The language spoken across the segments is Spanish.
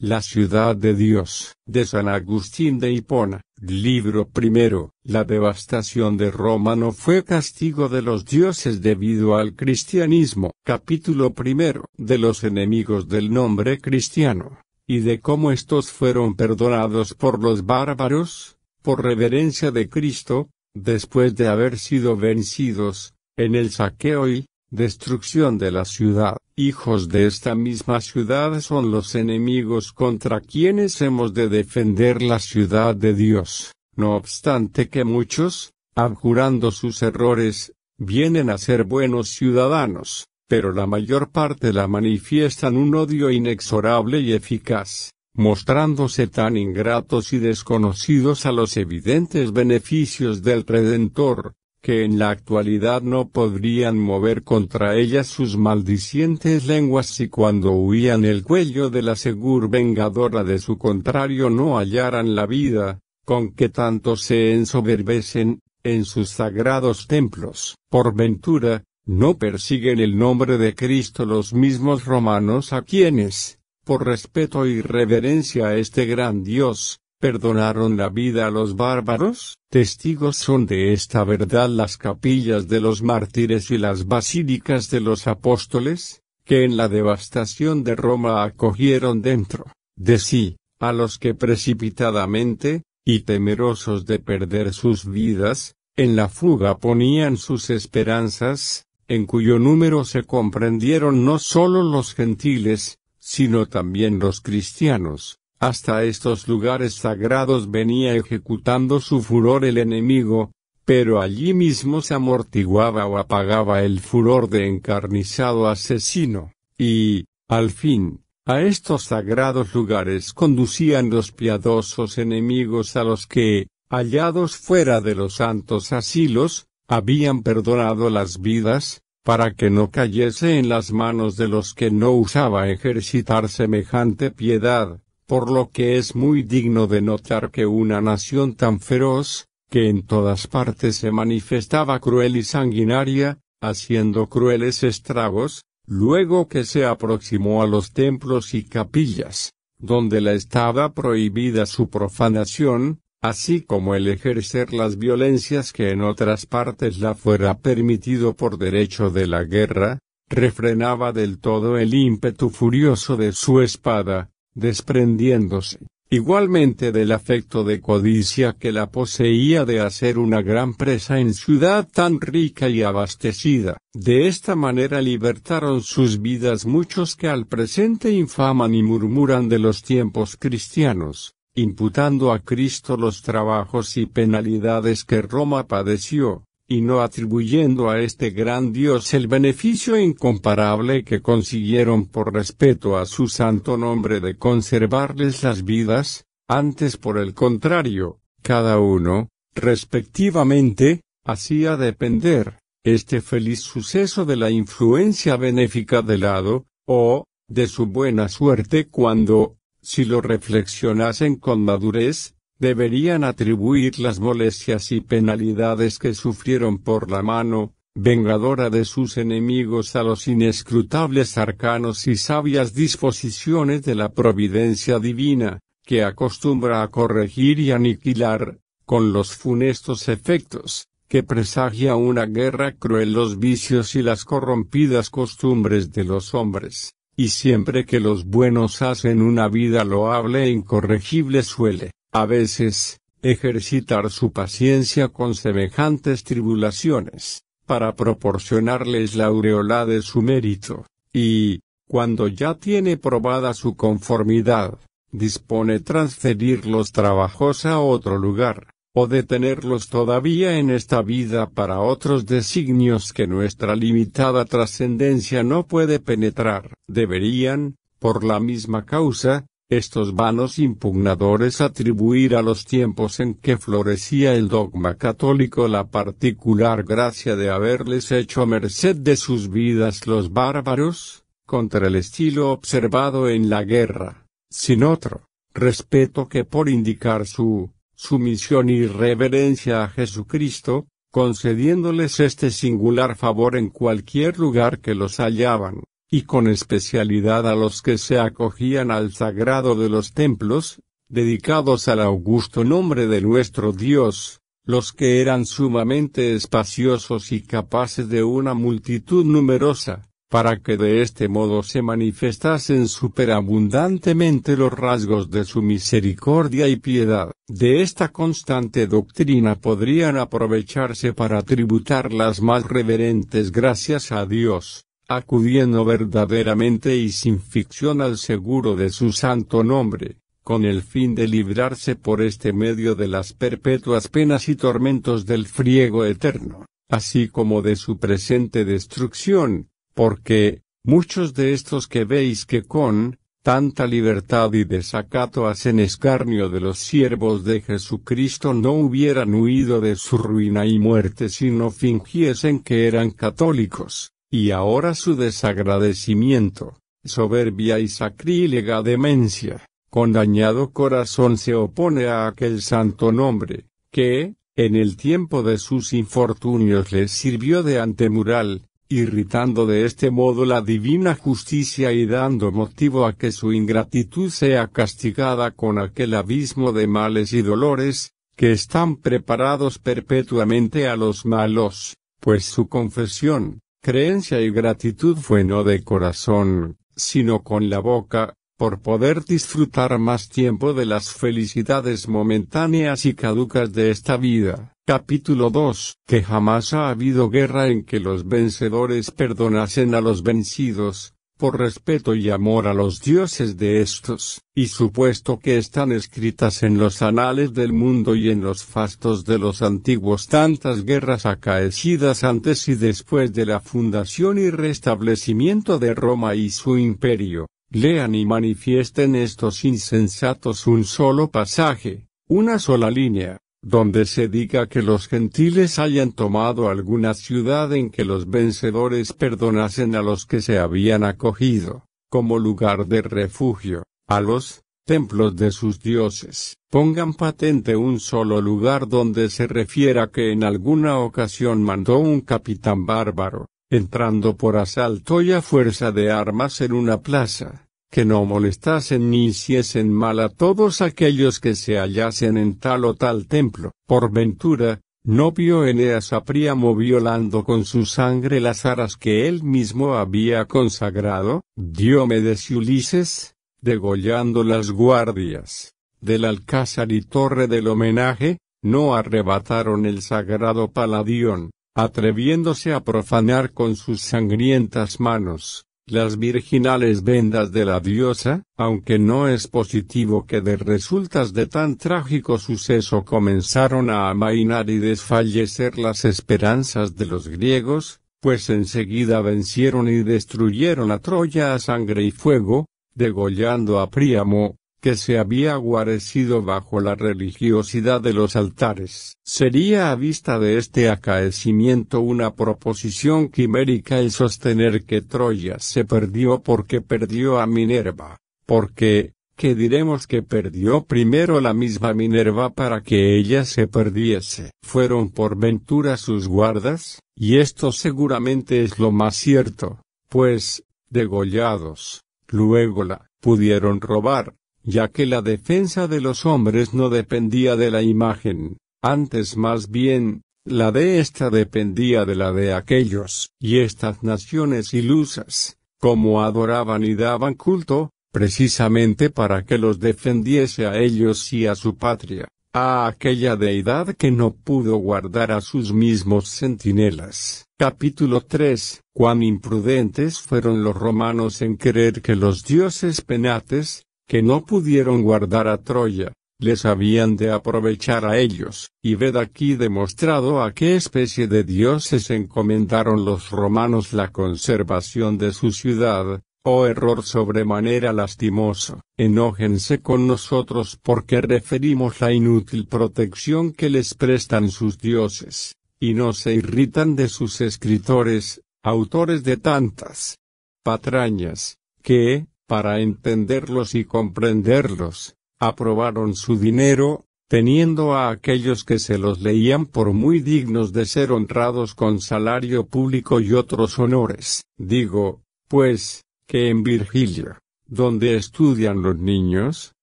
La ciudad de Dios, de San Agustín de Hipona, libro primero. La devastación de Roma no fue castigo de los dioses debido al cristianismo. Capítulo primero. De los enemigos del nombre cristiano, y de cómo estos fueron perdonados por los bárbaros, por reverencia de Cristo, después de haber sido vencidos, en el saqueo y, destrucción de la ciudad. Hijos de esta misma ciudad son los enemigos contra quienes hemos de defender la ciudad de Dios. No obstante que muchos, abjurando sus errores, vienen a ser buenos ciudadanos, pero la mayor parte la manifiestan un odio inexorable y eficaz, mostrándose tan ingratos y desconocidos a los evidentes beneficios del Redentor, que en la actualidad no podrían mover contra ellas sus maldicientes lenguas si cuando huían el cuello de la segur vengadora de su contrario no hallaran la vida, con que tanto se ensoberbecen, en sus sagrados templos. Por ventura, no persiguen el nombre de Cristo los mismos romanos a quienes, por respeto y reverencia a este gran Dios, perdonaron la vida a los bárbaros, testigos son de esta verdad las capillas de los mártires y las basílicas de los apóstoles, que en la devastación de Roma acogieron dentro de sí, a los que precipitadamente, y temerosos de perder sus vidas, en la fuga ponían sus esperanzas, en cuyo número se comprendieron no sólo los gentiles, sino también los cristianos, hasta estos lugares sagrados venía ejecutando su furor el enemigo, pero allí mismo se amortiguaba o apagaba el furor de encarnizado asesino, y, al fin, a estos sagrados lugares conducían los piadosos enemigos a los que, hallados fuera de los santos asilos, habían perdonado las vidas, para que no cayese en las manos de los que no usaba ejercitar semejante piedad, por lo que es muy digno de notar que una nación tan feroz, que en todas partes se manifestaba cruel y sanguinaria, haciendo crueles estragos, luego que se aproximó a los templos y capillas, donde la estaba prohibida su profanación, así como el ejercer las violencias que en otras partes la fuera permitido por derecho de la guerra, refrenaba del todo el ímpetu furioso de su espada, desprendiéndose, igualmente del afecto de codicia que la poseía de hacer una gran presa en ciudad tan rica y abastecida. De esta manera libertaron sus vidas muchos que al presente infaman y murmuran de los tiempos cristianos, imputando a Cristo los trabajos y penalidades que Roma padeció y no atribuyendo a este gran Dios el beneficio incomparable que consiguieron por respeto a su santo nombre de conservarles las vidas, antes por el contrario, cada uno, respectivamente, hacía depender, este feliz suceso de la influencia benéfica del lado, o, de su buena suerte cuando, si lo reflexionasen con madurez, deberían atribuir las molestias y penalidades que sufrieron por la mano, vengadora de sus enemigos a los inescrutables arcanos y sabias disposiciones de la providencia divina, que acostumbra a corregir y aniquilar, con los funestos efectos, que presagia una guerra cruel los vicios y las corrompidas costumbres de los hombres, y siempre que los buenos hacen una vida loable e incorregible suele a veces, ejercitar su paciencia con semejantes tribulaciones, para proporcionarles la aureola de su mérito, y, cuando ya tiene probada su conformidad, dispone transferirlos trabajos a otro lugar, o detenerlos todavía en esta vida para otros designios que nuestra limitada trascendencia no puede penetrar. Deberían, por la misma causa, estos vanos impugnadores atribuir a los tiempos en que florecía el dogma católico la particular gracia de haberles hecho merced de sus vidas los bárbaros, contra el estilo observado en la guerra, sin otro respeto que por indicar su sumisión y reverencia a Jesucristo, concediéndoles este singular favor en cualquier lugar que los hallaban y con especialidad a los que se acogían al sagrado de los templos, dedicados al augusto nombre de nuestro Dios, los que eran sumamente espaciosos y capaces de una multitud numerosa, para que de este modo se manifestasen superabundantemente los rasgos de su misericordia y piedad. De esta constante doctrina podrían aprovecharse para tributar las más reverentes gracias a Dios acudiendo verdaderamente y sin ficción al seguro de su santo nombre, con el fin de librarse por este medio de las perpetuas penas y tormentos del friego eterno, así como de su presente destrucción, porque, muchos de estos que veis que con, tanta libertad y desacato hacen escarnio de los siervos de Jesucristo no hubieran huido de su ruina y muerte si no fingiesen que eran católicos y ahora su desagradecimiento, soberbia y sacrílega demencia, con dañado corazón se opone a aquel santo nombre, que, en el tiempo de sus infortunios les sirvió de antemural, irritando de este modo la divina justicia y dando motivo a que su ingratitud sea castigada con aquel abismo de males y dolores, que están preparados perpetuamente a los malos, pues su confesión, Creencia y gratitud fue no de corazón, sino con la boca, por poder disfrutar más tiempo de las felicidades momentáneas y caducas de esta vida. Capítulo 2. Que jamás ha habido guerra en que los vencedores perdonasen a los vencidos, por respeto y amor a los dioses de estos, y supuesto que están escritas en los anales del mundo y en los fastos de los antiguos tantas guerras acaecidas antes y después de la fundación y restablecimiento de Roma y su imperio, lean y manifiesten estos insensatos un solo pasaje, una sola línea, donde se diga que los gentiles hayan tomado alguna ciudad en que los vencedores perdonasen a los que se habían acogido, como lugar de refugio, a los templos de sus dioses. Pongan patente un solo lugar donde se refiera que en alguna ocasión mandó un capitán bárbaro, entrando por asalto y a fuerza de armas en una plaza, que no molestasen ni hiciesen mal a todos aquellos que se hallasen en tal o tal templo. Por ventura, no vio Eneas a violando con su sangre las aras que él mismo había consagrado, Diomedes y Ulises, degollando las guardias del alcázar y torre del homenaje, no arrebataron el sagrado paladión, atreviéndose a profanar con sus sangrientas manos las virginales vendas de la diosa, aunque no es positivo que de resultas de tan trágico suceso comenzaron a amainar y desfallecer las esperanzas de los griegos, pues enseguida vencieron y destruyeron a Troya a sangre y fuego, degollando a Príamo, que se había guarecido bajo la religiosidad de los altares. Sería a vista de este acaecimiento una proposición quimérica el sostener que Troya se perdió porque perdió a Minerva, porque, que diremos que perdió primero la misma Minerva para que ella se perdiese. ¿Fueron por ventura sus guardas? Y esto seguramente es lo más cierto, pues, degollados, luego la pudieron robar, ya que la defensa de los hombres no dependía de la imagen, antes más bien, la de ésta dependía de la de aquellos, y estas naciones ilusas, como adoraban y daban culto, precisamente para que los defendiese a ellos y a su patria, a aquella deidad que no pudo guardar a sus mismos centinelas. Capítulo 3. Cuán imprudentes fueron los romanos en creer que los dioses penates, que no pudieron guardar a Troya, les habían de aprovechar a ellos, y ved aquí demostrado a qué especie de dioses encomendaron los romanos la conservación de su ciudad, oh error sobremanera lastimoso, enójense con nosotros porque referimos la inútil protección que les prestan sus dioses, y no se irritan de sus escritores, autores de tantas patrañas, que, para entenderlos y comprenderlos, aprobaron su dinero, teniendo a aquellos que se los leían por muy dignos de ser honrados con salario público y otros honores. Digo, pues, que en Virgilio, donde estudian los niños,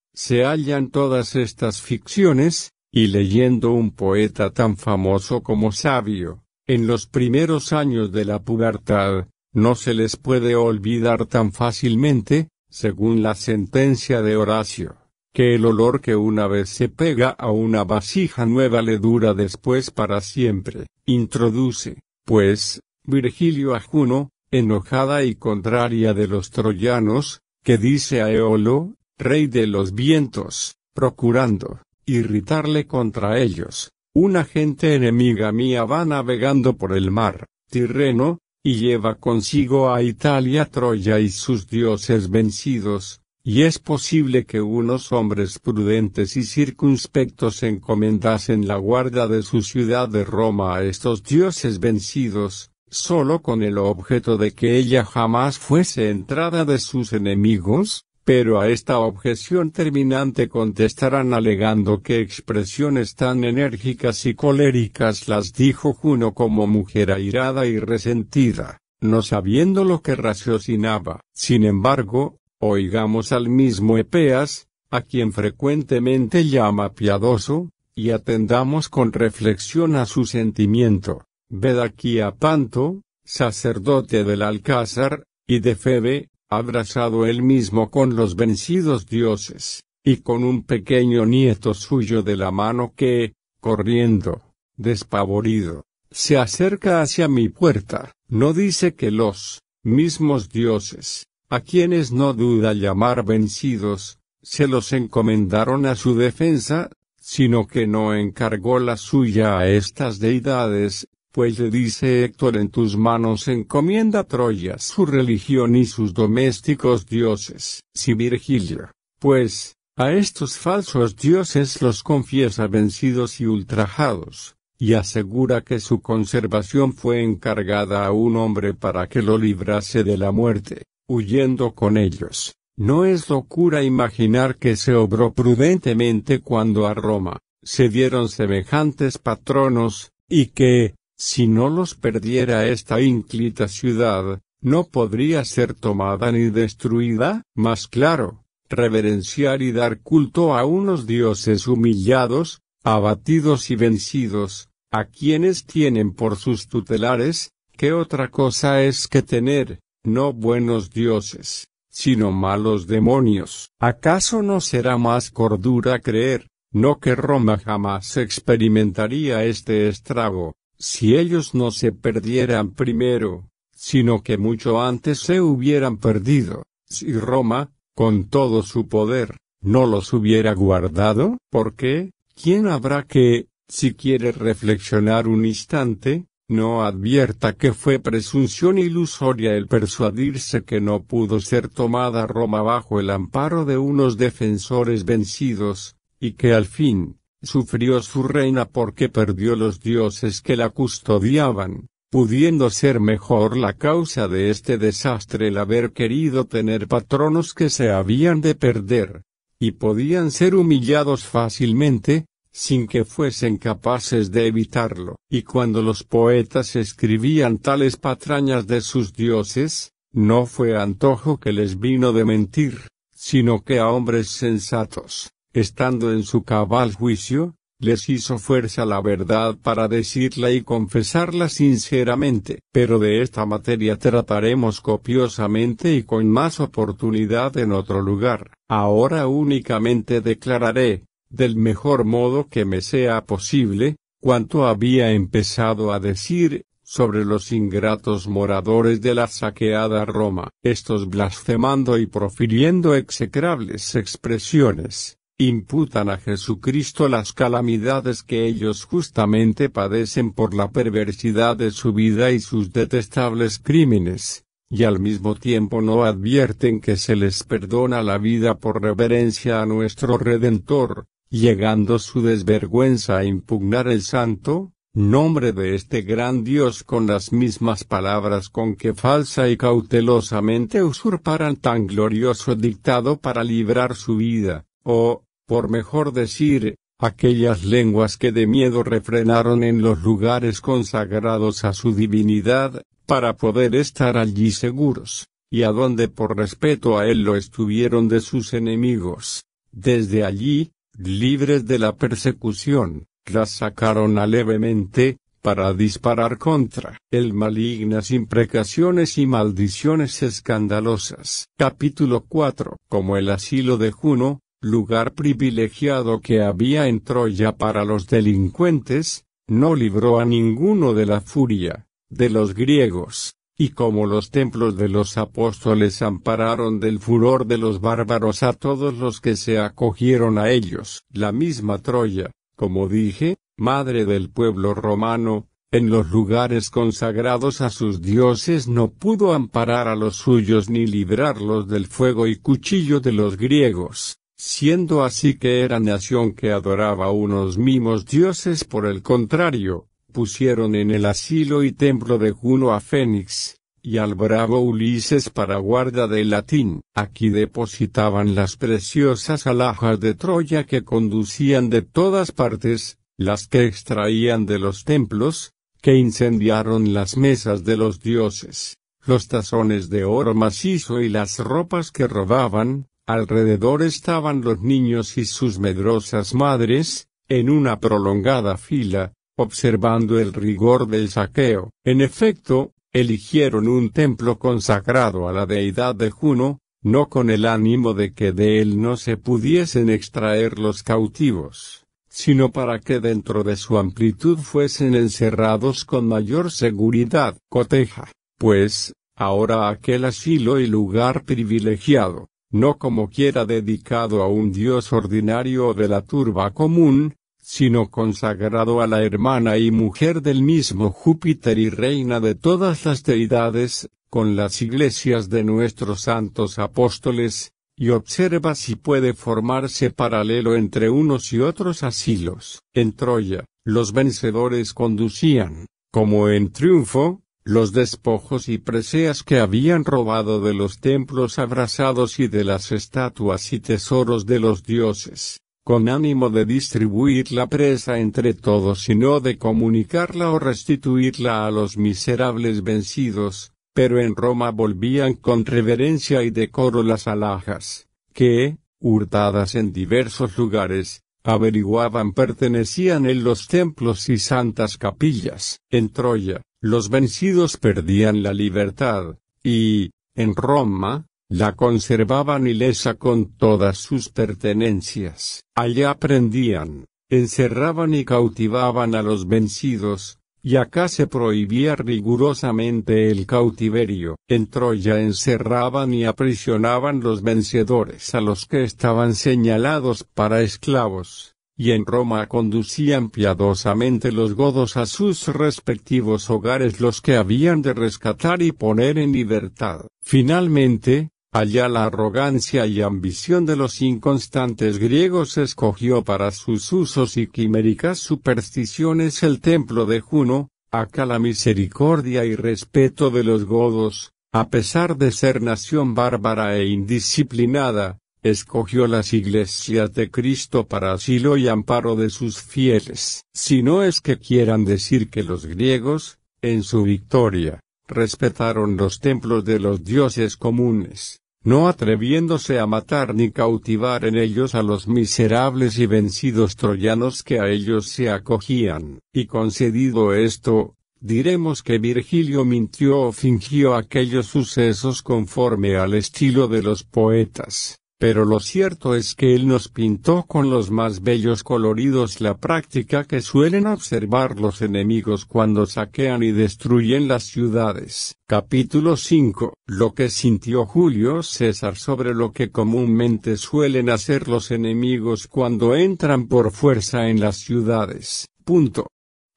se hallan todas estas ficciones, y leyendo un poeta tan famoso como sabio, en los primeros años de la pubertad, no se les puede olvidar tan fácilmente, según la sentencia de Horacio, que el olor que una vez se pega a una vasija nueva le dura después para siempre, introduce, pues, Virgilio a Juno, enojada y contraria de los troyanos, que dice a Eolo, rey de los vientos, procurando, irritarle contra ellos, una gente enemiga mía va navegando por el mar, Tirreno, y lleva consigo a Italia Troya y sus dioses vencidos, y es posible que unos hombres prudentes y circunspectos encomendasen la guarda de su ciudad de Roma a estos dioses vencidos, solo con el objeto de que ella jamás fuese entrada de sus enemigos? Pero a esta objeción terminante contestarán alegando que expresiones tan enérgicas y coléricas las dijo Juno como mujer airada y resentida, no sabiendo lo que raciocinaba. Sin embargo, oigamos al mismo Epeas, a quien frecuentemente llama piadoso, y atendamos con reflexión a su sentimiento. Ved aquí a Panto, sacerdote del Alcázar, y de Febe, abrazado él mismo con los vencidos dioses, y con un pequeño nieto suyo de la mano que, corriendo, despavorido, se acerca hacia mi puerta, no dice que los mismos dioses, a quienes no duda llamar vencidos, se los encomendaron a su defensa, sino que no encargó la suya a estas deidades, pues le dice Héctor en tus manos encomienda Troya su religión y sus domésticos dioses. Si Virgilio, pues, a estos falsos dioses los confiesa vencidos y ultrajados, y asegura que su conservación fue encargada a un hombre para que lo librase de la muerte, huyendo con ellos. No es locura imaginar que se obró prudentemente cuando a Roma se dieron semejantes patronos, y que, si no los perdiera esta ínclita ciudad, no podría ser tomada ni destruida, más claro, reverenciar y dar culto a unos dioses humillados, abatidos y vencidos, a quienes tienen por sus tutelares, ¿qué otra cosa es que tener, no buenos dioses, sino malos demonios. ¿Acaso no será más cordura creer, no que Roma jamás experimentaría este estrago, si ellos no se perdieran primero, sino que mucho antes se hubieran perdido, si Roma, con todo su poder, no los hubiera guardado, porque, ¿quién habrá que, si quiere reflexionar un instante, no advierta que fue presunción ilusoria el persuadirse que no pudo ser tomada Roma bajo el amparo de unos defensores vencidos, y que al fin, sufrió su reina porque perdió los dioses que la custodiaban, pudiendo ser mejor la causa de este desastre el haber querido tener patronos que se habían de perder, y podían ser humillados fácilmente, sin que fuesen capaces de evitarlo. Y cuando los poetas escribían tales patrañas de sus dioses, no fue antojo que les vino de mentir, sino que a hombres sensatos estando en su cabal juicio, les hizo fuerza la verdad para decirla y confesarla sinceramente. Pero de esta materia trataremos copiosamente y con más oportunidad en otro lugar. Ahora únicamente declararé, del mejor modo que me sea posible, cuanto había empezado a decir, sobre los ingratos moradores de la saqueada Roma, estos blasfemando y profiriendo execrables expresiones, imputan a Jesucristo las calamidades que ellos justamente padecen por la perversidad de su vida y sus detestables crímenes, y al mismo tiempo no advierten que se les perdona la vida por reverencia a nuestro Redentor, llegando su desvergüenza a impugnar el santo, nombre de este gran Dios con las mismas palabras con que falsa y cautelosamente usurparan tan glorioso dictado para librar su vida, o oh por mejor decir, aquellas lenguas que de miedo refrenaron en los lugares consagrados a su divinidad, para poder estar allí seguros, y a donde por respeto a él lo estuvieron de sus enemigos. Desde allí, libres de la persecución, las sacaron alevemente, para disparar contra el malignas imprecaciones y maldiciones escandalosas. Capítulo 4 Como el asilo de Juno, lugar privilegiado que había en Troya para los delincuentes, no libró a ninguno de la furia, de los griegos, y como los templos de los apóstoles ampararon del furor de los bárbaros a todos los que se acogieron a ellos, la misma Troya, como dije, madre del pueblo romano, en los lugares consagrados a sus dioses no pudo amparar a los suyos ni librarlos del fuego y cuchillo de los griegos siendo así que era nación que adoraba unos mimos dioses por el contrario, pusieron en el asilo y templo de Juno a Fénix, y al bravo Ulises para guarda de latín. Aquí depositaban las preciosas alhajas de Troya que conducían de todas partes, las que extraían de los templos, que incendiaron las mesas de los dioses, los tazones de oro macizo y las ropas que robaban, Alrededor estaban los niños y sus medrosas madres, en una prolongada fila, observando el rigor del saqueo. En efecto, eligieron un templo consagrado a la deidad de Juno, no con el ánimo de que de él no se pudiesen extraer los cautivos, sino para que dentro de su amplitud fuesen encerrados con mayor seguridad. Coteja, pues, ahora aquel asilo y lugar privilegiado, no como quiera dedicado a un dios ordinario o de la turba común, sino consagrado a la hermana y mujer del mismo Júpiter y reina de todas las deidades, con las iglesias de nuestros santos apóstoles, y observa si puede formarse paralelo entre unos y otros asilos. En Troya, los vencedores conducían, como en triunfo, los despojos y preseas que habían robado de los templos abrasados y de las estatuas y tesoros de los dioses, con ánimo de distribuir la presa entre todos y no de comunicarla o restituirla a los miserables vencidos, pero en Roma volvían con reverencia y decoro las alhajas, que, hurtadas en diversos lugares, averiguaban pertenecían en los templos y santas capillas. En Troya, los vencidos perdían la libertad, y, en Roma, la conservaban ilesa con todas sus pertenencias. Allá aprendían, encerraban y cautivaban a los vencidos, y acá se prohibía rigurosamente el cautiverio. En Troya encerraban y aprisionaban los vencedores a los que estaban señalados para esclavos, y en Roma conducían piadosamente los godos a sus respectivos hogares los que habían de rescatar y poner en libertad. Finalmente, Allá la arrogancia y ambición de los inconstantes griegos escogió para sus usos y quiméricas supersticiones el templo de Juno, acá la misericordia y respeto de los godos, a pesar de ser nación bárbara e indisciplinada, escogió las iglesias de Cristo para asilo y amparo de sus fieles. Si no es que quieran decir que los griegos, en su victoria, respetaron los templos de los dioses comunes, no atreviéndose a matar ni cautivar en ellos a los miserables y vencidos troyanos que a ellos se acogían. Y concedido esto, diremos que Virgilio mintió o fingió aquellos sucesos conforme al estilo de los poetas pero lo cierto es que él nos pintó con los más bellos coloridos la práctica que suelen observar los enemigos cuando saquean y destruyen las ciudades. Capítulo 5. Lo que sintió Julio César sobre lo que comúnmente suelen hacer los enemigos cuando entran por fuerza en las ciudades. Punto.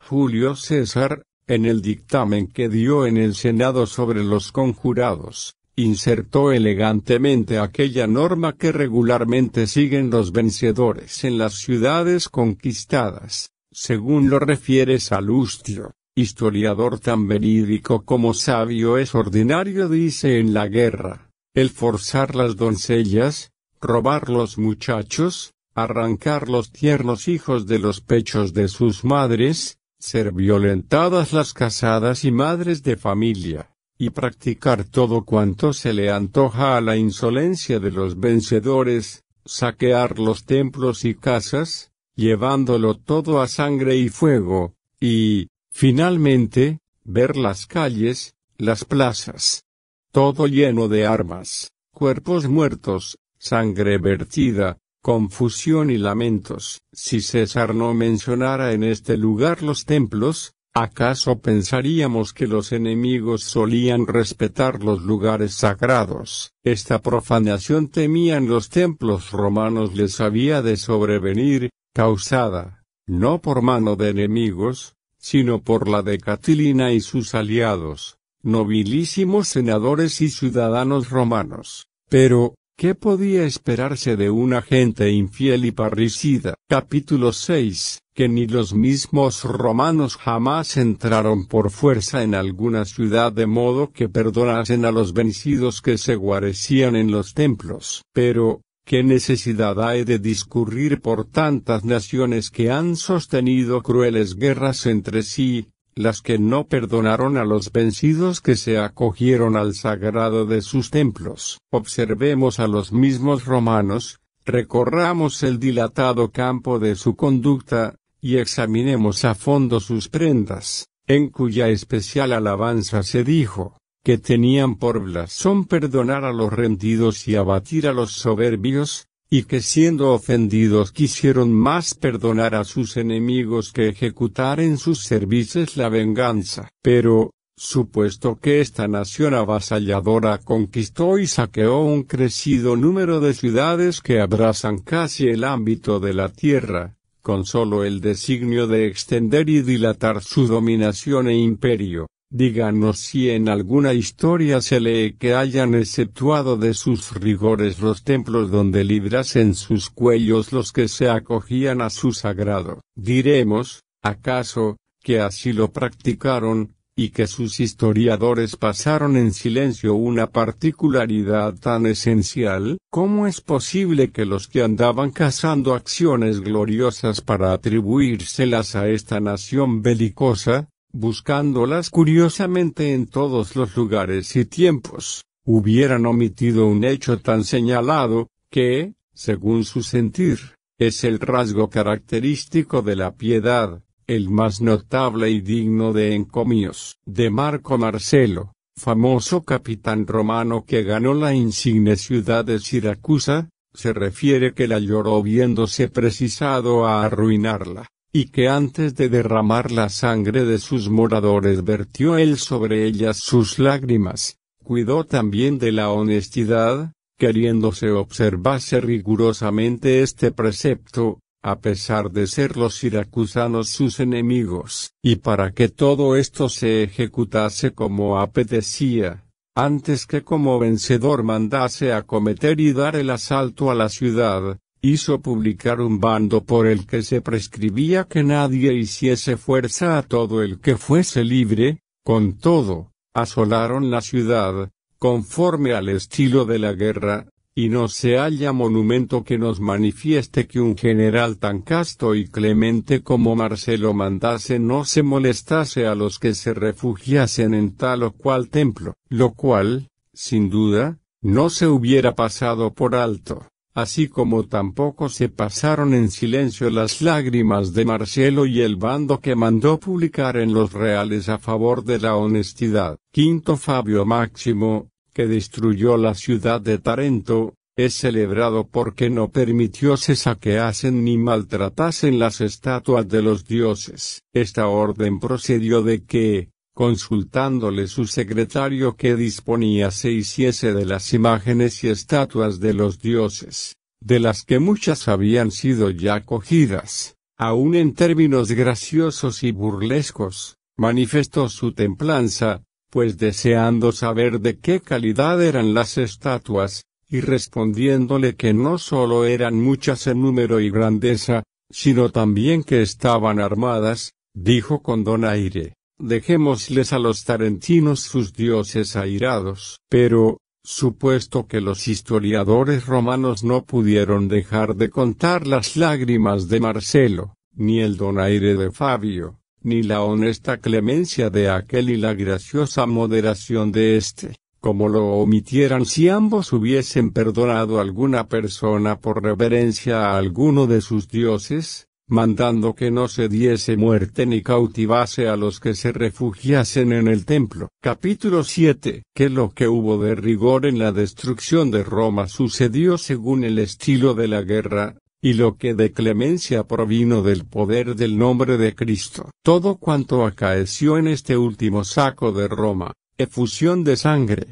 Julio César, en el dictamen que dio en el Senado sobre los conjurados, insertó elegantemente aquella norma que regularmente siguen los vencedores en las ciudades conquistadas, según lo refiere Salustio, historiador tan verídico como sabio es ordinario dice en la guerra, el forzar las doncellas, robar los muchachos, arrancar los tiernos hijos de los pechos de sus madres, ser violentadas las casadas y madres de familia, y practicar todo cuanto se le antoja a la insolencia de los vencedores, saquear los templos y casas, llevándolo todo a sangre y fuego, y, finalmente, ver las calles, las plazas, todo lleno de armas, cuerpos muertos, sangre vertida, confusión y lamentos. Si César no mencionara en este lugar los templos, ¿Acaso pensaríamos que los enemigos solían respetar los lugares sagrados? Esta profanación temían los templos romanos les había de sobrevenir, causada, no por mano de enemigos, sino por la de Catilina y sus aliados, nobilísimos senadores y ciudadanos romanos. Pero, ¿Qué podía esperarse de una gente infiel y parricida? Capítulo 6. Que ni los mismos romanos jamás entraron por fuerza en alguna ciudad de modo que perdonasen a los vencidos que se guarecían en los templos. Pero, ¿Qué necesidad hay de discurrir por tantas naciones que han sostenido crueles guerras entre sí, las que no perdonaron a los vencidos que se acogieron al sagrado de sus templos. Observemos a los mismos romanos, recorramos el dilatado campo de su conducta, y examinemos a fondo sus prendas, en cuya especial alabanza se dijo, que tenían por blasón perdonar a los rendidos y abatir a los soberbios, y que siendo ofendidos quisieron más perdonar a sus enemigos que ejecutar en sus servicios la venganza. Pero, supuesto que esta nación avasalladora conquistó y saqueó un crecido número de ciudades que abrazan casi el ámbito de la tierra, con solo el designio de extender y dilatar su dominación e imperio, Díganos si en alguna historia se lee que hayan exceptuado de sus rigores los templos donde librasen sus cuellos los que se acogían a su sagrado. Diremos, acaso, que así lo practicaron, y que sus historiadores pasaron en silencio una particularidad tan esencial, ¿cómo es posible que los que andaban cazando acciones gloriosas para atribuírselas a esta nación belicosa, buscándolas curiosamente en todos los lugares y tiempos, hubieran omitido un hecho tan señalado, que, según su sentir, es el rasgo característico de la piedad, el más notable y digno de encomios, de Marco Marcelo, famoso capitán romano que ganó la insigne ciudad de Siracusa, se refiere que la lloró viéndose precisado a arruinarla y que antes de derramar la sangre de sus moradores vertió él sobre ellas sus lágrimas, cuidó también de la honestidad, queriéndose observase rigurosamente este precepto, a pesar de ser los siracusanos sus enemigos. Y para que todo esto se ejecutase como apetecía, antes que como vencedor mandase acometer y dar el asalto a la ciudad, hizo publicar un bando por el que se prescribía que nadie hiciese fuerza a todo el que fuese libre, con todo, asolaron la ciudad, conforme al estilo de la guerra, y no se halla monumento que nos manifieste que un general tan casto y clemente como Marcelo mandase no se molestase a los que se refugiasen en tal o cual templo, lo cual, sin duda, no se hubiera pasado por alto así como tampoco se pasaron en silencio las lágrimas de Marcelo y el bando que mandó publicar en los reales a favor de la honestidad. Quinto Fabio Máximo, que destruyó la ciudad de Tarento, es celebrado porque no permitió se saqueasen ni maltratasen las estatuas de los dioses. Esta orden procedió de que, consultándole su secretario que disponía se hiciese de las imágenes y estatuas de los dioses, de las que muchas habían sido ya cogidas, aún en términos graciosos y burlescos, manifestó su templanza, pues deseando saber de qué calidad eran las estatuas, y respondiéndole que no sólo eran muchas en número y grandeza, sino también que estaban armadas, dijo con donaire, Dejémosles a los tarentinos sus dioses airados, pero, supuesto que los historiadores romanos no pudieron dejar de contar las lágrimas de Marcelo, ni el donaire de Fabio, ni la honesta clemencia de aquel y la graciosa moderación de éste, como lo omitieran si ambos hubiesen perdonado a alguna persona por reverencia a alguno de sus dioses, mandando que no se diese muerte ni cautivase a los que se refugiasen en el templo. Capítulo 7. Que lo que hubo de rigor en la destrucción de Roma sucedió según el estilo de la guerra, y lo que de clemencia provino del poder del nombre de Cristo. Todo cuanto acaeció en este último saco de Roma, efusión de sangre,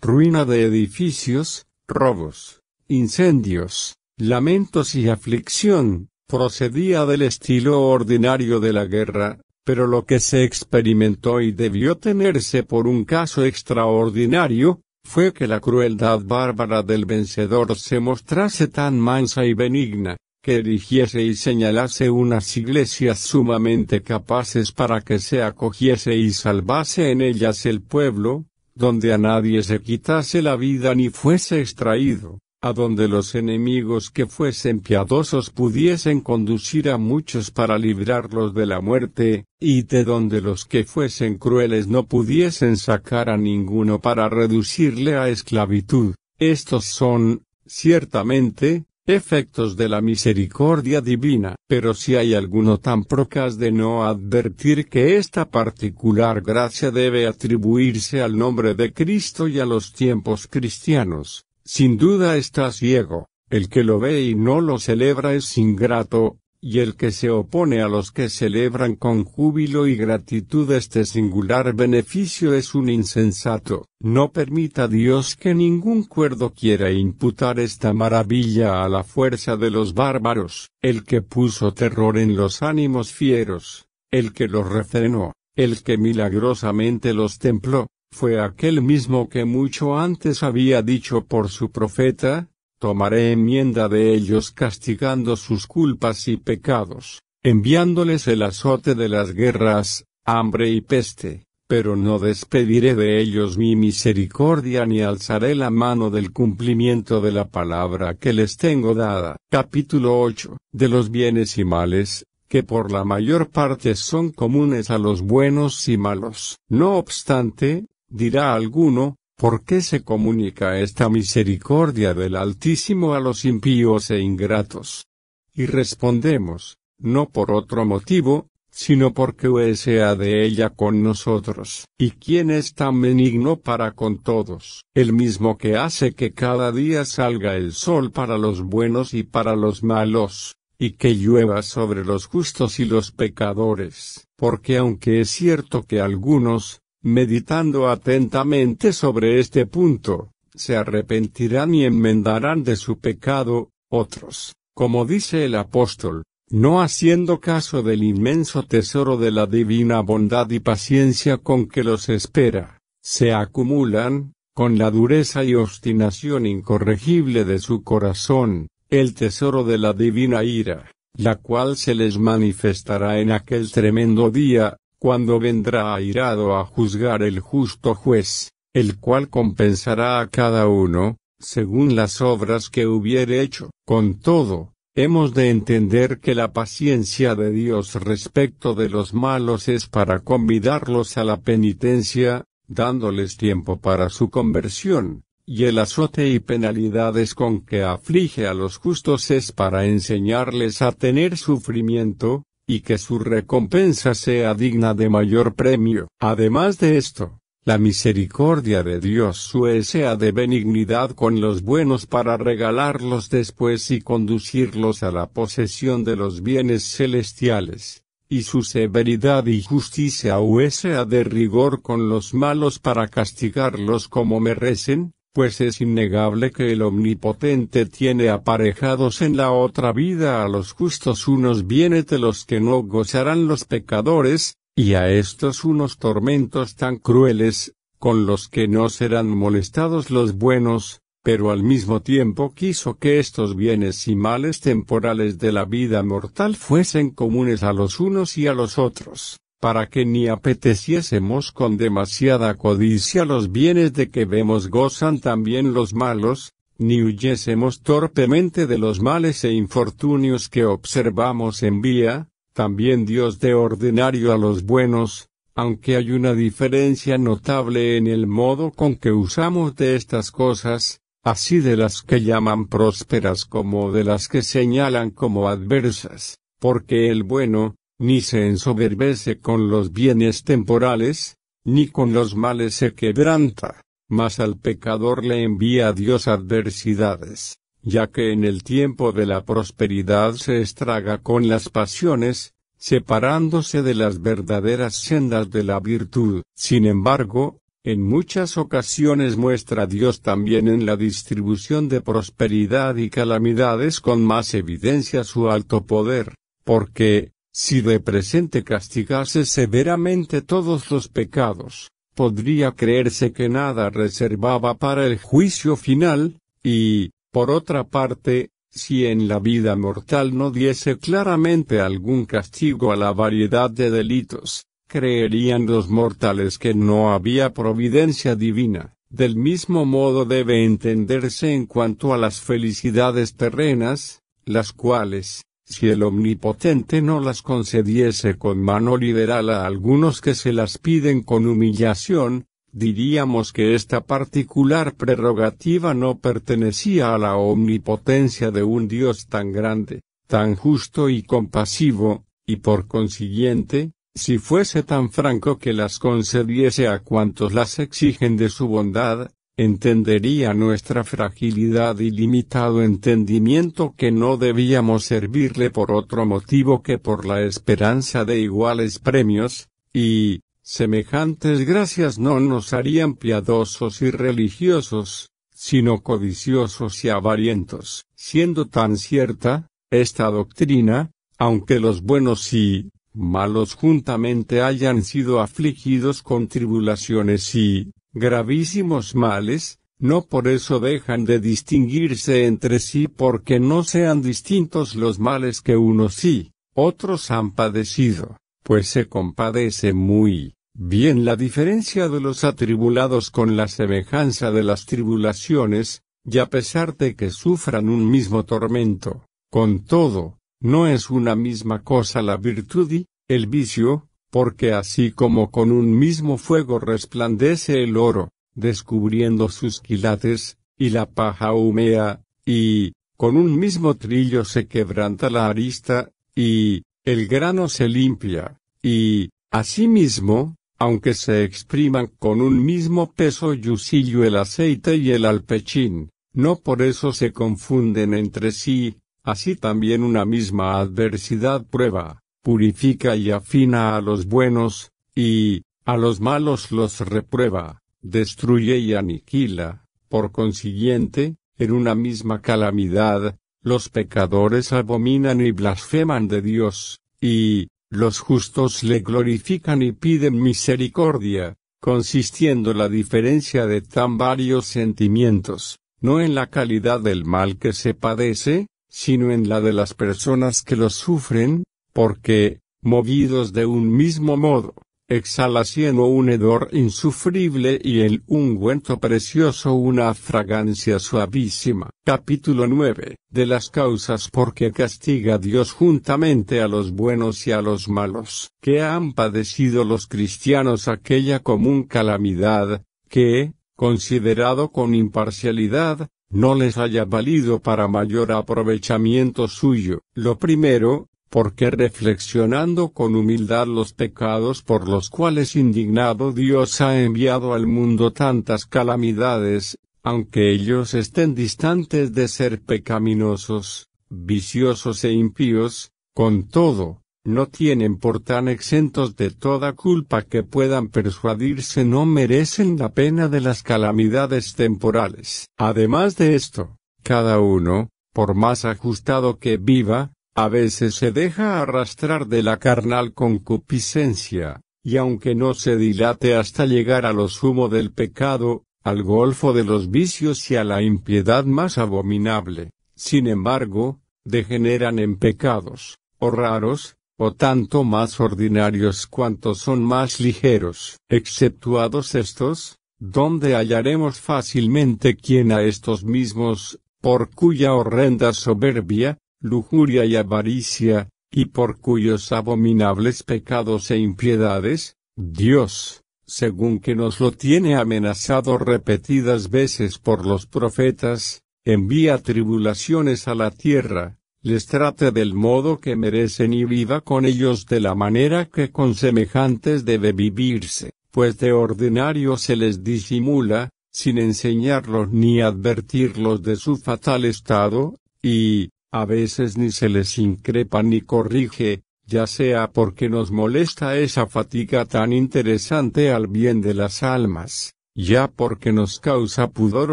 ruina de edificios, robos, incendios, lamentos y aflicción, procedía del estilo ordinario de la guerra, pero lo que se experimentó y debió tenerse por un caso extraordinario, fue que la crueldad bárbara del vencedor se mostrase tan mansa y benigna, que erigiese y señalase unas iglesias sumamente capaces para que se acogiese y salvase en ellas el pueblo, donde a nadie se quitase la vida ni fuese extraído, a donde los enemigos que fuesen piadosos pudiesen conducir a muchos para librarlos de la muerte, y de donde los que fuesen crueles no pudiesen sacar a ninguno para reducirle a esclavitud. Estos son, ciertamente, efectos de la misericordia divina. Pero si hay alguno tan procas de no advertir que esta particular gracia debe atribuirse al nombre de Cristo y a los tiempos cristianos, sin duda está ciego, el que lo ve y no lo celebra es ingrato, y el que se opone a los que celebran con júbilo y gratitud este singular beneficio es un insensato. No permita Dios que ningún cuerdo quiera imputar esta maravilla a la fuerza de los bárbaros, el que puso terror en los ánimos fieros, el que los refrenó, el que milagrosamente los templó, fue aquel mismo que mucho antes había dicho por su profeta, tomaré enmienda de ellos castigando sus culpas y pecados, enviándoles el azote de las guerras, hambre y peste, pero no despediré de ellos mi misericordia ni alzaré la mano del cumplimiento de la palabra que les tengo dada. Capítulo 8. De los bienes y males, que por la mayor parte son comunes a los buenos y malos. No obstante, dirá alguno, ¿por qué se comunica esta misericordia del Altísimo a los impíos e ingratos? Y respondemos, no por otro motivo, sino porque sea de ella con nosotros. ¿Y quién es tan benigno para con todos? El mismo que hace que cada día salga el sol para los buenos y para los malos, y que llueva sobre los justos y los pecadores. Porque aunque es cierto que algunos, Meditando atentamente sobre este punto, se arrepentirán y enmendarán de su pecado, otros, como dice el apóstol, no haciendo caso del inmenso tesoro de la divina bondad y paciencia con que los espera, se acumulan, con la dureza y obstinación incorregible de su corazón, el tesoro de la divina ira, la cual se les manifestará en aquel tremendo día, cuando vendrá airado a juzgar el justo juez, el cual compensará a cada uno, según las obras que hubiere hecho. Con todo, hemos de entender que la paciencia de Dios respecto de los malos es para convidarlos a la penitencia, dándoles tiempo para su conversión, y el azote y penalidades con que aflige a los justos es para enseñarles a tener sufrimiento, y que su recompensa sea digna de mayor premio. Además de esto, la misericordia de Dios sue sea de benignidad con los buenos para regalarlos después y conducirlos a la posesión de los bienes celestiales, y su severidad y justicia o sea de rigor con los malos para castigarlos como merecen, pues es innegable que el Omnipotente tiene aparejados en la otra vida a los justos unos bienes de los que no gozarán los pecadores, y a estos unos tormentos tan crueles, con los que no serán molestados los buenos, pero al mismo tiempo quiso que estos bienes y males temporales de la vida mortal fuesen comunes a los unos y a los otros para que ni apeteciésemos con demasiada codicia los bienes de que vemos gozan también los malos, ni huyésemos torpemente de los males e infortunios que observamos en vía, también Dios de ordinario a los buenos, aunque hay una diferencia notable en el modo con que usamos de estas cosas, así de las que llaman prósperas como de las que señalan como adversas, porque el bueno, ni se ensoberbece con los bienes temporales, ni con los males se quebranta, mas al pecador le envía a Dios adversidades, ya que en el tiempo de la prosperidad se estraga con las pasiones, separándose de las verdaderas sendas de la virtud. Sin embargo, en muchas ocasiones muestra Dios también en la distribución de prosperidad y calamidades con más evidencia su alto poder, porque, si de presente castigase severamente todos los pecados, podría creerse que nada reservaba para el juicio final, y, por otra parte, si en la vida mortal no diese claramente algún castigo a la variedad de delitos, creerían los mortales que no había providencia divina. Del mismo modo debe entenderse en cuanto a las felicidades terrenas, las cuales, si el Omnipotente no las concediese con mano liberal a algunos que se las piden con humillación, diríamos que esta particular prerrogativa no pertenecía a la omnipotencia de un Dios tan grande, tan justo y compasivo, y por consiguiente, si fuese tan franco que las concediese a cuantos las exigen de su bondad, entendería nuestra fragilidad y limitado entendimiento que no debíamos servirle por otro motivo que por la esperanza de iguales premios, y, semejantes gracias no nos harían piadosos y religiosos, sino codiciosos y avarientos. Siendo tan cierta, esta doctrina, aunque los buenos y malos juntamente hayan sido afligidos con tribulaciones y gravísimos males, no por eso dejan de distinguirse entre sí porque no sean distintos los males que unos sí, otros han padecido, pues se compadece muy bien la diferencia de los atribulados con la semejanza de las tribulaciones, y a pesar de que sufran un mismo tormento, con todo, no es una misma cosa la virtud y el vicio, porque así como con un mismo fuego resplandece el oro, descubriendo sus quilates, y la paja humea, y, con un mismo trillo se quebranta la arista, y, el grano se limpia, y, asimismo, aunque se expriman con un mismo peso y el aceite y el alpechín, no por eso se confunden entre sí, así también una misma adversidad prueba purifica y afina a los buenos, y, a los malos los reprueba, destruye y aniquila, por consiguiente, en una misma calamidad, los pecadores abominan y blasfeman de Dios, y, los justos le glorifican y piden misericordia, consistiendo la diferencia de tan varios sentimientos, no en la calidad del mal que se padece, sino en la de las personas que lo sufren, porque, movidos de un mismo modo, exhala o un hedor insufrible y el ungüento precioso una fragancia suavísima. Capítulo 9. De las causas por que castiga Dios juntamente a los buenos y a los malos. Que han padecido los cristianos aquella común calamidad, que, considerado con imparcialidad, no les haya valido para mayor aprovechamiento suyo. Lo primero, porque reflexionando con humildad los pecados por los cuales indignado Dios ha enviado al mundo tantas calamidades, aunque ellos estén distantes de ser pecaminosos, viciosos e impíos, con todo, no tienen por tan exentos de toda culpa que puedan persuadirse no merecen la pena de las calamidades temporales. Además de esto, cada uno, por más ajustado que viva, a veces se deja arrastrar de la carnal concupiscencia, y aunque no se dilate hasta llegar a lo sumo del pecado, al golfo de los vicios y a la impiedad más abominable, sin embargo, degeneran en pecados, o raros, o tanto más ordinarios cuanto son más ligeros. Exceptuados estos, donde hallaremos fácilmente quien a estos mismos, por cuya horrenda soberbia, lujuria y avaricia, y por cuyos abominables pecados e impiedades, Dios, según que nos lo tiene amenazado repetidas veces por los profetas, envía tribulaciones a la tierra, les trate del modo que merecen y viva con ellos de la manera que con semejantes debe vivirse, pues de ordinario se les disimula, sin enseñarlos ni advertirlos de su fatal estado, y, a veces ni se les increpa ni corrige, ya sea porque nos molesta esa fatiga tan interesante al bien de las almas, ya porque nos causa pudor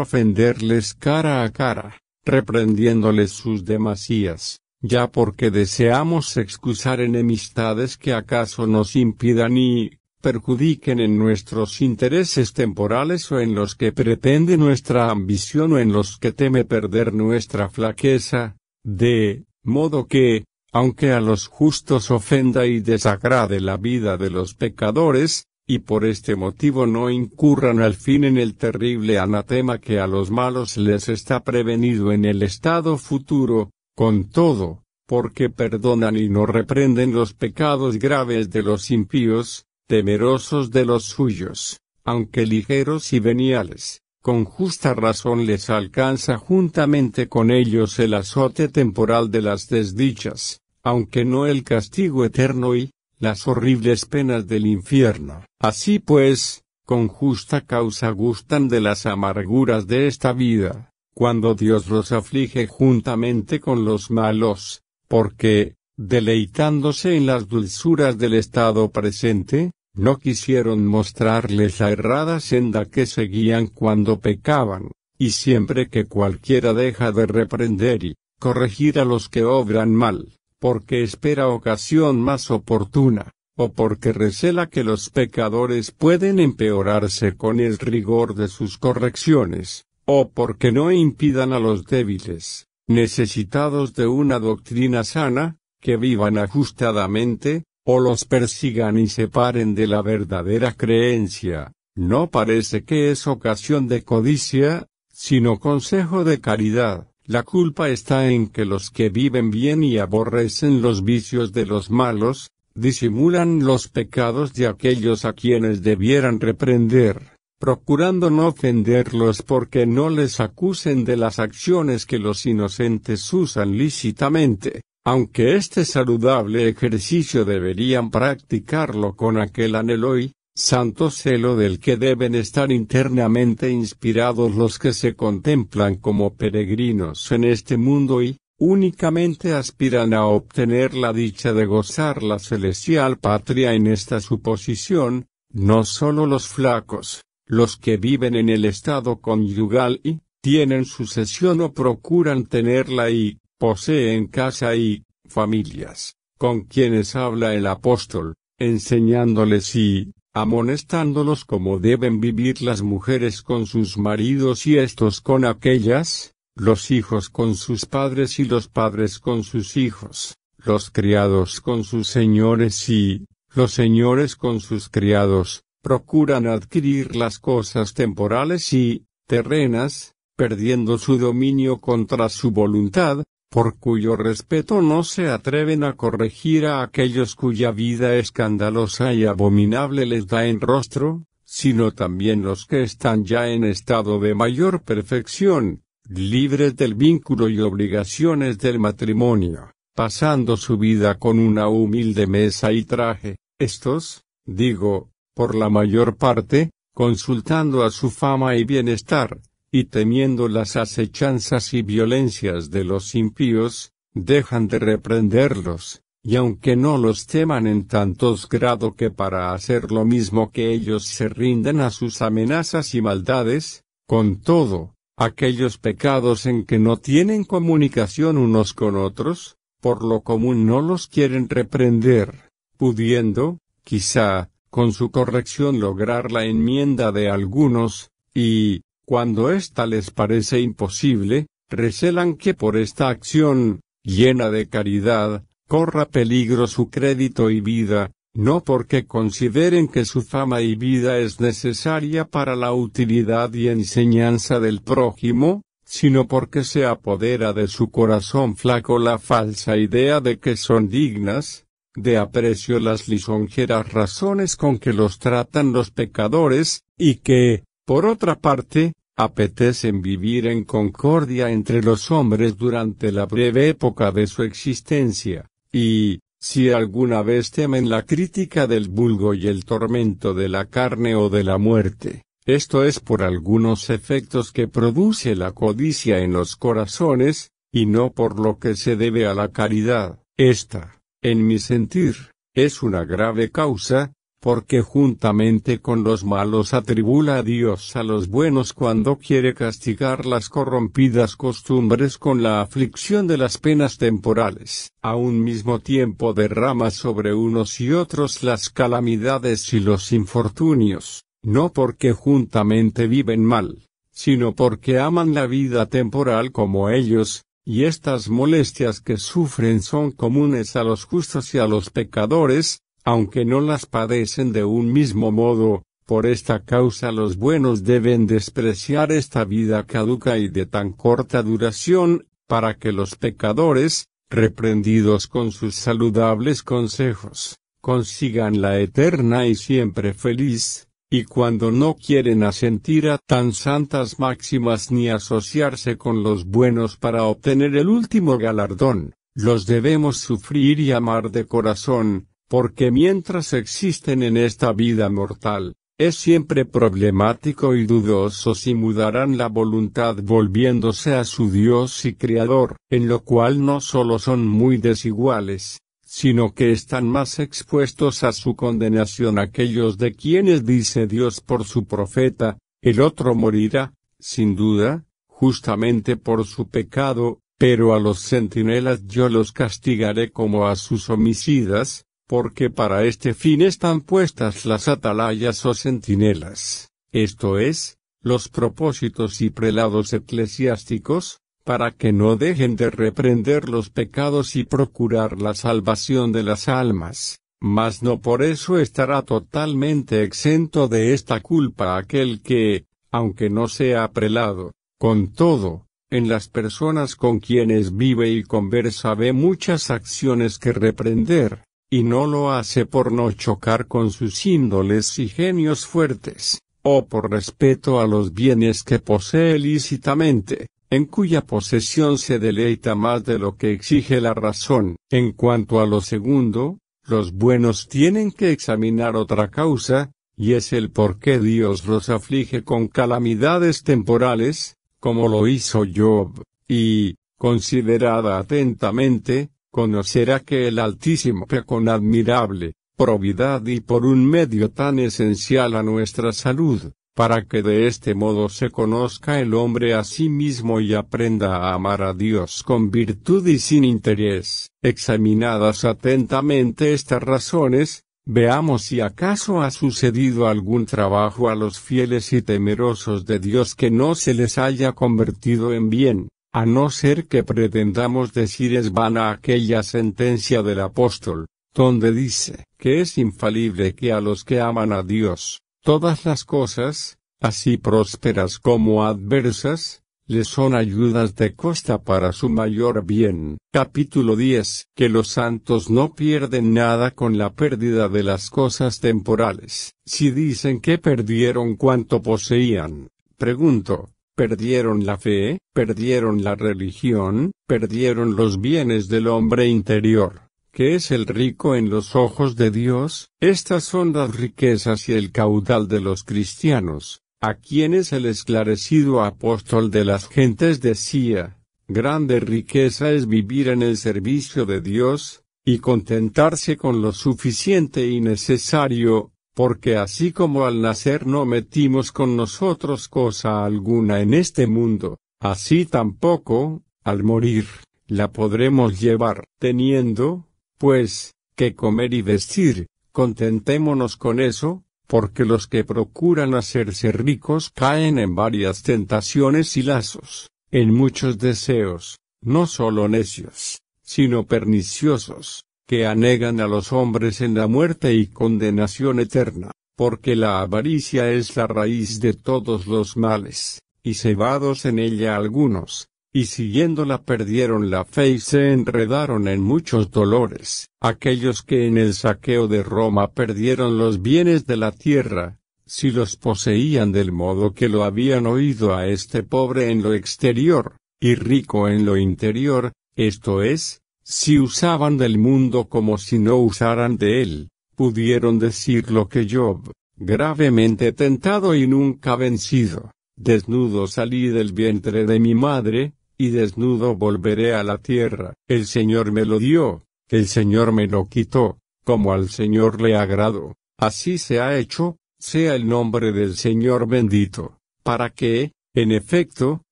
ofenderles cara a cara, reprendiéndoles sus demasías, ya porque deseamos excusar enemistades que acaso nos impidan y perjudiquen en nuestros intereses temporales o en los que pretende nuestra ambición o en los que teme perder nuestra flaqueza, de modo que, aunque a los justos ofenda y desagrade la vida de los pecadores, y por este motivo no incurran al fin en el terrible anatema que a los malos les está prevenido en el estado futuro, con todo, porque perdonan y no reprenden los pecados graves de los impíos, temerosos de los suyos, aunque ligeros y veniales con justa razón les alcanza juntamente con ellos el azote temporal de las desdichas, aunque no el castigo eterno y, las horribles penas del infierno. Así pues, con justa causa gustan de las amarguras de esta vida, cuando Dios los aflige juntamente con los malos, porque, deleitándose en las dulzuras del estado presente, no quisieron mostrarles la errada senda que seguían cuando pecaban, y siempre que cualquiera deja de reprender y corregir a los que obran mal, porque espera ocasión más oportuna, o porque recela que los pecadores pueden empeorarse con el rigor de sus correcciones, o porque no impidan a los débiles, necesitados de una doctrina sana, que vivan ajustadamente, o los persigan y separen de la verdadera creencia, no parece que es ocasión de codicia, sino consejo de caridad. La culpa está en que los que viven bien y aborrecen los vicios de los malos, disimulan los pecados de aquellos a quienes debieran reprender, procurando no ofenderlos porque no les acusen de las acciones que los inocentes usan lícitamente. Aunque este saludable ejercicio deberían practicarlo con aquel anhelo y santo celo del que deben estar internamente inspirados los que se contemplan como peregrinos en este mundo y, únicamente aspiran a obtener la dicha de gozar la celestial patria en esta suposición, no sólo los flacos, los que viven en el estado conyugal y, tienen sucesión o procuran tenerla y, poseen casa y familias, con quienes habla el apóstol, enseñándoles y amonestándolos como deben vivir las mujeres con sus maridos y estos con aquellas, los hijos con sus padres y los padres con sus hijos, los criados con sus señores y los señores con sus criados, procuran adquirir las cosas temporales y terrenas, perdiendo su dominio contra su voluntad, por cuyo respeto no se atreven a corregir a aquellos cuya vida escandalosa y abominable les da en rostro, sino también los que están ya en estado de mayor perfección, libres del vínculo y obligaciones del matrimonio, pasando su vida con una humilde mesa y traje, estos, digo, por la mayor parte, consultando a su fama y bienestar, y temiendo las acechanzas y violencias de los impíos, dejan de reprenderlos, y aunque no los teman en tantos grado que para hacer lo mismo que ellos se rinden a sus amenazas y maldades, con todo, aquellos pecados en que no tienen comunicación unos con otros, por lo común no los quieren reprender, pudiendo, quizá, con su corrección lograr la enmienda de algunos, y, cuando ésta les parece imposible, recelan que por esta acción, llena de caridad, corra peligro su crédito y vida, no porque consideren que su fama y vida es necesaria para la utilidad y enseñanza del prójimo, sino porque se apodera de su corazón flaco la falsa idea de que son dignas, de aprecio las lisonjeras razones con que los tratan los pecadores, y que, por otra parte, apetecen vivir en concordia entre los hombres durante la breve época de su existencia, y, si alguna vez temen la crítica del vulgo y el tormento de la carne o de la muerte, esto es por algunos efectos que produce la codicia en los corazones, y no por lo que se debe a la caridad. Esta, en mi sentir, es una grave causa, porque juntamente con los malos atribula a Dios a los buenos cuando quiere castigar las corrompidas costumbres con la aflicción de las penas temporales. A un mismo tiempo derrama sobre unos y otros las calamidades y los infortunios, no porque juntamente viven mal, sino porque aman la vida temporal como ellos, y estas molestias que sufren son comunes a los justos y a los pecadores, aunque no las padecen de un mismo modo, por esta causa los buenos deben despreciar esta vida caduca y de tan corta duración, para que los pecadores, reprendidos con sus saludables consejos, consigan la eterna y siempre feliz, y cuando no quieren asentir a tan santas máximas ni asociarse con los buenos para obtener el último galardón, los debemos sufrir y amar de corazón, porque mientras existen en esta vida mortal, es siempre problemático y dudoso si mudarán la voluntad volviéndose a su Dios y Creador, en lo cual no solo son muy desiguales, sino que están más expuestos a su condenación aquellos de quienes dice Dios por su profeta, el otro morirá, sin duda, justamente por su pecado, pero a los centinelas yo los castigaré como a sus homicidas, porque para este fin están puestas las atalayas o centinelas, esto es, los propósitos y prelados eclesiásticos, para que no dejen de reprender los pecados y procurar la salvación de las almas, mas no por eso estará totalmente exento de esta culpa aquel que, aunque no sea prelado, con todo, en las personas con quienes vive y conversa ve muchas acciones que reprender, y no lo hace por no chocar con sus índoles y genios fuertes, o por respeto a los bienes que posee lícitamente, en cuya posesión se deleita más de lo que exige la razón. En cuanto a lo segundo, los buenos tienen que examinar otra causa, y es el por qué Dios los aflige con calamidades temporales, como lo hizo Job, y, considerada atentamente, conocerá que el Altísimo que con admirable probidad y por un medio tan esencial a nuestra salud, para que de este modo se conozca el hombre a sí mismo y aprenda a amar a Dios con virtud y sin interés. Examinadas atentamente estas razones, veamos si acaso ha sucedido algún trabajo a los fieles y temerosos de Dios que no se les haya convertido en bien. A no ser que pretendamos decir es vana aquella sentencia del apóstol, donde dice que es infalible que a los que aman a Dios, todas las cosas, así prósperas como adversas, les son ayudas de costa para su mayor bien. Capítulo 10. Que los santos no pierden nada con la pérdida de las cosas temporales. Si dicen que perdieron cuanto poseían, pregunto, perdieron la fe, perdieron la religión, perdieron los bienes del hombre interior, que es el rico en los ojos de Dios, estas son las riquezas y el caudal de los cristianos, a quienes el esclarecido apóstol de las gentes decía, grande riqueza es vivir en el servicio de Dios, y contentarse con lo suficiente y necesario, porque así como al nacer no metimos con nosotros cosa alguna en este mundo, así tampoco, al morir, la podremos llevar, teniendo, pues, que comer y vestir, contentémonos con eso, porque los que procuran hacerse ricos caen en varias tentaciones y lazos, en muchos deseos, no solo necios, sino perniciosos, que anegan a los hombres en la muerte y condenación eterna, porque la avaricia es la raíz de todos los males, y cebados en ella algunos, y siguiéndola perdieron la fe y se enredaron en muchos dolores. Aquellos que en el saqueo de Roma perdieron los bienes de la tierra, si los poseían del modo que lo habían oído a este pobre en lo exterior, y rico en lo interior, esto es, si usaban del mundo como si no usaran de él, pudieron decir lo que Job, gravemente tentado y nunca vencido, desnudo salí del vientre de mi madre, y desnudo volveré a la tierra. El Señor me lo dio, el Señor me lo quitó, como al Señor le agrado. Así se ha hecho, sea el nombre del Señor bendito, para que, en efecto,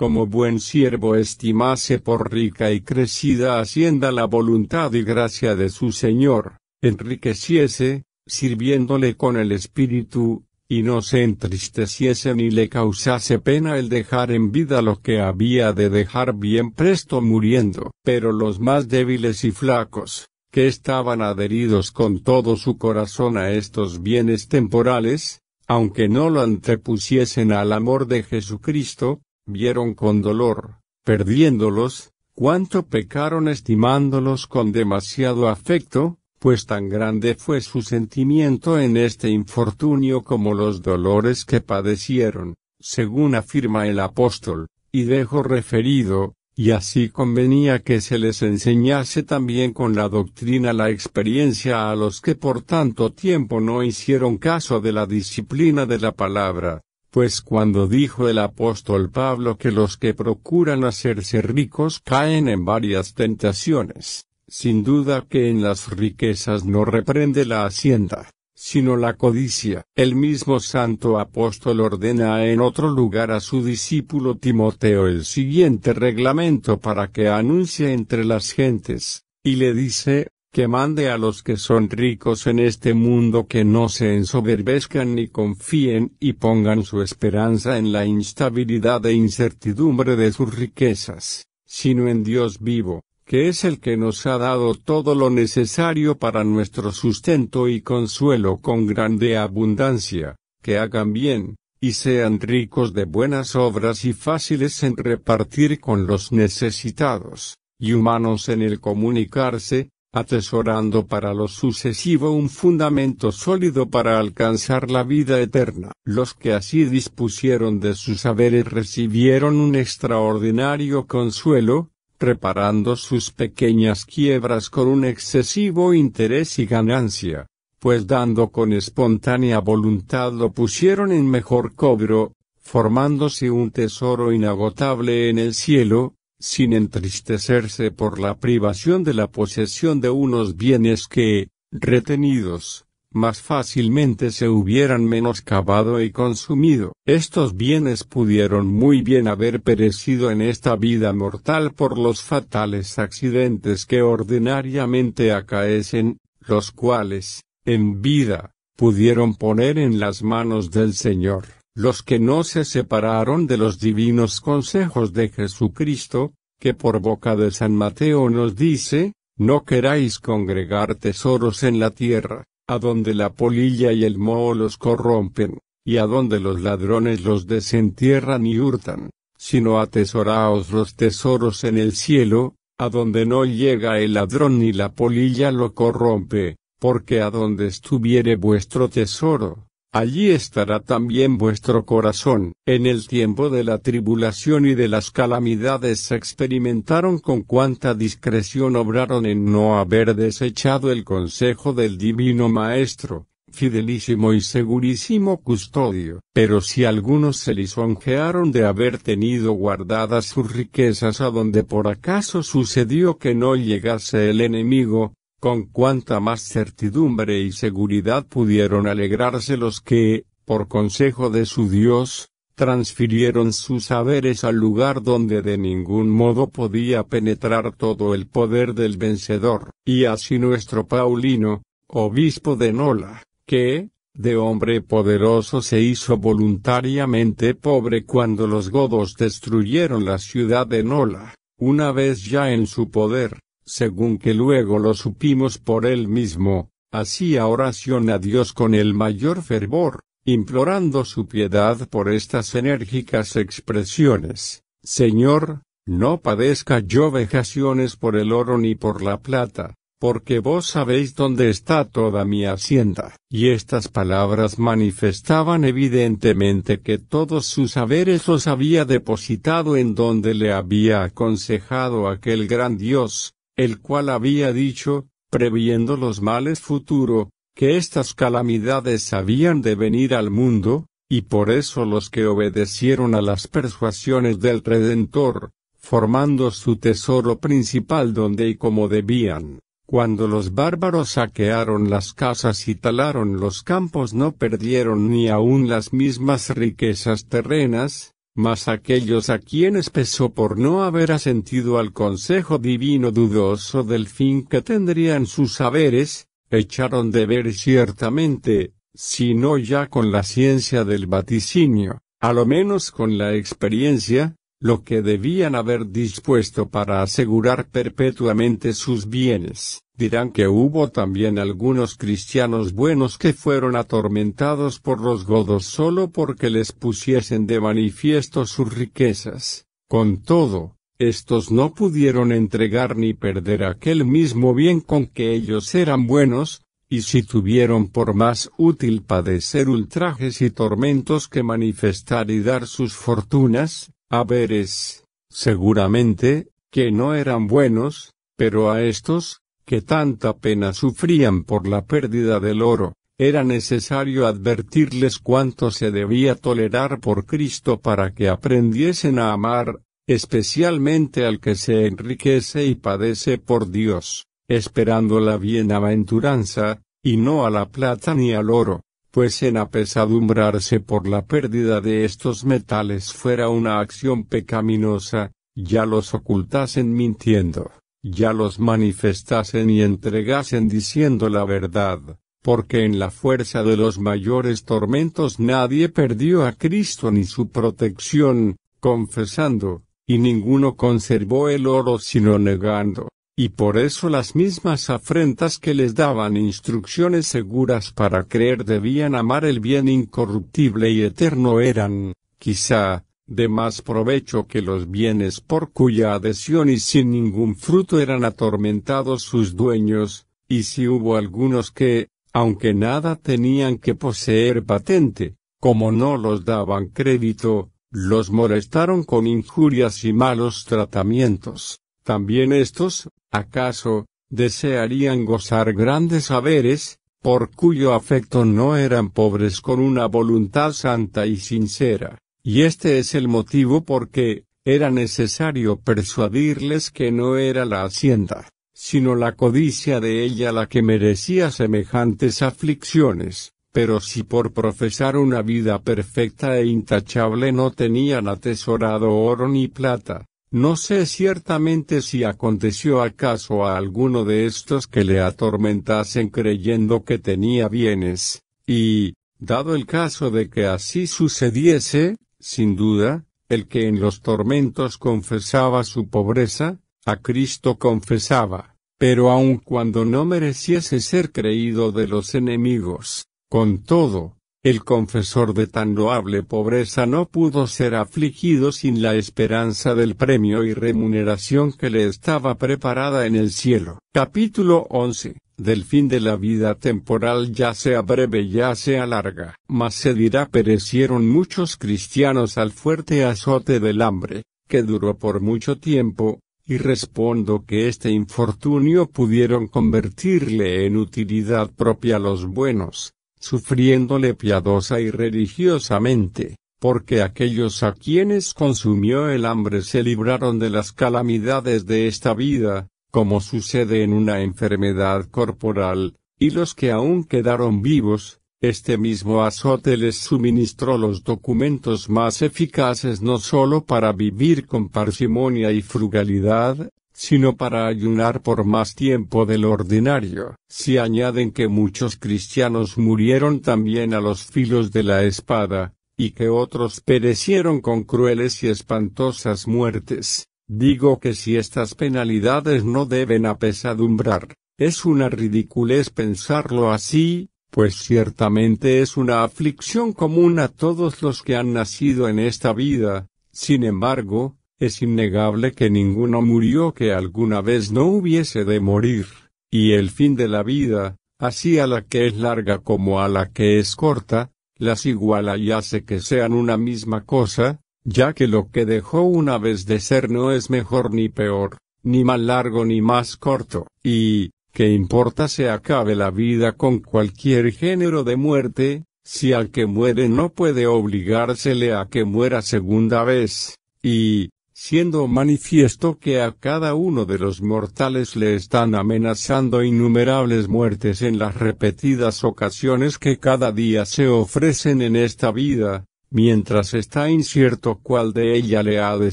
como buen siervo estimase por rica y crecida hacienda la voluntad y gracia de su Señor, enriqueciese, sirviéndole con el espíritu, y no se entristeciese ni le causase pena el dejar en vida lo que había de dejar bien presto muriendo. Pero los más débiles y flacos, que estaban adheridos con todo su corazón a estos bienes temporales, aunque no lo antepusiesen al amor de Jesucristo, vieron con dolor, perdiéndolos, cuánto pecaron estimándolos con demasiado afecto, pues tan grande fue su sentimiento en este infortunio como los dolores que padecieron, según afirma el apóstol, y dejo referido, y así convenía que se les enseñase también con la doctrina la experiencia a los que por tanto tiempo no hicieron caso de la disciplina de la palabra, pues cuando dijo el apóstol Pablo que los que procuran hacerse ricos caen en varias tentaciones, sin duda que en las riquezas no reprende la hacienda, sino la codicia. El mismo santo apóstol ordena en otro lugar a su discípulo Timoteo el siguiente reglamento para que anuncie entre las gentes, y le dice, que mande a los que son ricos en este mundo que no se ensoberbezcan ni confíen y pongan su esperanza en la instabilidad e incertidumbre de sus riquezas, sino en Dios vivo, que es el que nos ha dado todo lo necesario para nuestro sustento y consuelo con grande abundancia, que hagan bien, y sean ricos de buenas obras y fáciles en repartir con los necesitados, y humanos en el comunicarse, atesorando para lo sucesivo un fundamento sólido para alcanzar la vida eterna. Los que así dispusieron de sus saberes recibieron un extraordinario consuelo, reparando sus pequeñas quiebras con un excesivo interés y ganancia, pues dando con espontánea voluntad lo pusieron en mejor cobro, formándose un tesoro inagotable en el cielo, sin entristecerse por la privación de la posesión de unos bienes que, retenidos, más fácilmente se hubieran menoscabado y consumido. Estos bienes pudieron muy bien haber perecido en esta vida mortal por los fatales accidentes que ordinariamente acaecen, los cuales, en vida, pudieron poner en las manos del Señor los que no se separaron de los divinos consejos de Jesucristo, que por boca de San Mateo nos dice, no queráis congregar tesoros en la tierra, a donde la polilla y el moho los corrompen, y a donde los ladrones los desentierran y hurtan, sino atesoraos los tesoros en el cielo, a donde no llega el ladrón ni la polilla lo corrompe, porque a donde estuviere vuestro tesoro, Allí estará también vuestro corazón. En el tiempo de la tribulación y de las calamidades experimentaron con cuánta discreción obraron en no haber desechado el consejo del Divino Maestro, fidelísimo y segurísimo custodio. Pero si algunos se lisonjearon de haber tenido guardadas sus riquezas a donde por acaso sucedió que no llegase el enemigo, con cuánta más certidumbre y seguridad pudieron alegrarse los que, por consejo de su Dios, transfirieron sus saberes al lugar donde de ningún modo podía penetrar todo el poder del vencedor. Y así nuestro Paulino, obispo de Nola, que, de hombre poderoso se hizo voluntariamente pobre cuando los godos destruyeron la ciudad de Nola, una vez ya en su poder, según que luego lo supimos por él mismo, hacía oración a Dios con el mayor fervor, implorando su piedad por estas enérgicas expresiones. Señor, no padezca yo vejaciones por el oro ni por la plata, porque vos sabéis dónde está toda mi hacienda. Y estas palabras manifestaban evidentemente que todos sus haberes los había depositado en donde le había aconsejado aquel gran Dios, el cual había dicho, previendo los males futuro, que estas calamidades habían de venir al mundo, y por eso los que obedecieron a las persuasiones del Redentor, formando su tesoro principal donde y como debían, cuando los bárbaros saquearon las casas y talaron los campos no perdieron ni aun las mismas riquezas terrenas, mas aquellos a quienes pesó por no haber asentido al consejo divino dudoso del fin que tendrían sus saberes, echaron de ver ciertamente, si no ya con la ciencia del vaticinio, a lo menos con la experiencia, lo que debían haber dispuesto para asegurar perpetuamente sus bienes. Dirán que hubo también algunos cristianos buenos que fueron atormentados por los godos solo porque les pusiesen de manifiesto sus riquezas. Con todo, estos no pudieron entregar ni perder aquel mismo bien con que ellos eran buenos, y si tuvieron por más útil padecer ultrajes y tormentos que manifestar y dar sus fortunas, haberes, seguramente, que no eran buenos, pero a estos, que tanta pena sufrían por la pérdida del oro, era necesario advertirles cuánto se debía tolerar por Cristo para que aprendiesen a amar, especialmente al que se enriquece y padece por Dios, esperando la bienaventuranza, y no a la plata ni al oro pues en apesadumbrarse por la pérdida de estos metales fuera una acción pecaminosa, ya los ocultasen mintiendo, ya los manifestasen y entregasen diciendo la verdad, porque en la fuerza de los mayores tormentos nadie perdió a Cristo ni su protección, confesando, y ninguno conservó el oro sino negando, y por eso las mismas afrentas que les daban instrucciones seguras para creer debían amar el bien incorruptible y eterno eran, quizá, de más provecho que los bienes por cuya adhesión y sin ningún fruto eran atormentados sus dueños, y si hubo algunos que, aunque nada tenían que poseer patente, como no los daban crédito, los molestaron con injurias y malos tratamientos. También estos, ¿Acaso, desearían gozar grandes saberes, por cuyo afecto no eran pobres con una voluntad santa y sincera? Y este es el motivo por qué era necesario persuadirles que no era la hacienda, sino la codicia de ella la que merecía semejantes aflicciones, pero si por profesar una vida perfecta e intachable no tenían atesorado oro ni plata, no sé ciertamente si aconteció acaso a alguno de estos que le atormentasen creyendo que tenía bienes, y, dado el caso de que así sucediese, sin duda, el que en los tormentos confesaba su pobreza, a Cristo confesaba, pero aun cuando no mereciese ser creído de los enemigos, con todo, el confesor de tan loable pobreza no pudo ser afligido sin la esperanza del premio y remuneración que le estaba preparada en el cielo. Capítulo 11 del fin de la vida temporal ya sea breve ya sea larga. Mas se dirá perecieron muchos cristianos al fuerte azote del hambre, que duró por mucho tiempo, y respondo que este infortunio pudieron convertirle en utilidad propia a los buenos, sufriéndole piadosa y religiosamente, porque aquellos a quienes consumió el hambre se libraron de las calamidades de esta vida, como sucede en una enfermedad corporal, y los que aún quedaron vivos, este mismo azote les suministró los documentos más eficaces no sólo para vivir con parsimonia y frugalidad, sino para ayunar por más tiempo del ordinario. Si añaden que muchos cristianos murieron también a los filos de la espada, y que otros perecieron con crueles y espantosas muertes, digo que si estas penalidades no deben apesadumbrar, es una ridiculez pensarlo así, pues ciertamente es una aflicción común a todos los que han nacido en esta vida, sin embargo, es innegable que ninguno murió que alguna vez no hubiese de morir, y el fin de la vida, así a la que es larga como a la que es corta, las iguala y hace que sean una misma cosa, ya que lo que dejó una vez de ser no es mejor ni peor, ni más largo ni más corto, y, que importa se acabe la vida con cualquier género de muerte, si al que muere no puede obligársele a que muera segunda vez, y, siendo manifiesto que a cada uno de los mortales le están amenazando innumerables muertes en las repetidas ocasiones que cada día se ofrecen en esta vida, mientras está incierto cuál de ella le ha de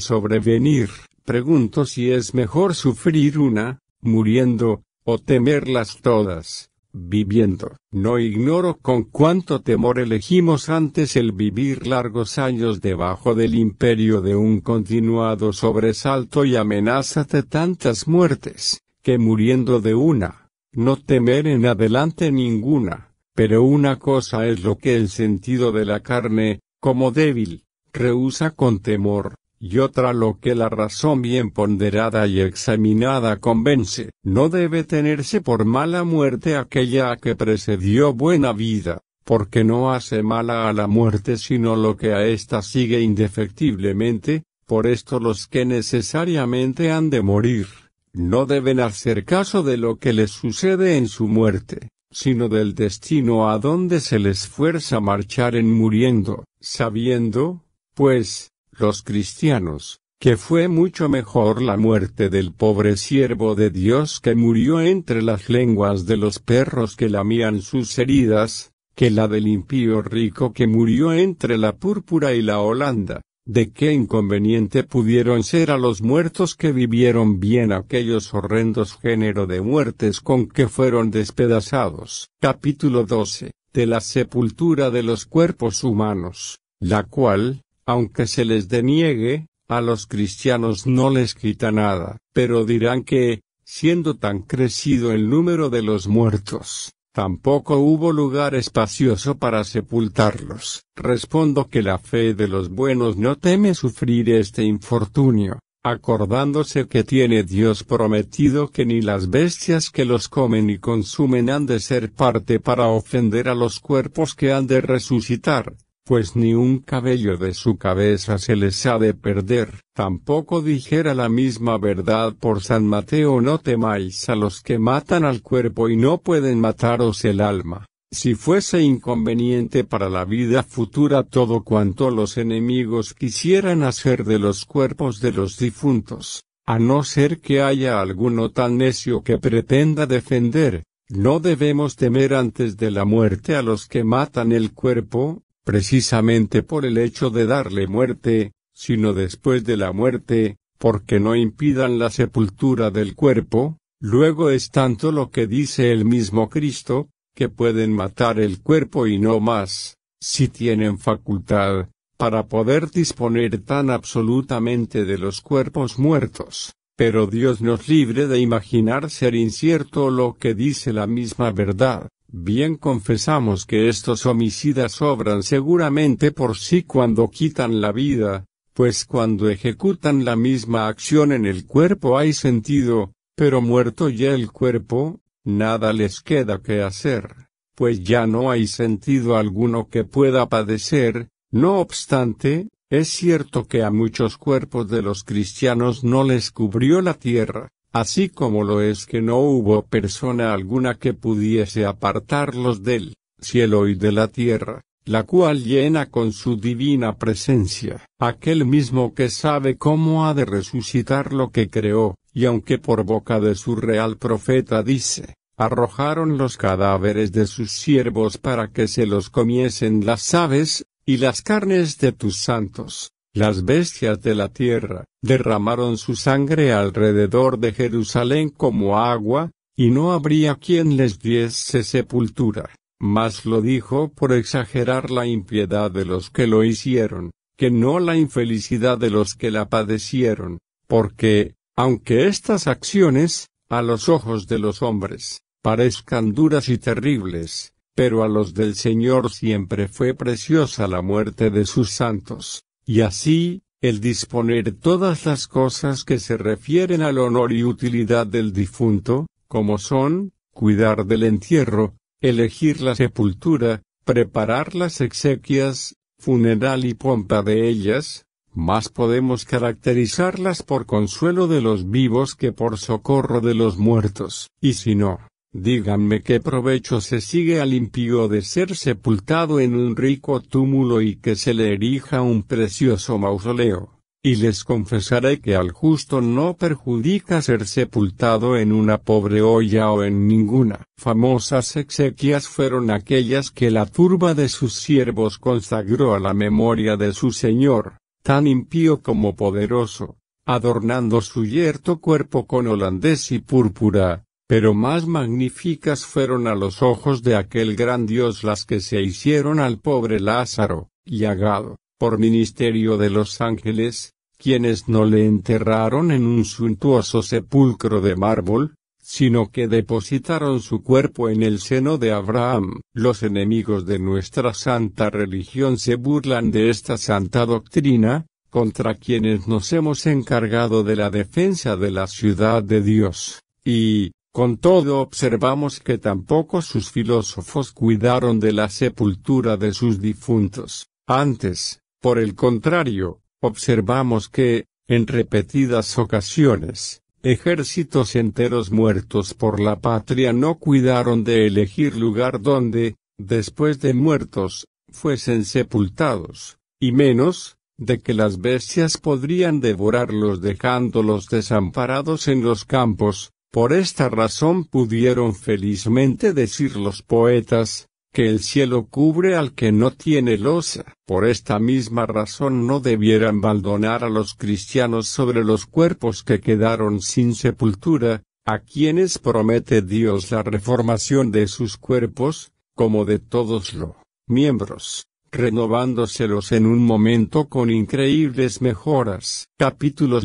sobrevenir. Pregunto si es mejor sufrir una, muriendo, o temerlas todas viviendo. No ignoro con cuánto temor elegimos antes el vivir largos años debajo del imperio de un continuado sobresalto y amenaza de tantas muertes, que muriendo de una, no temer en adelante ninguna. Pero una cosa es lo que el sentido de la carne, como débil, rehúsa con temor, y otra lo que la razón bien ponderada y examinada convence, no debe tenerse por mala muerte aquella a que precedió buena vida, porque no hace mala a la muerte sino lo que a ésta sigue indefectiblemente, por esto los que necesariamente han de morir, no deben hacer caso de lo que les sucede en su muerte, sino del destino a donde se les fuerza marchar en muriendo, sabiendo, pues, los cristianos, que fue mucho mejor la muerte del pobre siervo de Dios que murió entre las lenguas de los perros que lamían sus heridas, que la del impío rico que murió entre la púrpura y la holanda. ¿De qué inconveniente pudieron ser a los muertos que vivieron bien aquellos horrendos género de muertes con que fueron despedazados? Capítulo 12. De la sepultura de los cuerpos humanos, la cual, aunque se les deniegue, a los cristianos no les quita nada, pero dirán que, siendo tan crecido el número de los muertos, tampoco hubo lugar espacioso para sepultarlos. Respondo que la fe de los buenos no teme sufrir este infortunio, acordándose que tiene Dios prometido que ni las bestias que los comen y consumen han de ser parte para ofender a los cuerpos que han de resucitar pues ni un cabello de su cabeza se les ha de perder. Tampoco dijera la misma verdad por San Mateo no temáis a los que matan al cuerpo y no pueden mataros el alma. Si fuese inconveniente para la vida futura todo cuanto los enemigos quisieran hacer de los cuerpos de los difuntos, a no ser que haya alguno tan necio que pretenda defender, no debemos temer antes de la muerte a los que matan el cuerpo, precisamente por el hecho de darle muerte, sino después de la muerte, porque no impidan la sepultura del cuerpo, luego es tanto lo que dice el mismo Cristo, que pueden matar el cuerpo y no más, si tienen facultad, para poder disponer tan absolutamente de los cuerpos muertos. Pero Dios nos libre de imaginar ser incierto lo que dice la misma verdad. Bien confesamos que estos homicidas obran seguramente por sí cuando quitan la vida, pues cuando ejecutan la misma acción en el cuerpo hay sentido, pero muerto ya el cuerpo, nada les queda que hacer, pues ya no hay sentido alguno que pueda padecer, no obstante, es cierto que a muchos cuerpos de los cristianos no les cubrió la tierra, así como lo es que no hubo persona alguna que pudiese apartarlos del cielo y de la tierra, la cual llena con su divina presencia, aquel mismo que sabe cómo ha de resucitar lo que creó, y aunque por boca de su real profeta dice, arrojaron los cadáveres de sus siervos para que se los comiesen las aves, y las carnes de tus santos, las bestias de la tierra derramaron su sangre alrededor de Jerusalén como agua, y no habría quien les diese sepultura. Mas lo dijo por exagerar la impiedad de los que lo hicieron, que no la infelicidad de los que la padecieron, porque, aunque estas acciones, a los ojos de los hombres, parezcan duras y terribles, pero a los del Señor siempre fue preciosa la muerte de sus santos. Y así, el disponer todas las cosas que se refieren al honor y utilidad del difunto, como son, cuidar del entierro, elegir la sepultura, preparar las exequias, funeral y pompa de ellas, más podemos caracterizarlas por consuelo de los vivos que por socorro de los muertos, y si no, Díganme qué provecho se sigue al impío de ser sepultado en un rico túmulo y que se le erija un precioso mausoleo, y les confesaré que al justo no perjudica ser sepultado en una pobre olla o en ninguna. Famosas exequias fueron aquellas que la turba de sus siervos consagró a la memoria de su Señor, tan impío como poderoso, adornando su yerto cuerpo con holandés y púrpura pero más magníficas fueron a los ojos de aquel gran Dios las que se hicieron al pobre Lázaro, y Agado, por ministerio de los ángeles, quienes no le enterraron en un suntuoso sepulcro de mármol, sino que depositaron su cuerpo en el seno de Abraham. Los enemigos de nuestra santa religión se burlan de esta santa doctrina, contra quienes nos hemos encargado de la defensa de la ciudad de Dios, y, con todo observamos que tampoco sus filósofos cuidaron de la sepultura de sus difuntos. Antes, por el contrario, observamos que, en repetidas ocasiones, ejércitos enteros muertos por la patria no cuidaron de elegir lugar donde, después de muertos, fuesen sepultados, y menos, de que las bestias podrían devorarlos dejándolos desamparados en los campos, por esta razón pudieron felizmente decir los poetas, que el cielo cubre al que no tiene losa. Por esta misma razón no debieran abandonar a los cristianos sobre los cuerpos que quedaron sin sepultura, a quienes promete Dios la reformación de sus cuerpos, como de todos los miembros, renovándoselos en un momento con increíbles mejoras. Capítulo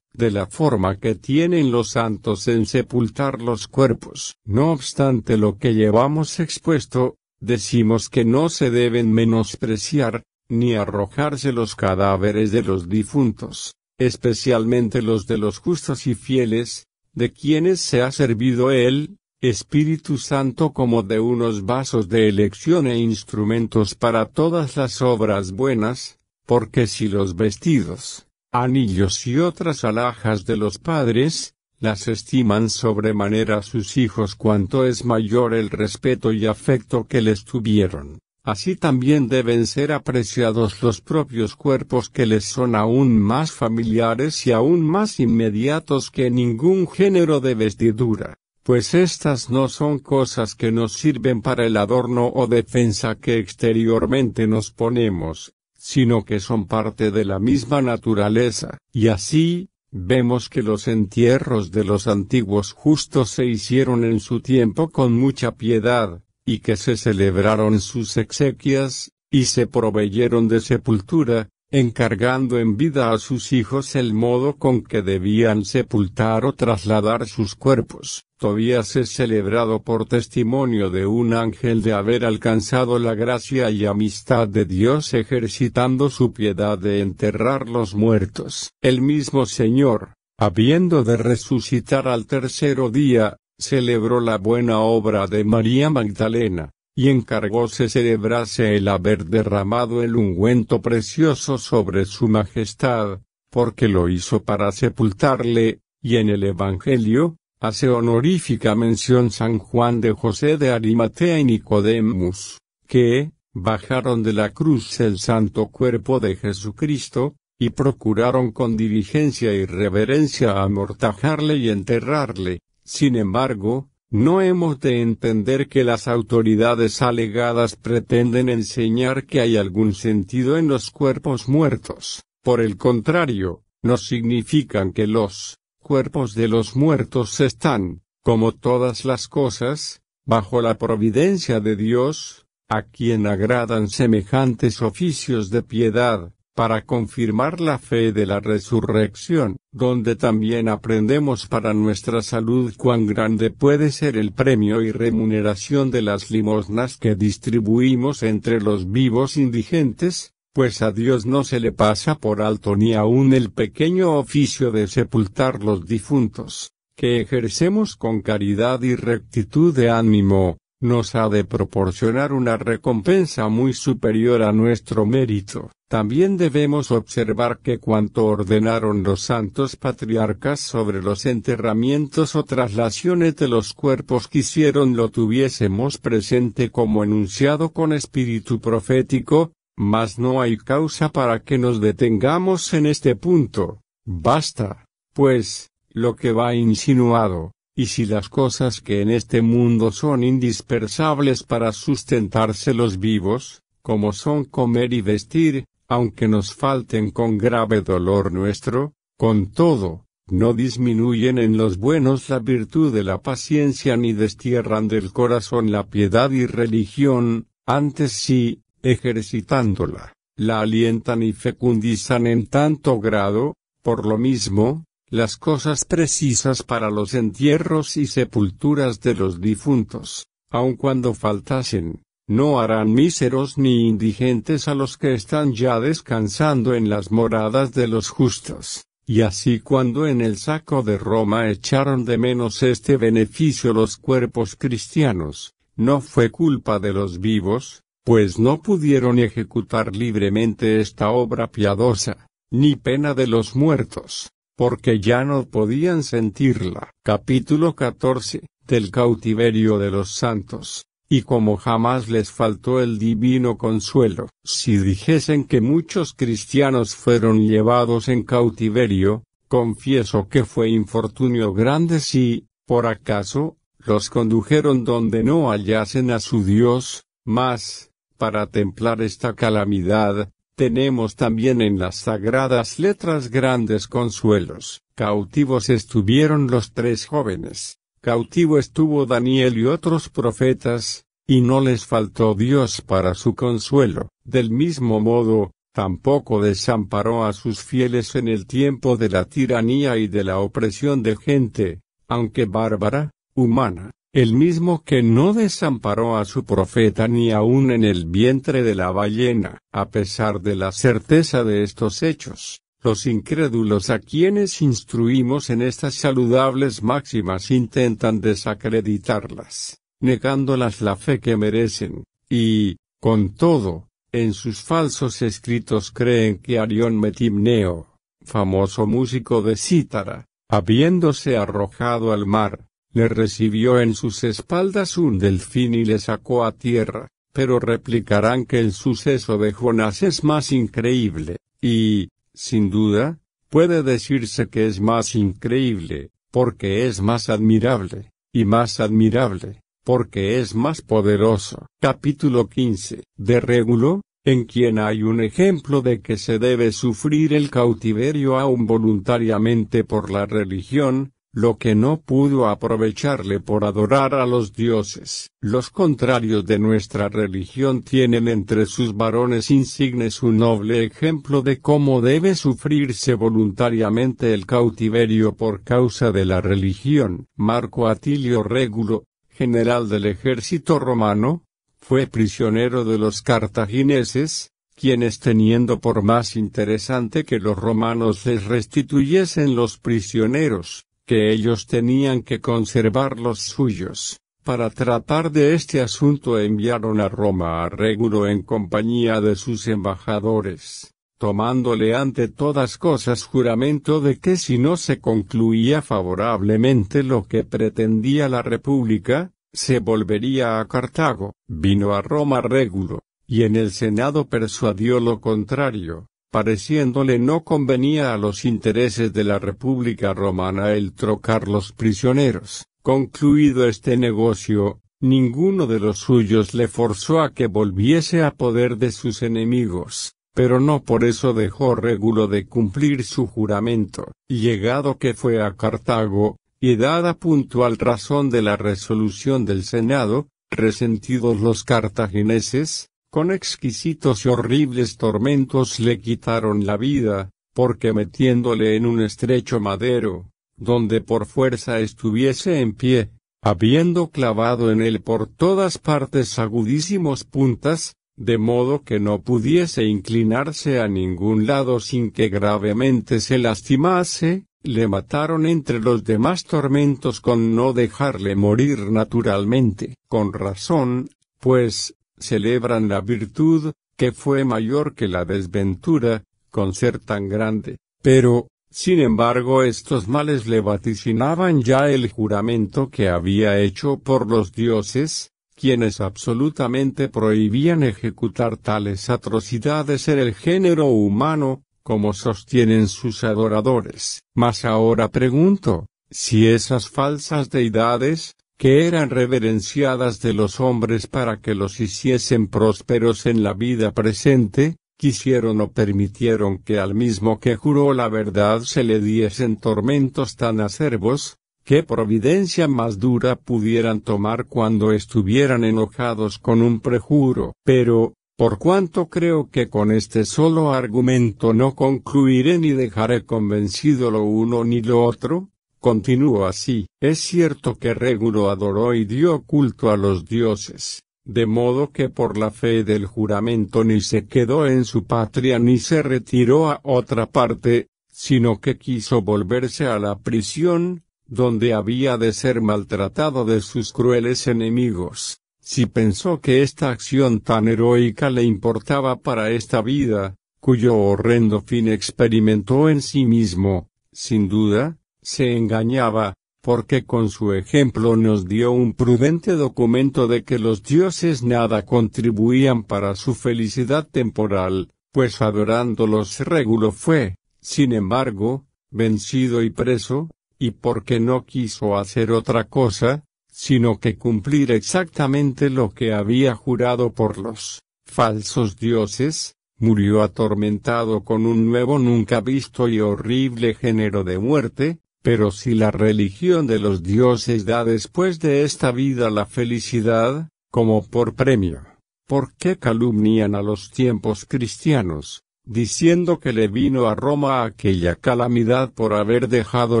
de la forma que tienen los santos en sepultar los cuerpos. No obstante lo que llevamos expuesto, decimos que no se deben menospreciar, ni arrojarse los cadáveres de los difuntos, especialmente los de los justos y fieles, de quienes se ha servido el Espíritu Santo como de unos vasos de elección e instrumentos para todas las obras buenas, porque si los vestidos anillos y otras alhajas de los padres, las estiman sobremanera sus hijos cuanto es mayor el respeto y afecto que les tuvieron. Así también deben ser apreciados los propios cuerpos que les son aún más familiares y aún más inmediatos que ningún género de vestidura, pues estas no son cosas que nos sirven para el adorno o defensa que exteriormente nos ponemos, sino que son parte de la misma naturaleza, y así, vemos que los entierros de los antiguos justos se hicieron en su tiempo con mucha piedad, y que se celebraron sus exequias, y se proveyeron de sepultura, encargando en vida a sus hijos el modo con que debían sepultar o trasladar sus cuerpos. todavía es celebrado por testimonio de un ángel de haber alcanzado la gracia y amistad de Dios ejercitando su piedad de enterrar los muertos. El mismo Señor, habiendo de resucitar al tercero día, celebró la buena obra de María Magdalena y encargóse celebrase el haber derramado el ungüento precioso sobre su majestad, porque lo hizo para sepultarle, y en el Evangelio, hace honorífica mención San Juan de José de Arimatea y Nicodemus, que, bajaron de la cruz el santo cuerpo de Jesucristo, y procuraron con diligencia y reverencia amortajarle y enterrarle. Sin embargo, no hemos de entender que las autoridades alegadas pretenden enseñar que hay algún sentido en los cuerpos muertos. Por el contrario, nos significan que los cuerpos de los muertos están, como todas las cosas, bajo la providencia de Dios, a quien agradan semejantes oficios de piedad, para confirmar la fe de la resurrección, donde también aprendemos para nuestra salud cuán grande puede ser el premio y remuneración de las limosnas que distribuimos entre los vivos indigentes, pues a Dios no se le pasa por alto ni aun el pequeño oficio de sepultar los difuntos, que ejercemos con caridad y rectitud de ánimo, nos ha de proporcionar una recompensa muy superior a nuestro mérito. También debemos observar que cuanto ordenaron los santos patriarcas sobre los enterramientos o traslaciones de los cuerpos quisieron lo tuviésemos presente como enunciado con espíritu profético, mas no hay causa para que nos detengamos en este punto. Basta, pues, lo que va insinuado. Y si las cosas que en este mundo son indispensables para sustentarse los vivos, como son comer y vestir, aunque nos falten con grave dolor nuestro, con todo, no disminuyen en los buenos la virtud de la paciencia ni destierran del corazón la piedad y religión, antes sí, ejercitándola, la alientan y fecundizan en tanto grado, por lo mismo, las cosas precisas para los entierros y sepulturas de los difuntos, aun cuando faltasen, no harán míseros ni indigentes a los que están ya descansando en las moradas de los justos. Y así cuando en el saco de Roma echaron de menos este beneficio los cuerpos cristianos, no fue culpa de los vivos, pues no pudieron ejecutar libremente esta obra piadosa, ni pena de los muertos, porque ya no podían sentirla. Capítulo 14, del cautiverio de los santos y como jamás les faltó el divino consuelo. Si dijesen que muchos cristianos fueron llevados en cautiverio, confieso que fue infortunio grande si, por acaso, los condujeron donde no hallasen a su Dios, mas, para templar esta calamidad, tenemos también en las sagradas letras grandes consuelos. Cautivos estuvieron los tres jóvenes, cautivo estuvo Daniel y otros profetas, y no les faltó Dios para su consuelo. Del mismo modo, tampoco desamparó a sus fieles en el tiempo de la tiranía y de la opresión de gente, aunque bárbara, humana el mismo que no desamparó a su profeta ni aun en el vientre de la ballena, a pesar de la certeza de estos hechos. Los incrédulos a quienes instruimos en estas saludables máximas intentan desacreditarlas, negándolas la fe que merecen, y, con todo, en sus falsos escritos creen que Arión Metimneo, famoso músico de cítara, habiéndose arrojado al mar, le recibió en sus espaldas un delfín y le sacó a tierra, pero replicarán que el suceso de Jonás es más increíble, y, sin duda, puede decirse que es más increíble, porque es más admirable, y más admirable, porque es más poderoso. Capítulo 15. De Regulo, en quien hay un ejemplo de que se debe sufrir el cautiverio aún voluntariamente por la religión, lo que no pudo aprovecharle por adorar a los dioses. Los contrarios de nuestra religión tienen entre sus varones insignes un noble ejemplo de cómo debe sufrirse voluntariamente el cautiverio por causa de la religión. Marco Atilio Régulo, general del ejército romano, fue prisionero de los cartagineses, quienes teniendo por más interesante que los romanos les restituyesen los prisioneros, que ellos tenían que conservar los suyos. Para tratar de este asunto enviaron a Roma a Régulo en compañía de sus embajadores, tomándole ante todas cosas juramento de que si no se concluía favorablemente lo que pretendía la República, se volvería a Cartago. Vino a Roma Régulo, y en el Senado persuadió lo contrario pareciéndole no convenía a los intereses de la República Romana el trocar los prisioneros. Concluido este negocio, ninguno de los suyos le forzó a que volviese a poder de sus enemigos, pero no por eso dejó régulo de cumplir su juramento. Llegado que fue a Cartago, y dada puntual razón de la resolución del Senado, resentidos los cartagineses, con exquisitos y horribles tormentos le quitaron la vida, porque metiéndole en un estrecho madero, donde por fuerza estuviese en pie, habiendo clavado en él por todas partes agudísimos puntas, de modo que no pudiese inclinarse a ningún lado sin que gravemente se lastimase, le mataron entre los demás tormentos con no dejarle morir naturalmente. Con razón, pues, celebran la virtud, que fue mayor que la desventura, con ser tan grande, pero, sin embargo, estos males le vaticinaban ya el juramento que había hecho por los dioses, quienes absolutamente prohibían ejecutar tales atrocidades en el género humano, como sostienen sus adoradores. Mas ahora pregunto, si esas falsas deidades, que eran reverenciadas de los hombres para que los hiciesen prósperos en la vida presente, quisieron o permitieron que al mismo que juró la verdad se le diesen tormentos tan acervos, qué providencia más dura pudieran tomar cuando estuvieran enojados con un prejuro. Pero, por cuanto creo que con este solo argumento no concluiré ni dejaré convencido lo uno ni lo otro, Continuó así, es cierto que Régulo adoró y dio culto a los dioses, de modo que por la fe del juramento ni se quedó en su patria ni se retiró a otra parte, sino que quiso volverse a la prisión, donde había de ser maltratado de sus crueles enemigos. Si pensó que esta acción tan heroica le importaba para esta vida, cuyo horrendo fin experimentó en sí mismo, sin duda, se engañaba, porque con su ejemplo nos dio un prudente documento de que los dioses nada contribuían para su felicidad temporal, pues adorándolos Régulo fue, sin embargo, vencido y preso, y porque no quiso hacer otra cosa, sino que cumplir exactamente lo que había jurado por los falsos dioses, murió atormentado con un nuevo nunca visto y horrible género de muerte, pero si la religión de los dioses da después de esta vida la felicidad, como por premio, ¿por qué calumnian a los tiempos cristianos, diciendo que le vino a Roma aquella calamidad por haber dejado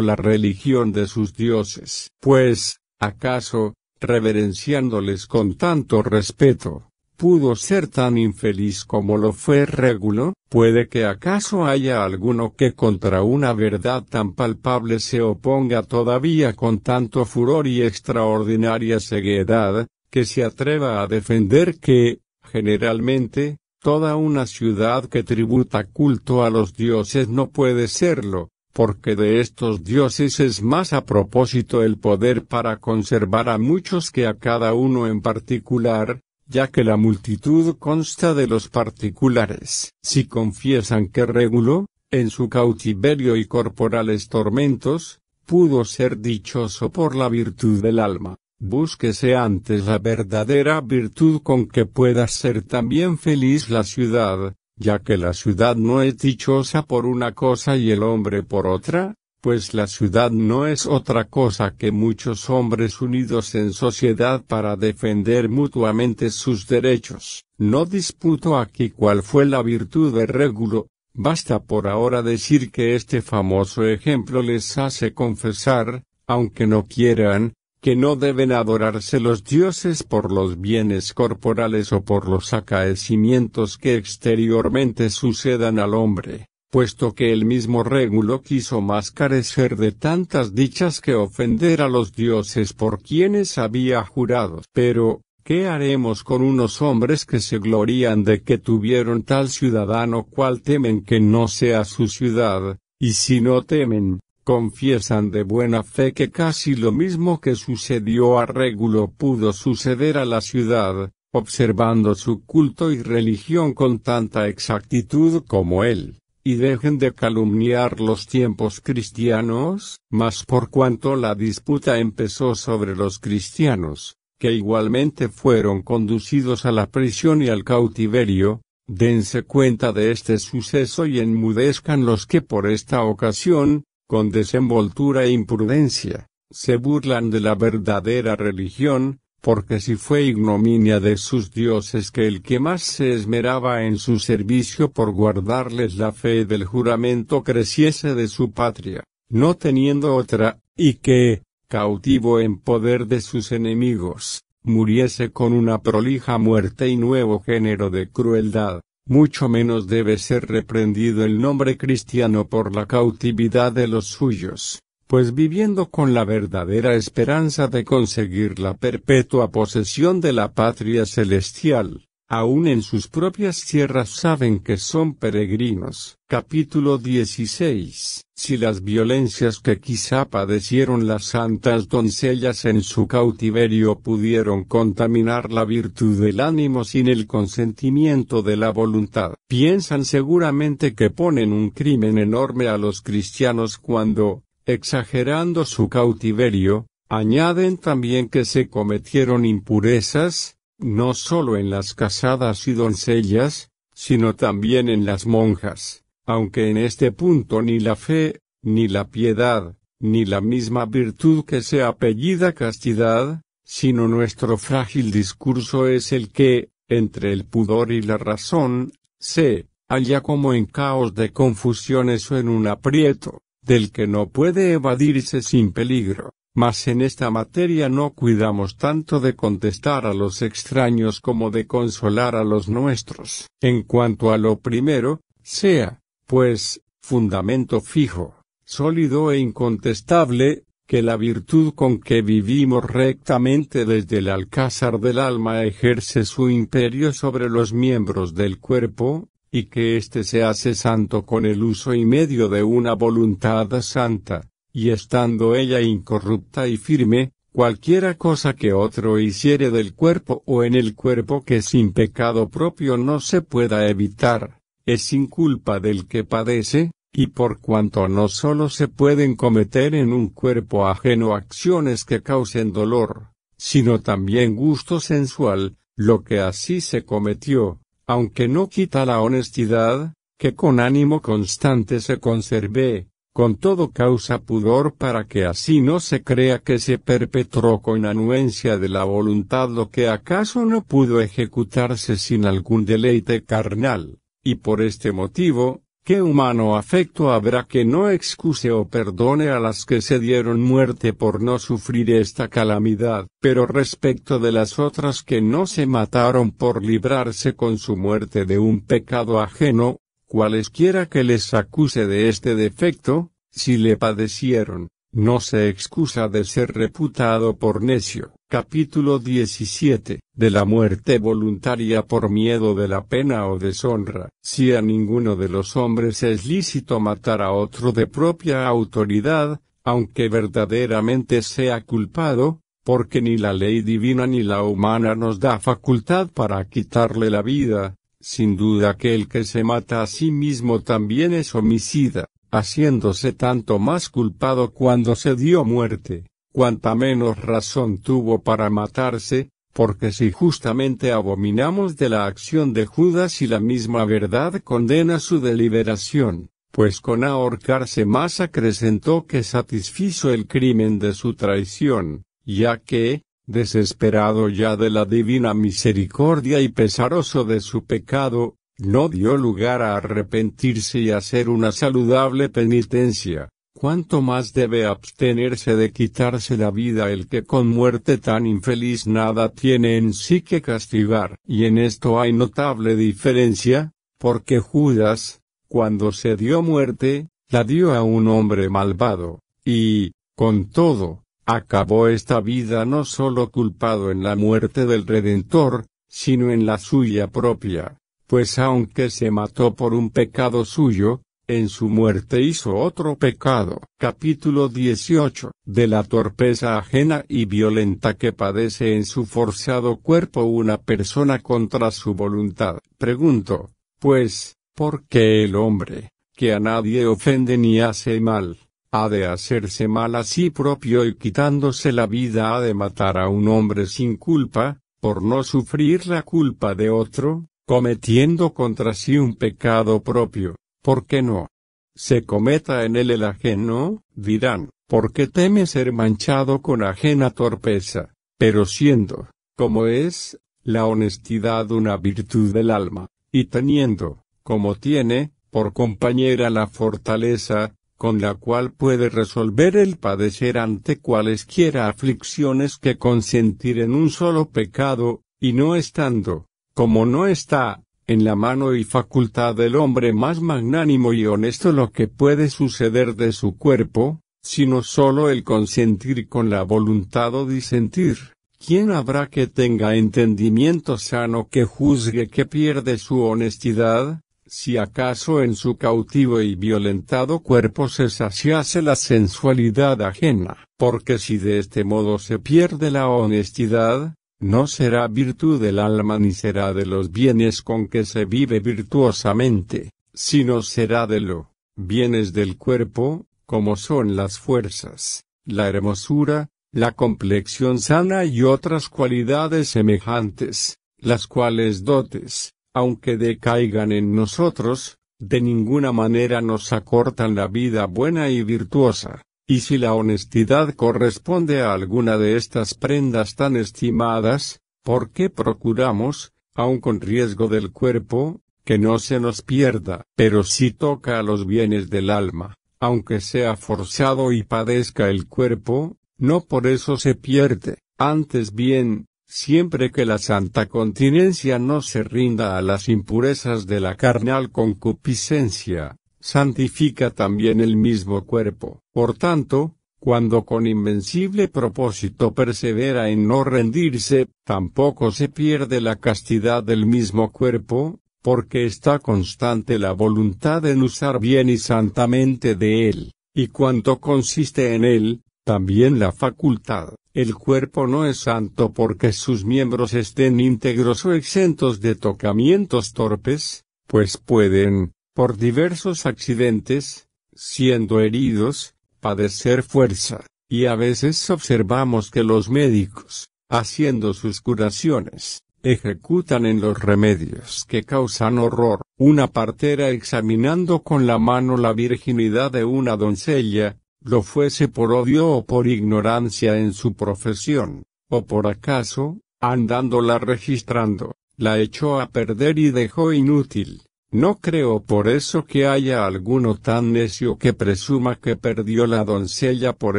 la religión de sus dioses? Pues, ¿acaso, reverenciándoles con tanto respeto, pudo ser tan infeliz como lo fue Régulo, puede que acaso haya alguno que contra una verdad tan palpable se oponga todavía con tanto furor y extraordinaria ceguedad, que se atreva a defender que, generalmente, toda una ciudad que tributa culto a los dioses no puede serlo, porque de estos dioses es más a propósito el poder para conservar a muchos que a cada uno en particular, ya que la multitud consta de los particulares. Si confiesan que Régulo, en su cautiverio y corporales tormentos, pudo ser dichoso por la virtud del alma, búsquese antes la verdadera virtud con que pueda ser también feliz la ciudad, ya que la ciudad no es dichosa por una cosa y el hombre por otra, pues la ciudad no es otra cosa que muchos hombres unidos en sociedad para defender mutuamente sus derechos. No disputo aquí cuál fue la virtud de Régulo, basta por ahora decir que este famoso ejemplo les hace confesar, aunque no quieran, que no deben adorarse los dioses por los bienes corporales o por los acaecimientos que exteriormente sucedan al hombre puesto que el mismo Régulo quiso más carecer de tantas dichas que ofender a los dioses por quienes había jurado. Pero, ¿qué haremos con unos hombres que se glorían de que tuvieron tal ciudadano cual temen que no sea su ciudad, y si no temen, confiesan de buena fe que casi lo mismo que sucedió a Régulo pudo suceder a la ciudad, observando su culto y religión con tanta exactitud como él? y dejen de calumniar los tiempos cristianos, mas por cuanto la disputa empezó sobre los cristianos, que igualmente fueron conducidos a la prisión y al cautiverio, dense cuenta de este suceso y enmudezcan los que por esta ocasión, con desenvoltura e imprudencia, se burlan de la verdadera religión, porque si fue ignominia de sus dioses que el que más se esmeraba en su servicio por guardarles la fe del juramento creciese de su patria, no teniendo otra, y que, cautivo en poder de sus enemigos, muriese con una prolija muerte y nuevo género de crueldad, mucho menos debe ser reprendido el nombre cristiano por la cautividad de los suyos pues viviendo con la verdadera esperanza de conseguir la perpetua posesión de la patria celestial, aun en sus propias tierras saben que son peregrinos. Capítulo 16. Si las violencias que quizá padecieron las santas doncellas en su cautiverio pudieron contaminar la virtud del ánimo sin el consentimiento de la voluntad, piensan seguramente que ponen un crimen enorme a los cristianos cuando, exagerando su cautiverio, añaden también que se cometieron impurezas, no sólo en las casadas y doncellas, sino también en las monjas, aunque en este punto ni la fe, ni la piedad, ni la misma virtud que se apellida castidad, sino nuestro frágil discurso es el que, entre el pudor y la razón, se halla como en caos de confusiones o en un aprieto del que no puede evadirse sin peligro. Mas en esta materia no cuidamos tanto de contestar a los extraños como de consolar a los nuestros. En cuanto a lo primero, sea, pues, fundamento fijo, sólido e incontestable, que la virtud con que vivimos rectamente desde el alcázar del alma ejerce su imperio sobre los miembros del cuerpo, y que éste se hace santo con el uso y medio de una voluntad santa, y estando ella incorrupta y firme, cualquiera cosa que otro hiciere del cuerpo o en el cuerpo que sin pecado propio no se pueda evitar, es sin culpa del que padece, y por cuanto no sólo se pueden cometer en un cuerpo ajeno acciones que causen dolor, sino también gusto sensual, lo que así se cometió, aunque no quita la honestidad, que con ánimo constante se conserve, con todo causa pudor para que así no se crea que se perpetró con anuencia de la voluntad lo que acaso no pudo ejecutarse sin algún deleite carnal, y por este motivo, ¿Qué humano afecto habrá que no excuse o perdone a las que se dieron muerte por no sufrir esta calamidad? Pero respecto de las otras que no se mataron por librarse con su muerte de un pecado ajeno, cualesquiera que les acuse de este defecto, si le padecieron, no se excusa de ser reputado por necio. Capítulo 17. De la muerte voluntaria por miedo de la pena o deshonra. Si a ninguno de los hombres es lícito matar a otro de propia autoridad, aunque verdaderamente sea culpado, porque ni la ley divina ni la humana nos da facultad para quitarle la vida, sin duda que el que se mata a sí mismo también es homicida haciéndose tanto más culpado cuando se dio muerte, cuanta menos razón tuvo para matarse, porque si justamente abominamos de la acción de Judas y la misma verdad condena su deliberación, pues con ahorcarse más acrecentó que satisfizo el crimen de su traición, ya que, desesperado ya de la divina misericordia y pesaroso de su pecado, no dio lugar a arrepentirse y hacer una saludable penitencia, cuánto más debe abstenerse de quitarse la vida el que con muerte tan infeliz nada tiene en sí que castigar. Y en esto hay notable diferencia, porque Judas, cuando se dio muerte, la dio a un hombre malvado, y, con todo, acabó esta vida no solo culpado en la muerte del Redentor, sino en la suya propia pues aunque se mató por un pecado suyo, en su muerte hizo otro pecado. Capítulo 18. De la torpeza ajena y violenta que padece en su forzado cuerpo una persona contra su voluntad. Pregunto, pues, ¿por qué el hombre, que a nadie ofende ni hace mal, ha de hacerse mal a sí propio y quitándose la vida ha de matar a un hombre sin culpa, por no sufrir la culpa de otro? cometiendo contra sí un pecado propio, ¿por qué no? Se cometa en él el ajeno, dirán, porque teme ser manchado con ajena torpeza, pero siendo, como es, la honestidad una virtud del alma, y teniendo, como tiene, por compañera la fortaleza, con la cual puede resolver el padecer ante cualesquiera aflicciones que consentir en un solo pecado, y no estando, como no está, en la mano y facultad del hombre más magnánimo y honesto lo que puede suceder de su cuerpo, sino sólo el consentir con la voluntad o disentir. ¿Quién habrá que tenga entendimiento sano que juzgue que pierde su honestidad, si acaso en su cautivo y violentado cuerpo se saciase la sensualidad ajena? Porque si de este modo se pierde la honestidad, no será virtud del alma ni será de los bienes con que se vive virtuosamente, sino será de lo, bienes del cuerpo, como son las fuerzas, la hermosura, la complexión sana y otras cualidades semejantes, las cuales dotes, aunque decaigan en nosotros, de ninguna manera nos acortan la vida buena y virtuosa. Y si la honestidad corresponde a alguna de estas prendas tan estimadas, ¿por qué procuramos, aun con riesgo del cuerpo, que no se nos pierda? Pero si toca a los bienes del alma, aunque sea forzado y padezca el cuerpo, no por eso se pierde, antes bien, siempre que la santa continencia no se rinda a las impurezas de la carnal concupiscencia, santifica también el mismo cuerpo. Por tanto, cuando con invencible propósito persevera en no rendirse, tampoco se pierde la castidad del mismo cuerpo, porque está constante la voluntad en usar bien y santamente de él, y cuanto consiste en él, también la facultad. El cuerpo no es santo porque sus miembros estén íntegros o exentos de tocamientos torpes, pues pueden, por diversos accidentes, siendo heridos, padecer fuerza, y a veces observamos que los médicos, haciendo sus curaciones, ejecutan en los remedios que causan horror, una partera examinando con la mano la virginidad de una doncella, lo fuese por odio o por ignorancia en su profesión, o por acaso, andándola registrando, la echó a perder y dejó inútil, no creo por eso que haya alguno tan necio que presuma que perdió la doncella por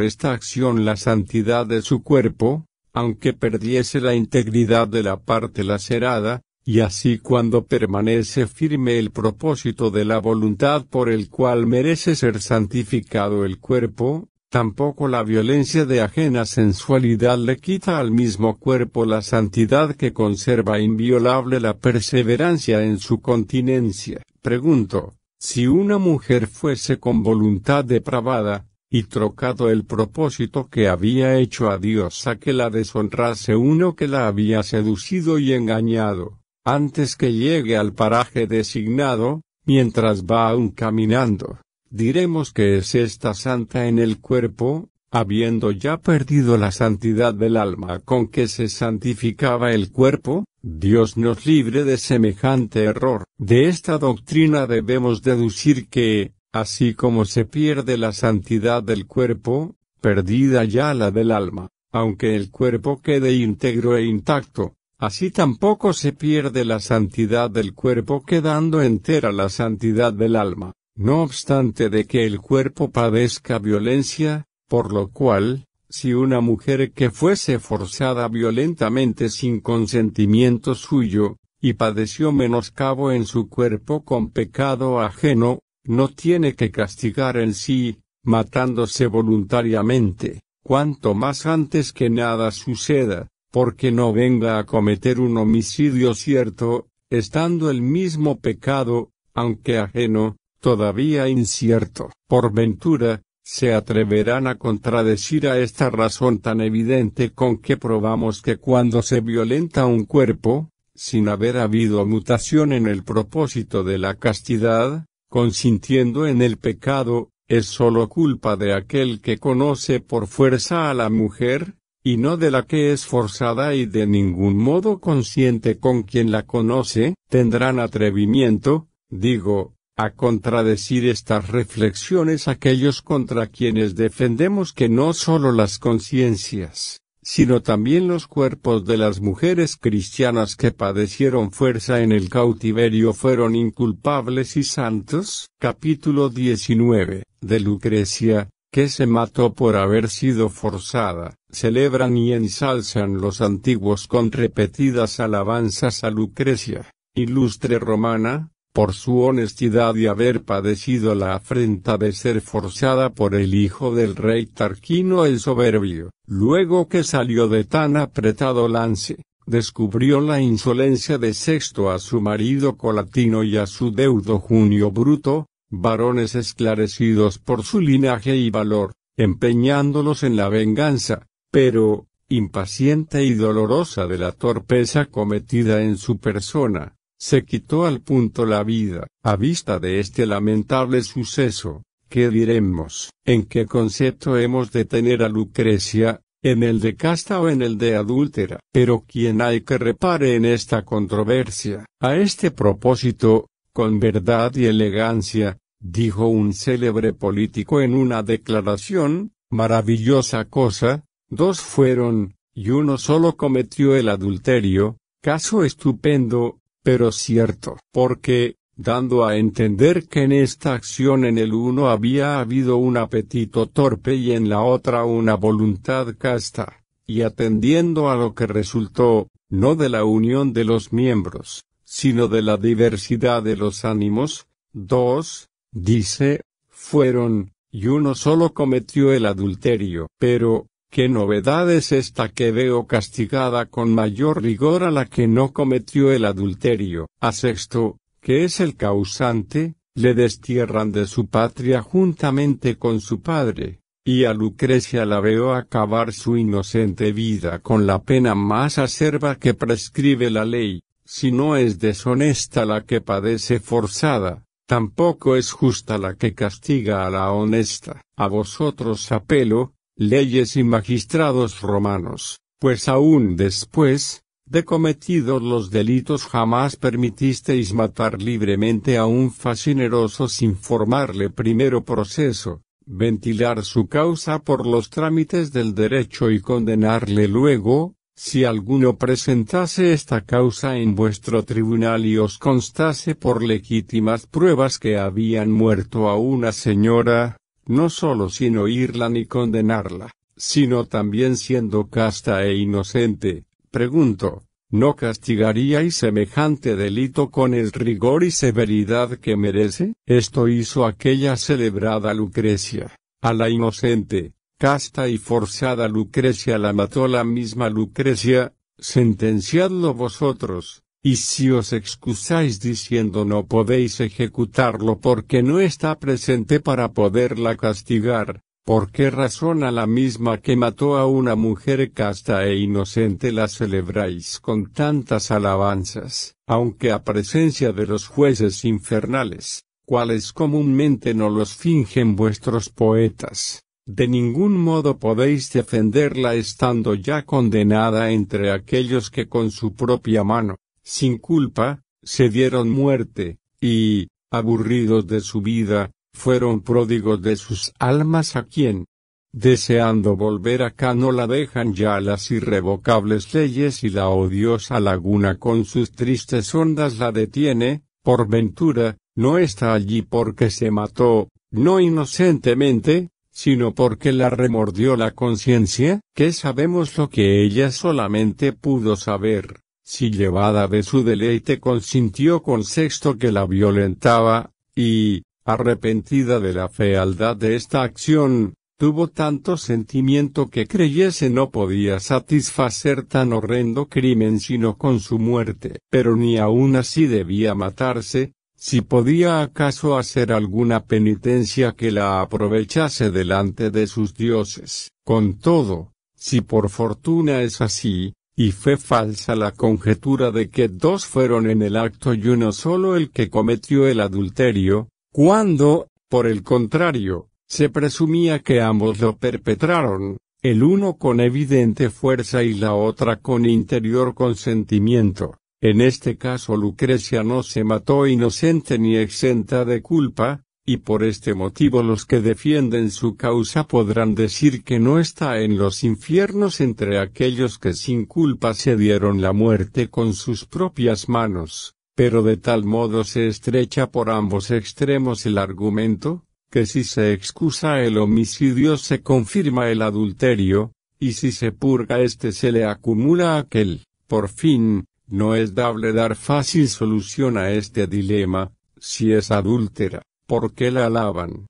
esta acción la santidad de su cuerpo, aunque perdiese la integridad de la parte lacerada, y así cuando permanece firme el propósito de la voluntad por el cual merece ser santificado el cuerpo, Tampoco la violencia de ajena sensualidad le quita al mismo cuerpo la santidad que conserva inviolable la perseverancia en su continencia. Pregunto, si una mujer fuese con voluntad depravada, y trocado el propósito que había hecho a Dios a que la deshonrase uno que la había seducido y engañado, antes que llegue al paraje designado, mientras va aún caminando, diremos que es esta santa en el cuerpo, habiendo ya perdido la santidad del alma con que se santificaba el cuerpo, Dios nos libre de semejante error. De esta doctrina debemos deducir que, así como se pierde la santidad del cuerpo, perdida ya la del alma, aunque el cuerpo quede íntegro e intacto, así tampoco se pierde la santidad del cuerpo quedando entera la santidad del alma no obstante de que el cuerpo padezca violencia, por lo cual, si una mujer que fuese forzada violentamente sin consentimiento suyo, y padeció menoscabo en su cuerpo con pecado ajeno, no tiene que castigar en sí, matándose voluntariamente, cuanto más antes que nada suceda, porque no venga a cometer un homicidio cierto, estando el mismo pecado, aunque ajeno, todavía incierto. Por ventura, se atreverán a contradecir a esta razón tan evidente con que probamos que cuando se violenta un cuerpo, sin haber habido mutación en el propósito de la castidad, consintiendo en el pecado, es sólo culpa de aquel que conoce por fuerza a la mujer, y no de la que es forzada y de ningún modo consciente con quien la conoce, tendrán atrevimiento, digo, a contradecir estas reflexiones aquellos contra quienes defendemos que no sólo las conciencias, sino también los cuerpos de las mujeres cristianas que padecieron fuerza en el cautiverio fueron inculpables y santos. Capítulo 19, de Lucrecia, que se mató por haber sido forzada, celebran y ensalzan los antiguos con repetidas alabanzas a Lucrecia, ilustre romana, por su honestidad y haber padecido la afrenta de ser forzada por el hijo del rey Tarquino el soberbio. Luego que salió de tan apretado lance, descubrió la insolencia de Sexto a su marido Colatino y a su deudo Junio Bruto, varones esclarecidos por su linaje y valor, empeñándolos en la venganza, pero, impaciente y dolorosa de la torpeza cometida en su persona, se quitó al punto la vida. A vista de este lamentable suceso, ¿qué diremos? ¿En qué concepto hemos de tener a Lucrecia? ¿En el de casta o en el de adúltera? Pero quien hay que repare en esta controversia? A este propósito, con verdad y elegancia, dijo un célebre político en una declaración, maravillosa cosa, dos fueron, y uno solo cometió el adulterio, caso estupendo, pero cierto, porque, dando a entender que en esta acción en el uno había habido un apetito torpe y en la otra una voluntad casta, y atendiendo a lo que resultó, no de la unión de los miembros, sino de la diversidad de los ánimos, dos, dice, fueron, y uno solo cometió el adulterio. Pero, ¿Qué novedad es esta que veo castigada con mayor rigor a la que no cometió el adulterio? A sexto, que es el causante, le destierran de su patria juntamente con su padre, y a Lucrecia la veo acabar su inocente vida con la pena más acerba que prescribe la ley, si no es deshonesta la que padece forzada, tampoco es justa la que castiga a la honesta. A vosotros apelo, leyes y magistrados romanos, pues aún después, de cometidos los delitos jamás permitisteis matar libremente a un fascineroso sin formarle primero proceso, ventilar su causa por los trámites del derecho y condenarle luego, si alguno presentase esta causa en vuestro tribunal y os constase por legítimas pruebas que habían muerto a una señora, no solo sin oírla ni condenarla, sino también siendo casta e inocente, pregunto, ¿no castigaríais semejante delito con el rigor y severidad que merece? Esto hizo aquella celebrada Lucrecia. A la inocente, casta y forzada Lucrecia la mató la misma Lucrecia, sentenciadlo vosotros, y si os excusáis diciendo no podéis ejecutarlo porque no está presente para poderla castigar, ¿por qué razón a la misma que mató a una mujer casta e inocente la celebráis con tantas alabanzas, aunque a presencia de los jueces infernales, cuales comúnmente no los fingen vuestros poetas? De ningún modo podéis defenderla estando ya condenada entre aquellos que con su propia mano, sin culpa, se dieron muerte, y, aburridos de su vida, fueron pródigos de sus almas a quien, deseando volver acá no la dejan ya las irrevocables leyes y la odiosa laguna con sus tristes ondas la detiene, por ventura, no está allí porque se mató, no inocentemente, sino porque la remordió la conciencia, que sabemos lo que ella solamente pudo saber si llevada de su deleite consintió con Sexto que la violentaba, y, arrepentida de la fealdad de esta acción, tuvo tanto sentimiento que creyese no podía satisfacer tan horrendo crimen sino con su muerte. Pero ni aun así debía matarse, si podía acaso hacer alguna penitencia que la aprovechase delante de sus dioses. Con todo, si por fortuna es así, y fue falsa la conjetura de que dos fueron en el acto y uno solo el que cometió el adulterio, cuando, por el contrario, se presumía que ambos lo perpetraron, el uno con evidente fuerza y la otra con interior consentimiento. En este caso Lucrecia no se mató inocente ni exenta de culpa, y por este motivo los que defienden su causa podrán decir que no está en los infiernos entre aquellos que sin culpa se dieron la muerte con sus propias manos, pero de tal modo se estrecha por ambos extremos el argumento, que si se excusa el homicidio se confirma el adulterio, y si se purga este se le acumula aquel. Por fin, no es dable dar fácil solución a este dilema, si es adúltera ¿por qué la alaban?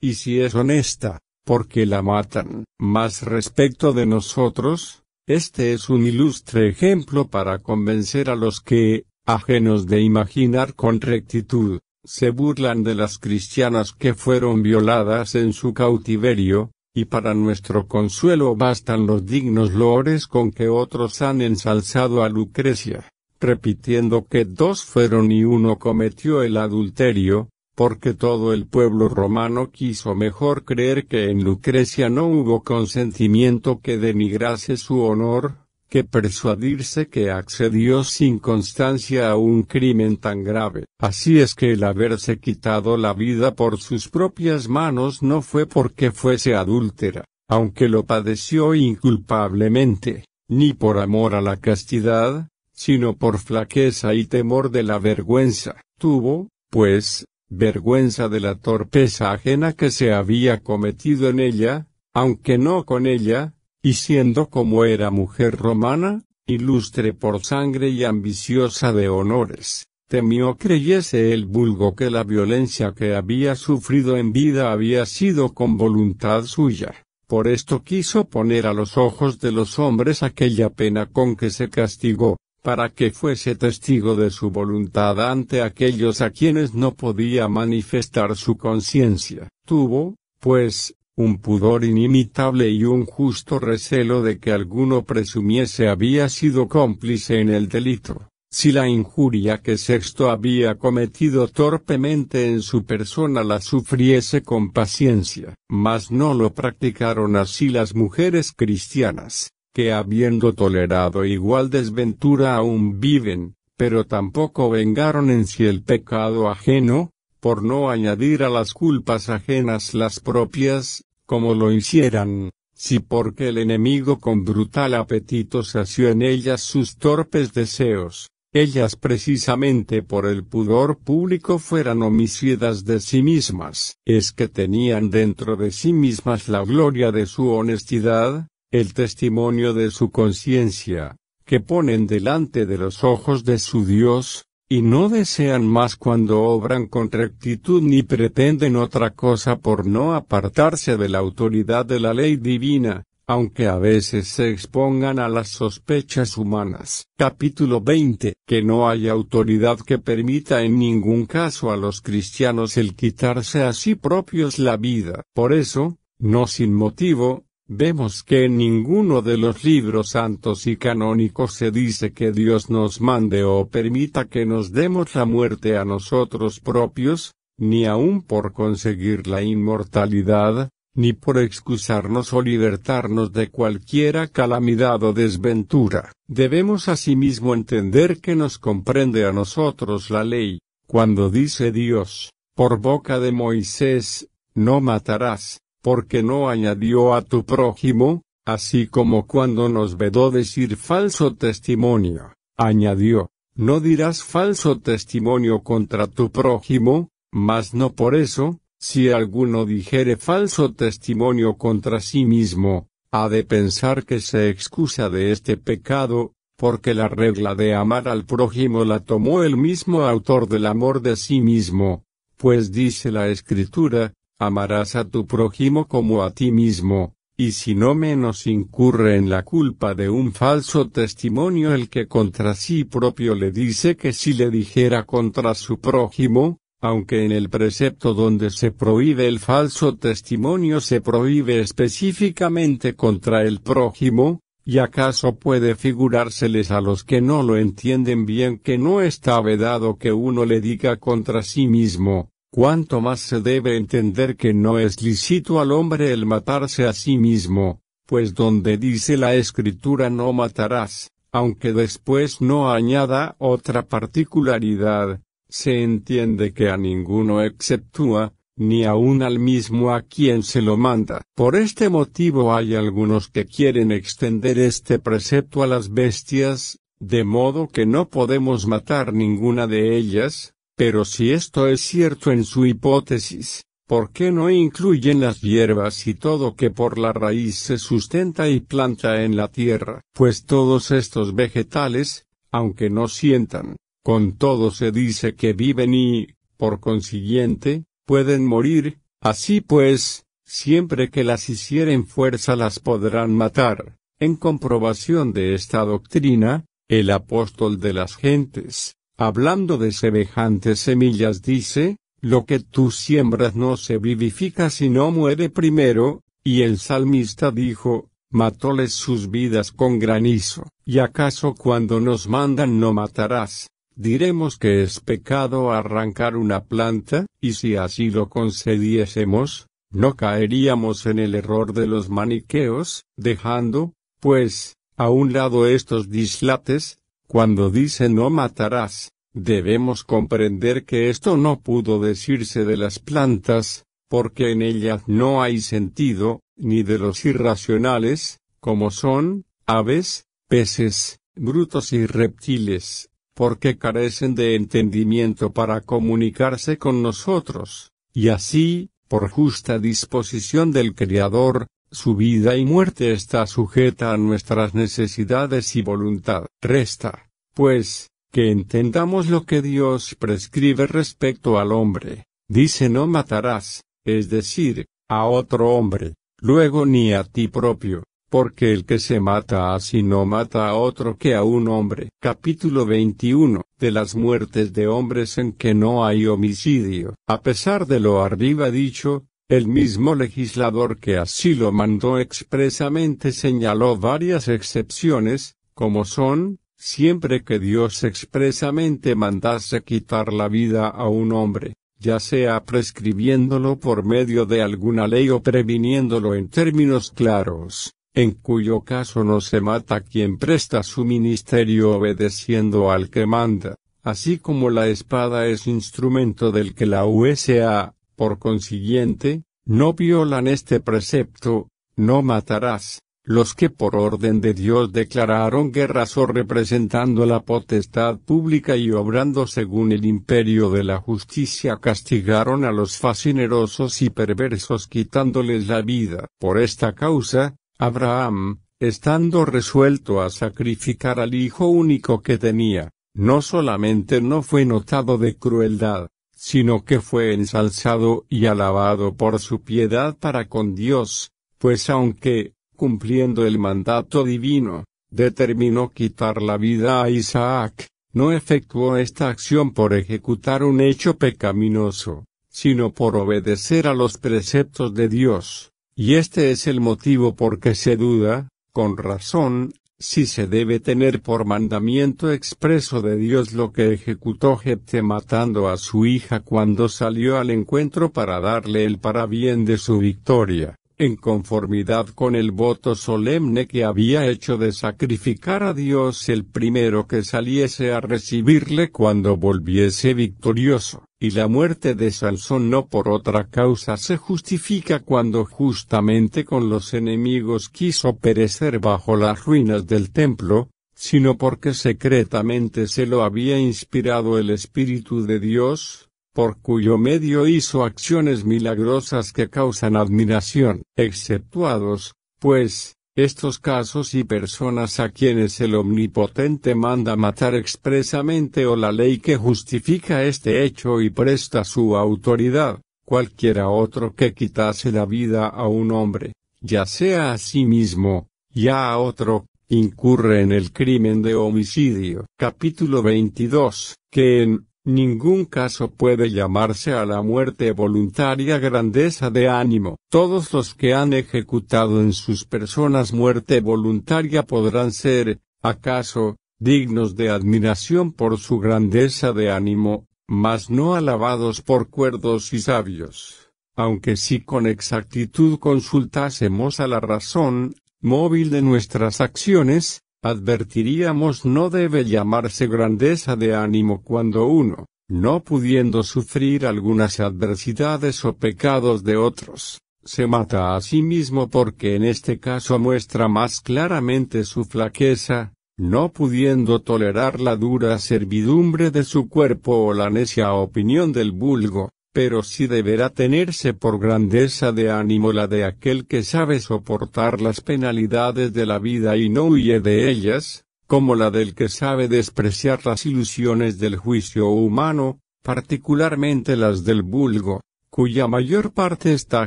Y si es honesta, ¿por qué la matan? Más respecto de nosotros, este es un ilustre ejemplo para convencer a los que, ajenos de imaginar con rectitud, se burlan de las cristianas que fueron violadas en su cautiverio, y para nuestro consuelo bastan los dignos lores con que otros han ensalzado a Lucrecia, repitiendo que dos fueron y uno cometió el adulterio, porque todo el pueblo romano quiso mejor creer que en Lucrecia no hubo consentimiento que denigrase su honor, que persuadirse que accedió sin constancia a un crimen tan grave. Así es que el haberse quitado la vida por sus propias manos no fue porque fuese adúltera, aunque lo padeció inculpablemente, ni por amor a la castidad, sino por flaqueza y temor de la vergüenza. Tuvo, pues, vergüenza de la torpeza ajena que se había cometido en ella, aunque no con ella, y siendo como era mujer romana, ilustre por sangre y ambiciosa de honores, temió creyese el vulgo que la violencia que había sufrido en vida había sido con voluntad suya. Por esto quiso poner a los ojos de los hombres aquella pena con que se castigó, para que fuese testigo de su voluntad ante aquellos a quienes no podía manifestar su conciencia. Tuvo, pues, un pudor inimitable y un justo recelo de que alguno presumiese había sido cómplice en el delito. Si la injuria que Sexto había cometido torpemente en su persona la sufriese con paciencia, mas no lo practicaron así las mujeres cristianas que habiendo tolerado igual desventura aún viven, pero tampoco vengaron en sí el pecado ajeno, por no añadir a las culpas ajenas las propias, como lo hicieran, si porque el enemigo con brutal apetito sació en ellas sus torpes deseos, ellas precisamente por el pudor público fueran homicidas de sí mismas, es que tenían dentro de sí mismas la gloria de su honestidad, el testimonio de su conciencia, que ponen delante de los ojos de su Dios, y no desean más cuando obran con rectitud ni pretenden otra cosa por no apartarse de la autoridad de la ley divina, aunque a veces se expongan a las sospechas humanas. Capítulo 20. Que no hay autoridad que permita en ningún caso a los cristianos el quitarse a sí propios la vida. Por eso, no sin motivo, Vemos que en ninguno de los libros santos y canónicos se dice que Dios nos mande o permita que nos demos la muerte a nosotros propios, ni aun por conseguir la inmortalidad, ni por excusarnos o libertarnos de cualquiera calamidad o desventura. Debemos asimismo entender que nos comprende a nosotros la ley, cuando dice Dios, por boca de Moisés, no matarás porque no añadió a tu prójimo, así como cuando nos vedó decir falso testimonio, añadió, no dirás falso testimonio contra tu prójimo, mas no por eso, si alguno dijere falso testimonio contra sí mismo, ha de pensar que se excusa de este pecado, porque la regla de amar al prójimo la tomó el mismo autor del amor de sí mismo, pues dice la Escritura, amarás a tu prójimo como a ti mismo, y si no menos incurre en la culpa de un falso testimonio el que contra sí propio le dice que si le dijera contra su prójimo, aunque en el precepto donde se prohíbe el falso testimonio se prohíbe específicamente contra el prójimo, ¿Y acaso puede figurárseles a los que no lo entienden bien que no está vedado que uno le diga contra sí mismo, cuanto más se debe entender que no es lícito al hombre el matarse a sí mismo, pues donde dice la escritura no matarás, aunque después no añada otra particularidad, se entiende que a ninguno exceptúa, ni aun al mismo a quien se lo manda. Por este motivo hay algunos que quieren extender este precepto a las bestias, de modo que no podemos matar ninguna de ellas, pero si esto es cierto en su hipótesis, ¿por qué no incluyen las hierbas y todo que por la raíz se sustenta y planta en la tierra? Pues todos estos vegetales, aunque no sientan, con todo se dice que viven y, por consiguiente, pueden morir, así pues, siempre que las hicieren fuerza las podrán matar. En comprobación de esta doctrina, el apóstol de las gentes, Hablando de semejantes semillas dice, lo que tú siembras no se vivifica si no muere primero, y el salmista dijo, matóles sus vidas con granizo. ¿Y acaso cuando nos mandan no matarás? ¿Diremos que es pecado arrancar una planta? Y si así lo concediésemos, no caeríamos en el error de los maniqueos, dejando, pues, a un lado estos dislates, cuando dice no matarás, debemos comprender que esto no pudo decirse de las plantas, porque en ellas no hay sentido, ni de los irracionales, como son, aves, peces, brutos y reptiles, porque carecen de entendimiento para comunicarse con nosotros, y así, por justa disposición del Creador, su vida y muerte está sujeta a nuestras necesidades y voluntad. Resta, pues, que entendamos lo que Dios prescribe respecto al hombre. Dice no matarás, es decir, a otro hombre, luego ni a ti propio, porque el que se mata así no mata a otro que a un hombre. Capítulo 21. De las muertes de hombres en que no hay homicidio. A pesar de lo arriba dicho, el mismo legislador que así lo mandó expresamente señaló varias excepciones, como son, siempre que Dios expresamente mandase quitar la vida a un hombre, ya sea prescribiéndolo por medio de alguna ley o previniéndolo en términos claros, en cuyo caso no se mata quien presta su ministerio obedeciendo al que manda, así como la espada es instrumento del que la USA por consiguiente, no violan este precepto, no matarás, los que por orden de Dios declararon guerras o representando la potestad pública y obrando según el imperio de la justicia castigaron a los fascinerosos y perversos quitándoles la vida. Por esta causa, Abraham, estando resuelto a sacrificar al hijo único que tenía, no solamente no fue notado de crueldad, sino que fue ensalzado y alabado por su piedad para con Dios, pues aunque, cumpliendo el mandato divino, determinó quitar la vida a Isaac, no efectuó esta acción por ejecutar un hecho pecaminoso, sino por obedecer a los preceptos de Dios, y este es el motivo por que se duda, con razón, si se debe tener por mandamiento expreso de Dios lo que ejecutó Jepte matando a su hija cuando salió al encuentro para darle el parabién de su victoria en conformidad con el voto solemne que había hecho de sacrificar a Dios el primero que saliese a recibirle cuando volviese victorioso, y la muerte de Sansón no por otra causa se justifica cuando justamente con los enemigos quiso perecer bajo las ruinas del templo, sino porque secretamente se lo había inspirado el Espíritu de Dios, por cuyo medio hizo acciones milagrosas que causan admiración, exceptuados, pues, estos casos y personas a quienes el Omnipotente manda matar expresamente o la ley que justifica este hecho y presta su autoridad, cualquiera otro que quitase la vida a un hombre, ya sea a sí mismo, ya a otro, incurre en el crimen de homicidio. Capítulo 22, que en Ningún caso puede llamarse a la muerte voluntaria grandeza de ánimo. Todos los que han ejecutado en sus personas muerte voluntaria podrán ser, acaso, dignos de admiración por su grandeza de ánimo, mas no alabados por cuerdos y sabios. Aunque si con exactitud consultásemos a la razón, móvil de nuestras acciones, advertiríamos no debe llamarse grandeza de ánimo cuando uno, no pudiendo sufrir algunas adversidades o pecados de otros, se mata a sí mismo porque en este caso muestra más claramente su flaqueza, no pudiendo tolerar la dura servidumbre de su cuerpo o la necia opinión del vulgo, pero sí deberá tenerse por grandeza de ánimo la de aquel que sabe soportar las penalidades de la vida y no huye de ellas, como la del que sabe despreciar las ilusiones del juicio humano, particularmente las del vulgo, cuya mayor parte está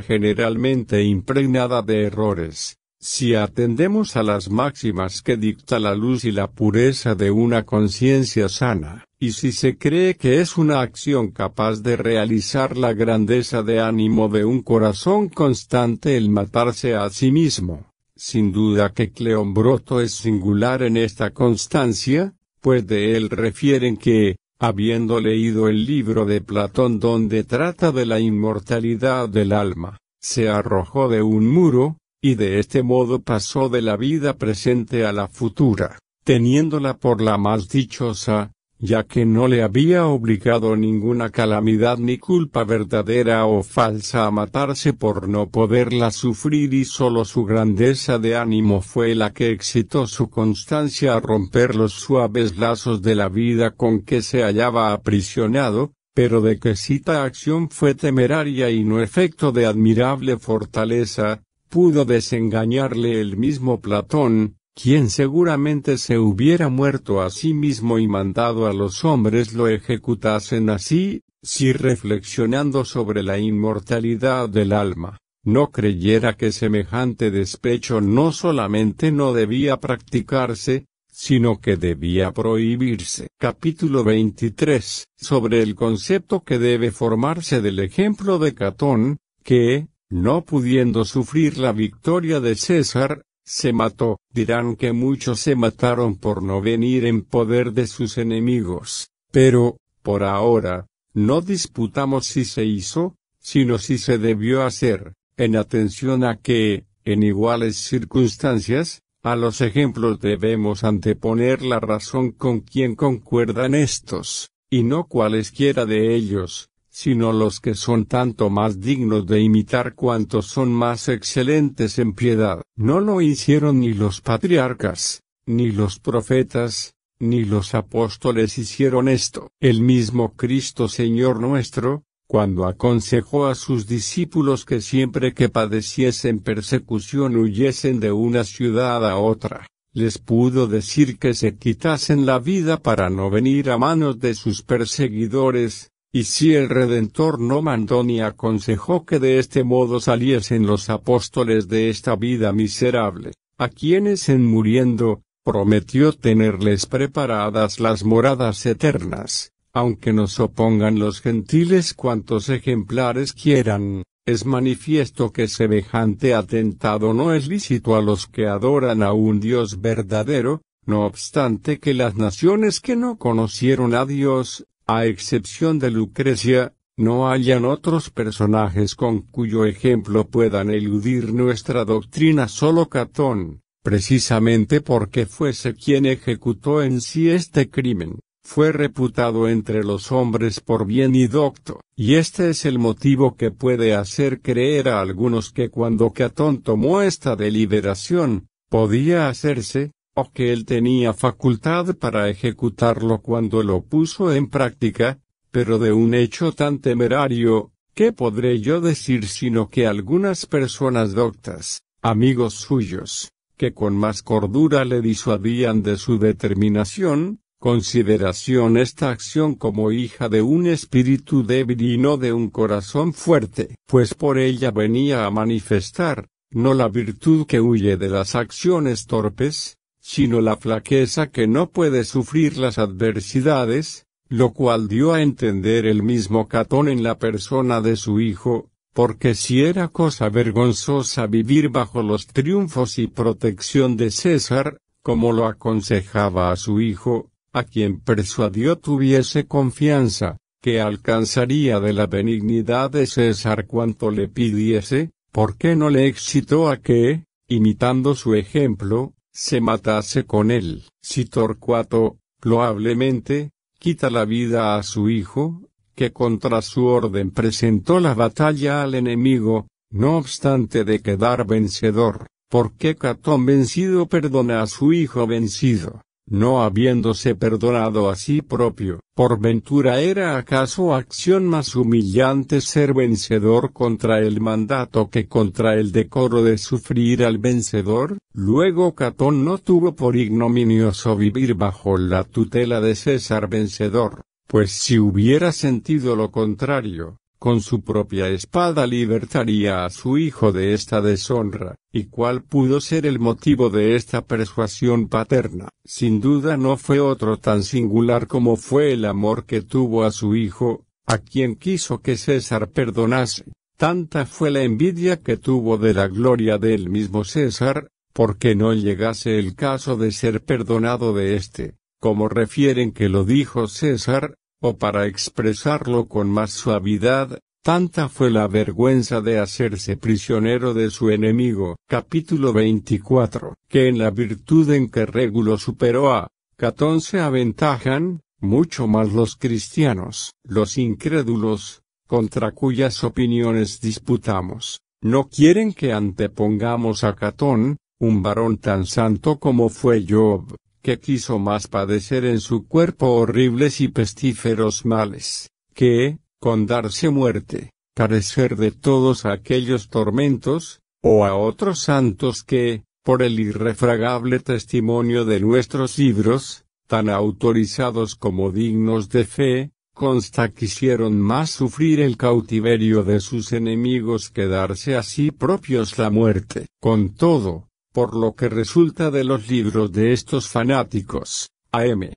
generalmente impregnada de errores. Si atendemos a las máximas que dicta la luz y la pureza de una conciencia sana, y si se cree que es una acción capaz de realizar la grandeza de ánimo de un corazón constante el matarse a sí mismo, sin duda que Cleombroto es singular en esta constancia, pues de él refieren que, habiendo leído el libro de Platón donde trata de la inmortalidad del alma, se arrojó de un muro, y de este modo pasó de la vida presente a la futura, teniéndola por la más dichosa, ya que no le había obligado ninguna calamidad ni culpa verdadera o falsa a matarse por no poderla sufrir y sólo su grandeza de ánimo fue la que excitó su constancia a romper los suaves lazos de la vida con que se hallaba aprisionado, pero de que cita acción fue temeraria y no efecto de admirable fortaleza, pudo desengañarle el mismo Platón, quien seguramente se hubiera muerto a sí mismo y mandado a los hombres lo ejecutasen así, si reflexionando sobre la inmortalidad del alma, no creyera que semejante despecho no solamente no debía practicarse, sino que debía prohibirse. Capítulo 23. Sobre el concepto que debe formarse del ejemplo de Catón, que, no pudiendo sufrir la victoria de César, se mató, dirán que muchos se mataron por no venir en poder de sus enemigos, pero, por ahora, no disputamos si se hizo, sino si se debió hacer, en atención a que, en iguales circunstancias, a los ejemplos debemos anteponer la razón con quien concuerdan estos, y no cualesquiera de ellos, sino los que son tanto más dignos de imitar cuantos son más excelentes en piedad. No lo hicieron ni los patriarcas, ni los profetas, ni los apóstoles hicieron esto. El mismo Cristo Señor nuestro, cuando aconsejó a sus discípulos que siempre que padeciesen persecución huyesen de una ciudad a otra, les pudo decir que se quitasen la vida para no venir a manos de sus perseguidores, y si el Redentor no mandó ni aconsejó que de este modo saliesen los apóstoles de esta vida miserable, a quienes en muriendo, prometió tenerles preparadas las moradas eternas, aunque nos opongan los gentiles cuantos ejemplares quieran, es manifiesto que semejante atentado no es lícito a los que adoran a un Dios verdadero, no obstante que las naciones que no conocieron a Dios, a excepción de Lucrecia, no hayan otros personajes con cuyo ejemplo puedan eludir nuestra doctrina solo Catón, precisamente porque fuese quien ejecutó en sí este crimen, fue reputado entre los hombres por bien y docto, y este es el motivo que puede hacer creer a algunos que cuando Catón tomó esta deliberación, podía hacerse, o que él tenía facultad para ejecutarlo cuando lo puso en práctica, pero de un hecho tan temerario, ¿qué podré yo decir sino que algunas personas doctas, amigos suyos, que con más cordura le disuadían de su determinación, consideración esta acción como hija de un espíritu débil y no de un corazón fuerte, pues por ella venía a manifestar, no la virtud que huye de las acciones torpes, sino la flaqueza que no puede sufrir las adversidades, lo cual dio a entender el mismo Catón en la persona de su hijo, porque si era cosa vergonzosa vivir bajo los triunfos y protección de César, como lo aconsejaba a su hijo, a quien persuadió tuviese confianza, que alcanzaría de la benignidad de César cuanto le pidiese, ¿por qué no le excitó a que, imitando su ejemplo, se matase con él. Si Torcuato, loablemente, quita la vida a su hijo, que contra su orden presentó la batalla al enemigo, no obstante de quedar vencedor, porque qué Catón vencido perdona a su hijo vencido? no habiéndose perdonado a sí propio. ¿Por ventura era acaso acción más humillante ser vencedor contra el mandato que contra el decoro de sufrir al vencedor? Luego Catón no tuvo por ignominioso vivir bajo la tutela de César vencedor, pues si hubiera sentido lo contrario, con su propia espada libertaría a su hijo de esta deshonra, y cuál pudo ser el motivo de esta persuasión paterna. Sin duda no fue otro tan singular como fue el amor que tuvo a su hijo, a quien quiso que César perdonase. Tanta fue la envidia que tuvo de la gloria del mismo César, porque no llegase el caso de ser perdonado de éste, como refieren que lo dijo César, o para expresarlo con más suavidad, Tanta fue la vergüenza de hacerse prisionero de su enemigo, capítulo 24, que en la virtud en que Régulo superó a Catón se aventajan, mucho más los cristianos, los incrédulos, contra cuyas opiniones disputamos, no quieren que antepongamos a Catón, un varón tan santo como fue Job, que quiso más padecer en su cuerpo horribles y pestíferos males, que, con darse muerte, carecer de todos aquellos tormentos, o a otros santos que, por el irrefragable testimonio de nuestros libros, tan autorizados como dignos de fe, consta quisieron más sufrir el cautiverio de sus enemigos que darse a sí propios la muerte. Con todo, por lo que resulta de los libros de estos fanáticos, A.M.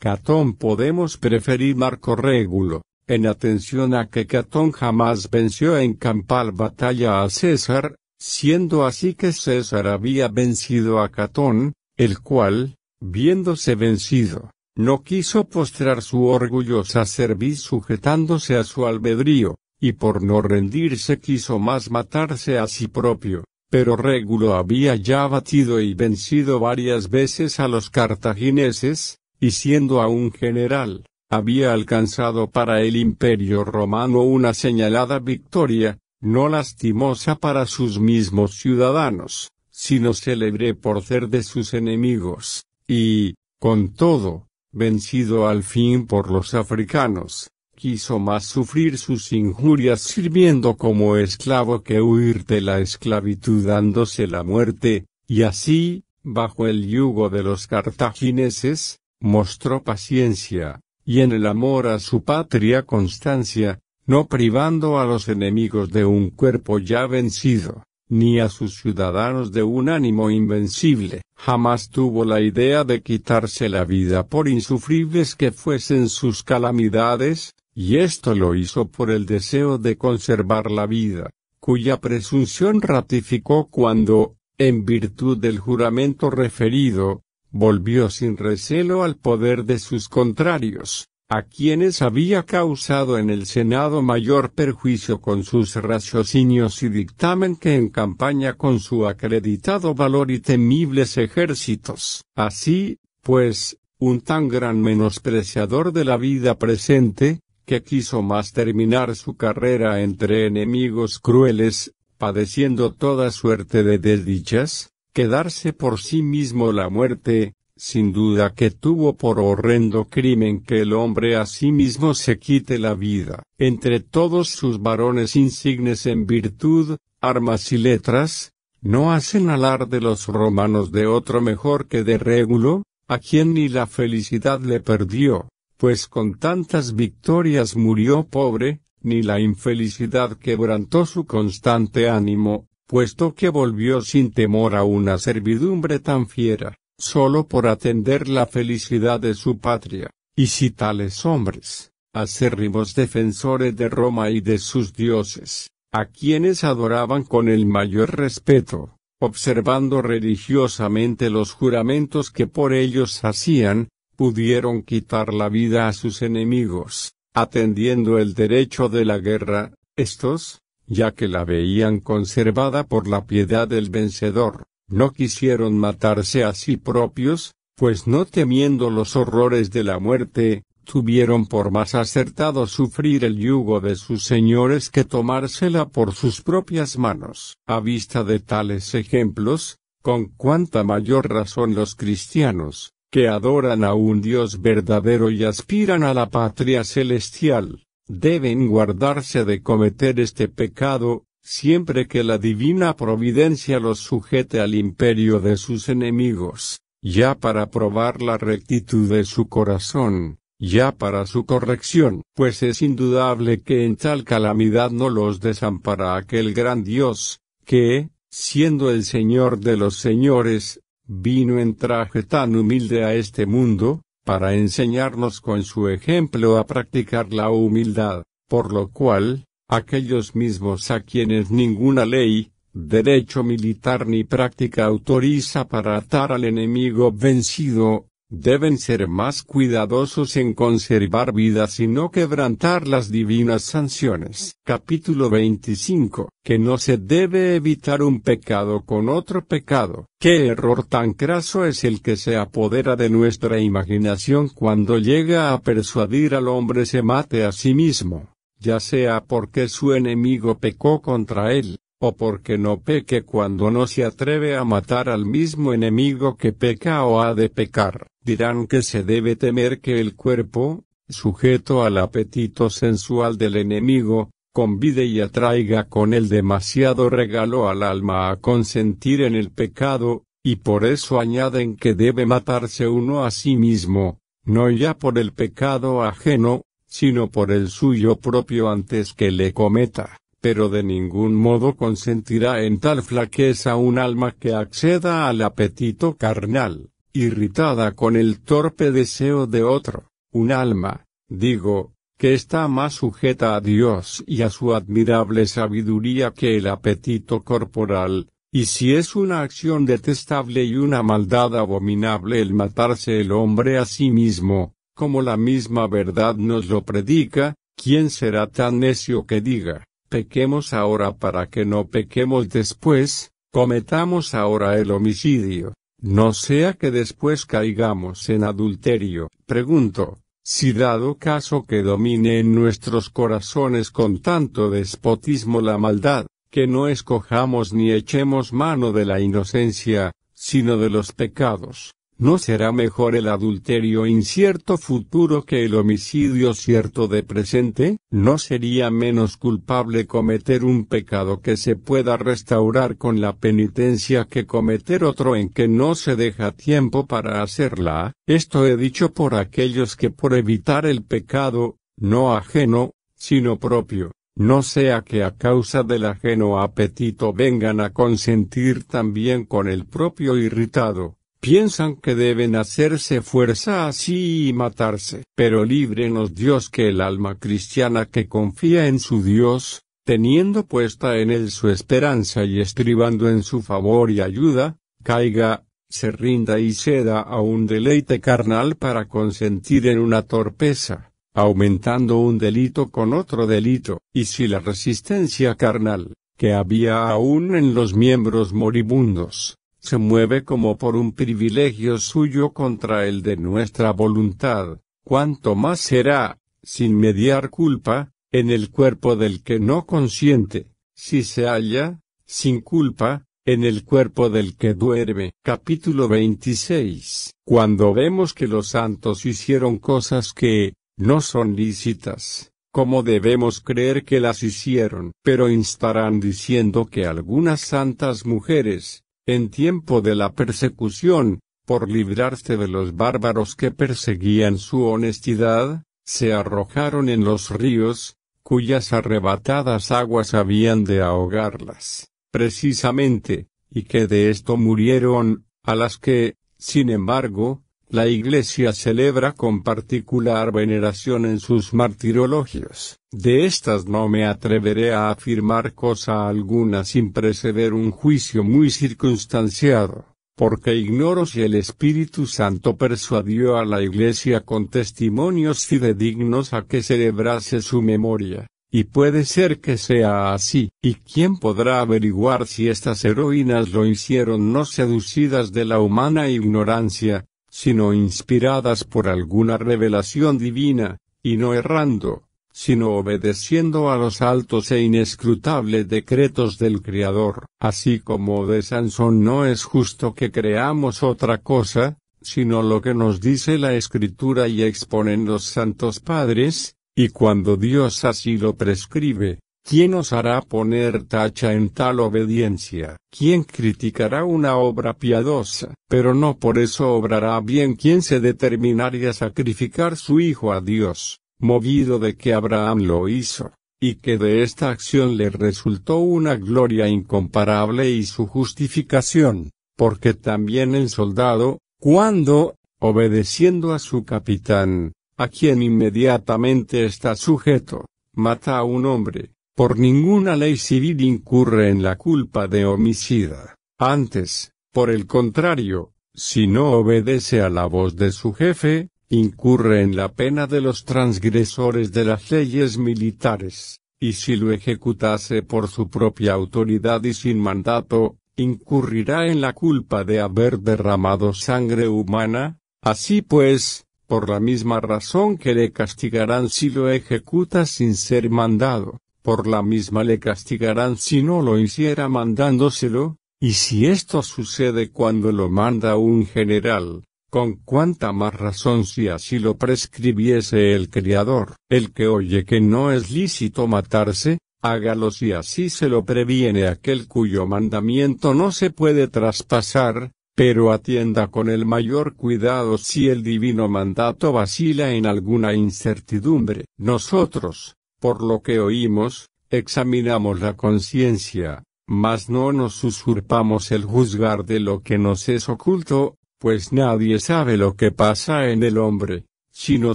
Catón podemos preferir Marco Régulo, en atención a que Catón jamás venció en campal batalla a César, siendo así que César había vencido a Catón, el cual, viéndose vencido, no quiso postrar su orgullosa cerviz sujetándose a su albedrío, y por no rendirse quiso más matarse a sí propio, pero Régulo había ya batido y vencido varias veces a los cartagineses, y siendo aún general, había alcanzado para el imperio romano una señalada victoria, no lastimosa para sus mismos ciudadanos, sino célebre por ser de sus enemigos, y, con todo, vencido al fin por los africanos, quiso más sufrir sus injurias sirviendo como esclavo que huir de la esclavitud dándose la muerte, y así, bajo el yugo de los cartagineses, mostró paciencia, y en el amor a su patria constancia, no privando a los enemigos de un cuerpo ya vencido, ni a sus ciudadanos de un ánimo invencible. Jamás tuvo la idea de quitarse la vida por insufribles que fuesen sus calamidades, y esto lo hizo por el deseo de conservar la vida, cuya presunción ratificó cuando, en virtud del juramento referido, volvió sin recelo al poder de sus contrarios, a quienes había causado en el Senado mayor perjuicio con sus raciocinios y dictamen que en campaña con su acreditado valor y temibles ejércitos. Así, pues, un tan gran menospreciador de la vida presente, que quiso más terminar su carrera entre enemigos crueles, padeciendo toda suerte de desdichas, que darse por sí mismo la muerte, sin duda que tuvo por horrendo crimen que el hombre a sí mismo se quite la vida. Entre todos sus varones insignes en virtud, armas y letras, no hacen alar de los romanos de otro mejor que de Régulo, a quien ni la felicidad le perdió, pues con tantas victorias murió pobre, ni la infelicidad quebrantó su constante ánimo, puesto que volvió sin temor a una servidumbre tan fiera, sólo por atender la felicidad de su patria. Y si tales hombres, acérrimos defensores de Roma y de sus dioses, a quienes adoraban con el mayor respeto, observando religiosamente los juramentos que por ellos hacían, pudieron quitar la vida a sus enemigos, atendiendo el derecho de la guerra, estos, ya que la veían conservada por la piedad del vencedor, no quisieron matarse a sí propios, pues no temiendo los horrores de la muerte, tuvieron por más acertado sufrir el yugo de sus señores que tomársela por sus propias manos. A vista de tales ejemplos, con cuánta mayor razón los cristianos, que adoran a un Dios verdadero y aspiran a la patria celestial, deben guardarse de cometer este pecado, siempre que la divina providencia los sujete al imperio de sus enemigos, ya para probar la rectitud de su corazón, ya para su corrección, pues es indudable que en tal calamidad no los desampara aquel gran Dios, que, siendo el Señor de los señores, vino en traje tan humilde a este mundo, para enseñarnos con su ejemplo a practicar la humildad, por lo cual, aquellos mismos a quienes ninguna ley, derecho militar ni práctica autoriza para atar al enemigo vencido, deben ser más cuidadosos en conservar vidas y no quebrantar las divinas sanciones. Capítulo 25. Que no se debe evitar un pecado con otro pecado. Qué error tan craso es el que se apodera de nuestra imaginación cuando llega a persuadir al hombre se mate a sí mismo, ya sea porque su enemigo pecó contra él, o porque no peque cuando no se atreve a matar al mismo enemigo que peca o ha de pecar dirán que se debe temer que el cuerpo, sujeto al apetito sensual del enemigo, convide y atraiga con el demasiado regalo al alma a consentir en el pecado, y por eso añaden que debe matarse uno a sí mismo, no ya por el pecado ajeno, sino por el suyo propio antes que le cometa, pero de ningún modo consentirá en tal flaqueza un alma que acceda al apetito carnal irritada con el torpe deseo de otro, un alma, digo, que está más sujeta a Dios y a su admirable sabiduría que el apetito corporal, y si es una acción detestable y una maldad abominable el matarse el hombre a sí mismo, como la misma verdad nos lo predica, ¿quién será tan necio que diga, pequemos ahora para que no pequemos después, cometamos ahora el homicidio, no sea que después caigamos en adulterio. Pregunto, si dado caso que domine en nuestros corazones con tanto despotismo la maldad, que no escojamos ni echemos mano de la inocencia, sino de los pecados. ¿No será mejor el adulterio incierto futuro que el homicidio cierto de presente? ¿No sería menos culpable cometer un pecado que se pueda restaurar con la penitencia que cometer otro en que no se deja tiempo para hacerla? Esto he dicho por aquellos que por evitar el pecado, no ajeno, sino propio, no sea que a causa del ajeno apetito vengan a consentir también con el propio irritado, piensan que deben hacerse fuerza así y matarse. Pero líbrenos Dios que el alma cristiana que confía en su Dios, teniendo puesta en él su esperanza y estribando en su favor y ayuda, caiga, se rinda y ceda a un deleite carnal para consentir en una torpeza, aumentando un delito con otro delito, y si la resistencia carnal, que había aún en los miembros moribundos, se mueve como por un privilegio suyo contra el de nuestra voluntad, cuanto más será, sin mediar culpa, en el cuerpo del que no consiente, si se halla, sin culpa, en el cuerpo del que duerme. Capítulo 26. Cuando vemos que los santos hicieron cosas que, no son lícitas, ¿cómo debemos creer que las hicieron? Pero instarán diciendo que algunas santas mujeres, en tiempo de la persecución, por librarse de los bárbaros que perseguían su honestidad, se arrojaron en los ríos, cuyas arrebatadas aguas habían de ahogarlas, precisamente, y que de esto murieron, a las que, sin embargo, la Iglesia celebra con particular veneración en sus martirologios. De estas no me atreveré a afirmar cosa alguna sin preceder un juicio muy circunstanciado, porque ignoro si el Espíritu Santo persuadió a la Iglesia con testimonios fidedignos a que celebrase su memoria. Y puede ser que sea así. ¿Y quién podrá averiguar si estas heroínas lo hicieron no seducidas de la humana ignorancia, sino inspiradas por alguna revelación divina, y no errando, sino obedeciendo a los altos e inescrutables decretos del Creador. Así como de Sansón no es justo que creamos otra cosa, sino lo que nos dice la Escritura y exponen los santos padres, y cuando Dios así lo prescribe, ¿Quién osará poner tacha en tal obediencia? ¿Quién criticará una obra piadosa? Pero no por eso obrará bien quien se determinaría a sacrificar su hijo a Dios, movido de que Abraham lo hizo, y que de esta acción le resultó una gloria incomparable y su justificación, porque también el soldado, cuando, obedeciendo a su capitán, a quien inmediatamente está sujeto, mata a un hombre, por ninguna ley civil incurre en la culpa de homicida. Antes, por el contrario, si no obedece a la voz de su jefe, incurre en la pena de los transgresores de las leyes militares, y si lo ejecutase por su propia autoridad y sin mandato, incurrirá en la culpa de haber derramado sangre humana, así pues, por la misma razón que le castigarán si lo ejecuta sin ser mandado por la misma le castigarán si no lo hiciera mandándoselo, y si esto sucede cuando lo manda un general, con cuánta más razón si así lo prescribiese el Criador. El que oye que no es lícito matarse, hágalo si así se lo previene aquel cuyo mandamiento no se puede traspasar, pero atienda con el mayor cuidado si el divino mandato vacila en alguna incertidumbre. Nosotros, por lo que oímos, examinamos la conciencia, mas no nos usurpamos el juzgar de lo que nos es oculto, pues nadie sabe lo que pasa en el hombre, sino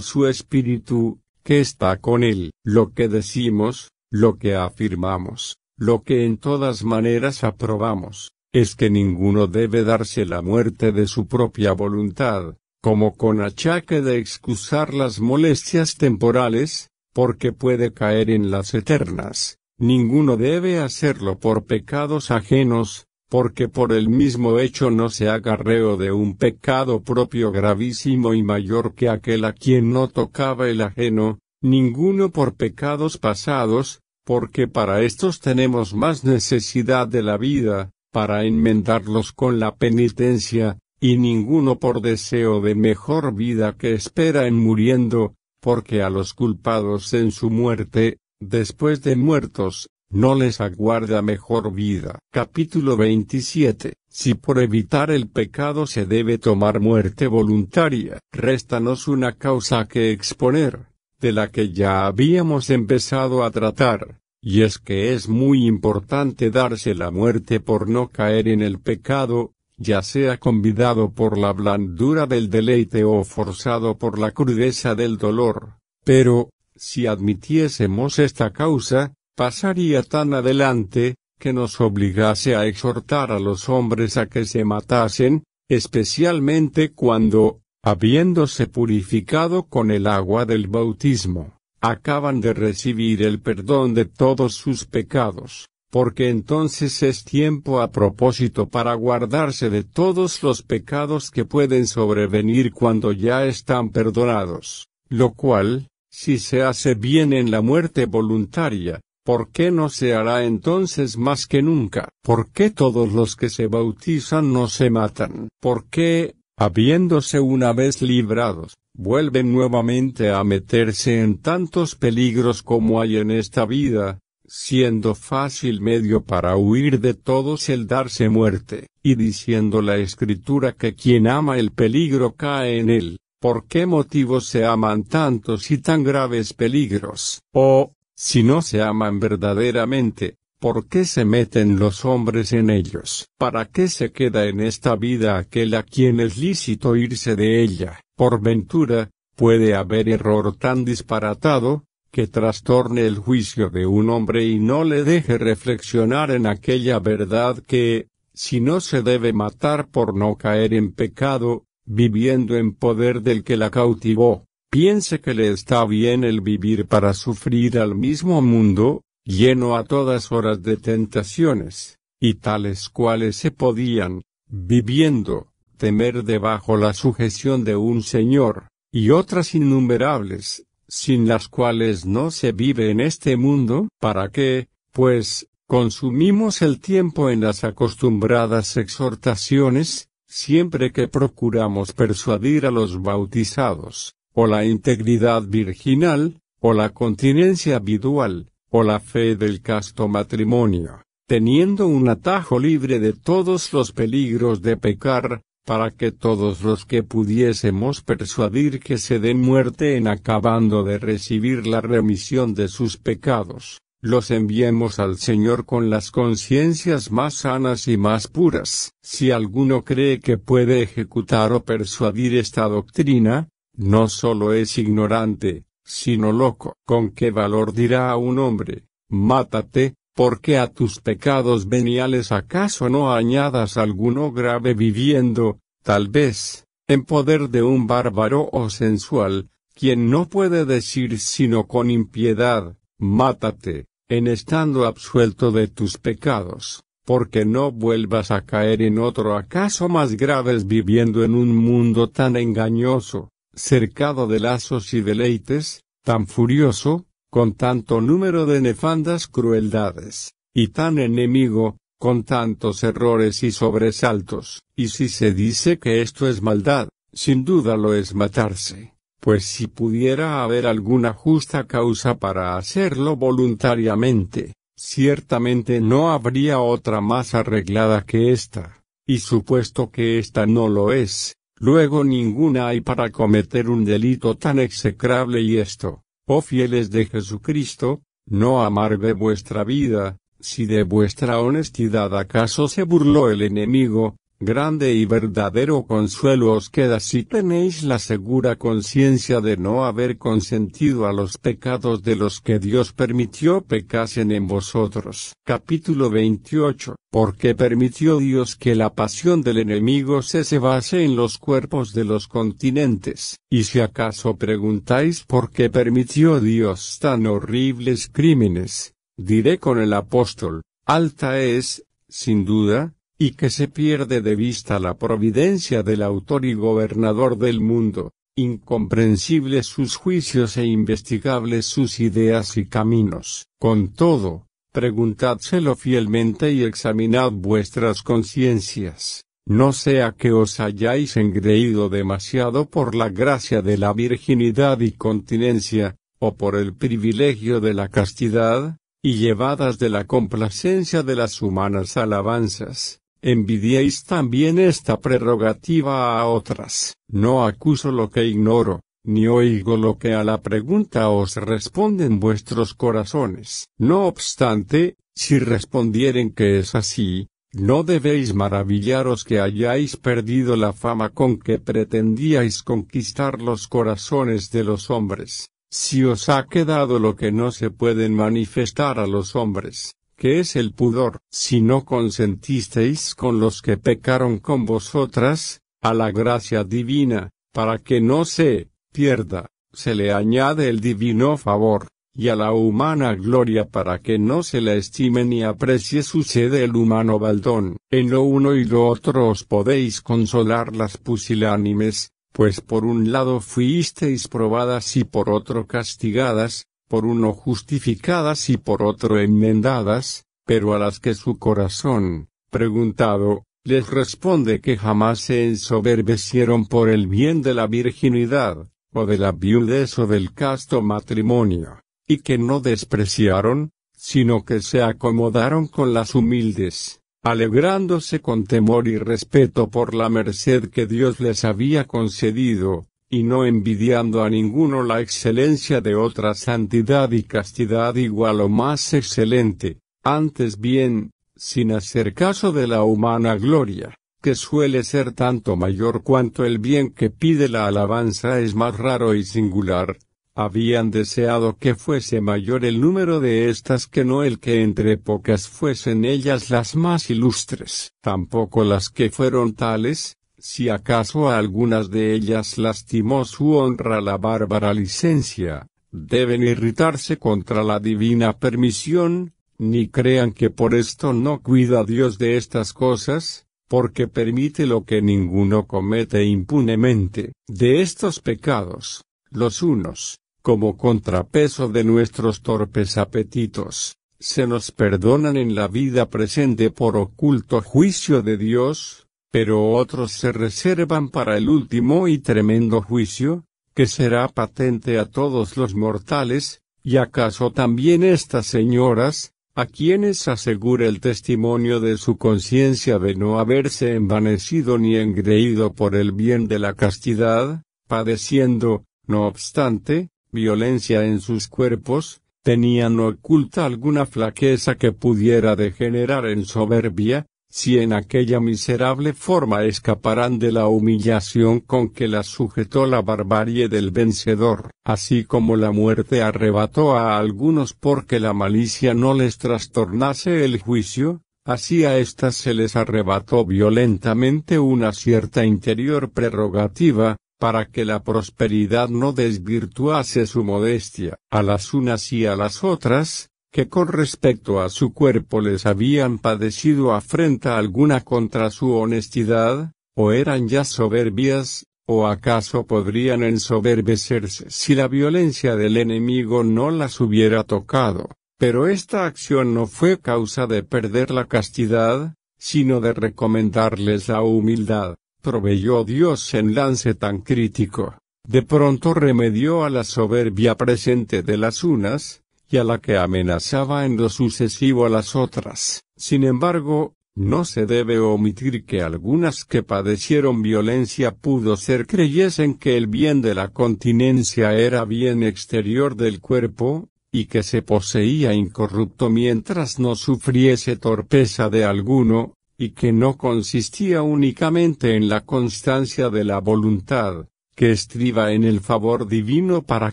su espíritu, que está con él. Lo que decimos, lo que afirmamos, lo que en todas maneras aprobamos, es que ninguno debe darse la muerte de su propia voluntad, como con achaque de excusar las molestias temporales, porque puede caer en las eternas. Ninguno debe hacerlo por pecados ajenos, porque por el mismo hecho no se agarreo de un pecado propio gravísimo y mayor que aquel a quien no tocaba el ajeno, ninguno por pecados pasados, porque para estos tenemos más necesidad de la vida, para enmendarlos con la penitencia, y ninguno por deseo de mejor vida que espera en muriendo, porque a los culpados en su muerte, después de muertos, no les aguarda mejor vida. Capítulo 27. Si por evitar el pecado se debe tomar muerte voluntaria, réstanos una causa que exponer, de la que ya habíamos empezado a tratar, y es que es muy importante darse la muerte por no caer en el pecado, ya sea convidado por la blandura del deleite o forzado por la crudeza del dolor, pero, si admitiésemos esta causa, pasaría tan adelante, que nos obligase a exhortar a los hombres a que se matasen, especialmente cuando, habiéndose purificado con el agua del bautismo, acaban de recibir el perdón de todos sus pecados porque entonces es tiempo a propósito para guardarse de todos los pecados que pueden sobrevenir cuando ya están perdonados, lo cual, si se hace bien en la muerte voluntaria, ¿por qué no se hará entonces más que nunca? ¿Por qué todos los que se bautizan no se matan? ¿Por qué, habiéndose una vez librados, vuelven nuevamente a meterse en tantos peligros como hay en esta vida, siendo fácil medio para huir de todos el darse muerte, y diciendo la escritura que quien ama el peligro cae en él, ¿por qué motivos se aman tantos y tan graves peligros? O, si no se aman verdaderamente, ¿Por qué se meten los hombres en ellos? ¿Para qué se queda en esta vida aquel a quien es lícito irse de ella? Por ventura, ¿puede haber error tan disparatado? que trastorne el juicio de un hombre y no le deje reflexionar en aquella verdad que, si no se debe matar por no caer en pecado, viviendo en poder del que la cautivó, piense que le está bien el vivir para sufrir al mismo mundo, lleno a todas horas de tentaciones, y tales cuales se podían, viviendo, temer debajo la sujeción de un Señor, y otras innumerables, sin las cuales no se vive en este mundo, para que, pues, consumimos el tiempo en las acostumbradas exhortaciones, siempre que procuramos persuadir a los bautizados, o la integridad virginal, o la continencia habitual, o la fe del casto matrimonio, teniendo un atajo libre de todos los peligros de pecar, para que todos los que pudiésemos persuadir que se den muerte en acabando de recibir la remisión de sus pecados, los enviemos al Señor con las conciencias más sanas y más puras. Si alguno cree que puede ejecutar o persuadir esta doctrina, no solo es ignorante, sino loco. ¿Con qué valor dirá a un hombre, mátate, porque a tus pecados veniales acaso no añadas alguno grave viviendo, tal vez, en poder de un bárbaro o sensual, quien no puede decir sino con impiedad, mátate, en estando absuelto de tus pecados, porque no vuelvas a caer en otro acaso más graves viviendo en un mundo tan engañoso, cercado de lazos y deleites, tan furioso, con tanto número de nefandas crueldades, y tan enemigo, con tantos errores y sobresaltos, y si se dice que esto es maldad, sin duda lo es matarse, pues si pudiera haber alguna justa causa para hacerlo voluntariamente, ciertamente no habría otra más arreglada que esta, y supuesto que esta no lo es, luego ninguna hay para cometer un delito tan execrable y esto, Oh fieles de Jesucristo, no amargue vuestra vida, si de vuestra honestidad acaso se burló el enemigo, Grande y verdadero consuelo os queda si tenéis la segura conciencia de no haber consentido a los pecados de los que Dios permitió pecasen en vosotros. Capítulo 28. Porque permitió Dios que la pasión del enemigo se cebase en los cuerpos de los continentes. Y si acaso preguntáis por qué permitió Dios tan horribles crímenes, diré con el apóstol, alta es, sin duda, y que se pierde de vista la providencia del autor y gobernador del mundo, incomprensibles sus juicios e investigables sus ideas y caminos. Con todo, preguntádselo fielmente y examinad vuestras conciencias, no sea que os hayáis engreído demasiado por la gracia de la virginidad y continencia, o por el privilegio de la castidad, y llevadas de la complacencia de las humanas alabanzas, envidiéis también esta prerrogativa a otras. No acuso lo que ignoro, ni oigo lo que a la pregunta os responden vuestros corazones. No obstante, si respondieren que es así, no debéis maravillaros que hayáis perdido la fama con que pretendíais conquistar los corazones de los hombres, si os ha quedado lo que no se pueden manifestar a los hombres que es el pudor, si no consentisteis con los que pecaron con vosotras, a la gracia divina, para que no se pierda, se le añade el divino favor, y a la humana gloria para que no se la estime ni aprecie sucede el humano baldón. En lo uno y lo otro os podéis consolar las pusilánimes, pues por un lado fuisteis probadas y por otro castigadas, por uno justificadas y por otro enmendadas, pero a las que su corazón, preguntado, les responde que jamás se ensoberbecieron por el bien de la virginidad, o de la viudez o del casto matrimonio, y que no despreciaron, sino que se acomodaron con las humildes, alegrándose con temor y respeto por la merced que Dios les había concedido, y no envidiando a ninguno la excelencia de otra santidad y castidad igual o más excelente, antes bien, sin hacer caso de la humana gloria, que suele ser tanto mayor cuanto el bien que pide la alabanza es más raro y singular, habían deseado que fuese mayor el número de estas que no el que entre pocas fuesen ellas las más ilustres. Tampoco las que fueron tales, si acaso a algunas de ellas lastimó su honra la bárbara licencia, deben irritarse contra la divina permisión, ni crean que por esto no cuida Dios de estas cosas, porque permite lo que ninguno comete impunemente, de estos pecados, los unos, como contrapeso de nuestros torpes apetitos, se nos perdonan en la vida presente por oculto juicio de Dios, pero otros se reservan para el último y tremendo juicio, que será patente a todos los mortales, y acaso también estas señoras, a quienes asegura el testimonio de su conciencia de no haberse envanecido ni engreído por el bien de la castidad, padeciendo, no obstante, violencia en sus cuerpos, tenían oculta alguna flaqueza que pudiera degenerar en soberbia, si en aquella miserable forma escaparán de la humillación con que las sujetó la barbarie del vencedor, así como la muerte arrebató a algunos porque la malicia no les trastornase el juicio, así a éstas se les arrebató violentamente una cierta interior prerrogativa, para que la prosperidad no desvirtuase su modestia. A las unas y a las otras, que con respecto a su cuerpo les habían padecido afrenta alguna contra su honestidad, o eran ya soberbias, o acaso podrían ensoberbecerse si la violencia del enemigo no las hubiera tocado. Pero esta acción no fue causa de perder la castidad, sino de recomendarles la humildad. Proveyó Dios en lance tan crítico. De pronto remedió a la soberbia presente de las unas, y a la que amenazaba en lo sucesivo a las otras. Sin embargo, no se debe omitir que algunas que padecieron violencia pudo ser creyesen que el bien de la continencia era bien exterior del cuerpo, y que se poseía incorrupto mientras no sufriese torpeza de alguno, y que no consistía únicamente en la constancia de la voluntad, que estriba en el favor divino para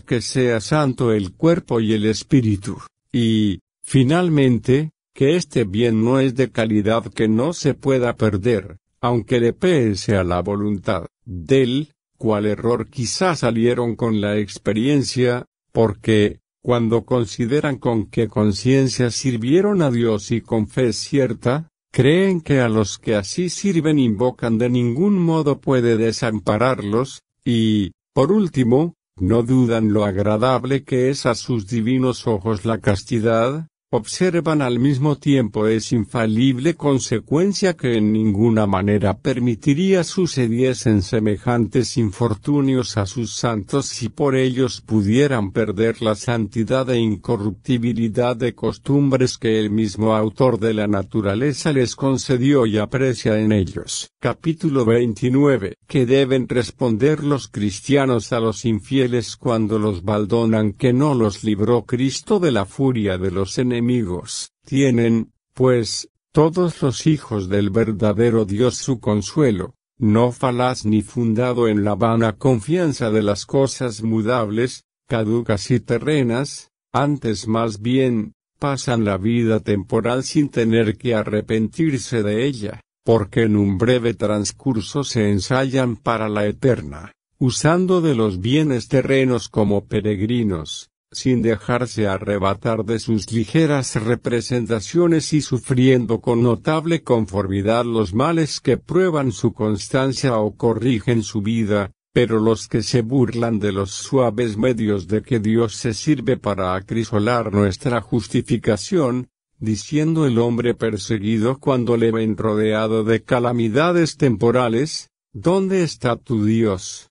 que sea santo el cuerpo y el espíritu, y, finalmente, que este bien no es de calidad que no se pueda perder, aunque le pese a la voluntad, del, cual error quizás salieron con la experiencia, porque, cuando consideran con qué conciencia sirvieron a Dios y con fe cierta, creen que a los que así sirven invocan de ningún modo puede desampararlos, y, por último, no dudan lo agradable que es a sus divinos ojos la castidad, observan al mismo tiempo es infalible consecuencia que en ninguna manera permitiría sucediesen semejantes infortunios a sus santos si por ellos pudieran perder la santidad e incorruptibilidad de costumbres que el mismo autor de la naturaleza les concedió y aprecia en ellos. Capítulo 29. Que deben responder los cristianos a los infieles cuando los baldonan que no los libró Cristo de la furia de los enemigos tienen, pues, todos los hijos del verdadero Dios su consuelo, no falaz ni fundado en la vana confianza de las cosas mudables, caducas y terrenas, antes más bien, pasan la vida temporal sin tener que arrepentirse de ella, porque en un breve transcurso se ensayan para la eterna, usando de los bienes terrenos como peregrinos, sin dejarse arrebatar de sus ligeras representaciones y sufriendo con notable conformidad los males que prueban su constancia o corrigen su vida, pero los que se burlan de los suaves medios de que Dios se sirve para acrisolar nuestra justificación, diciendo el hombre perseguido cuando le ven rodeado de calamidades temporales, ¿dónde está tu Dios?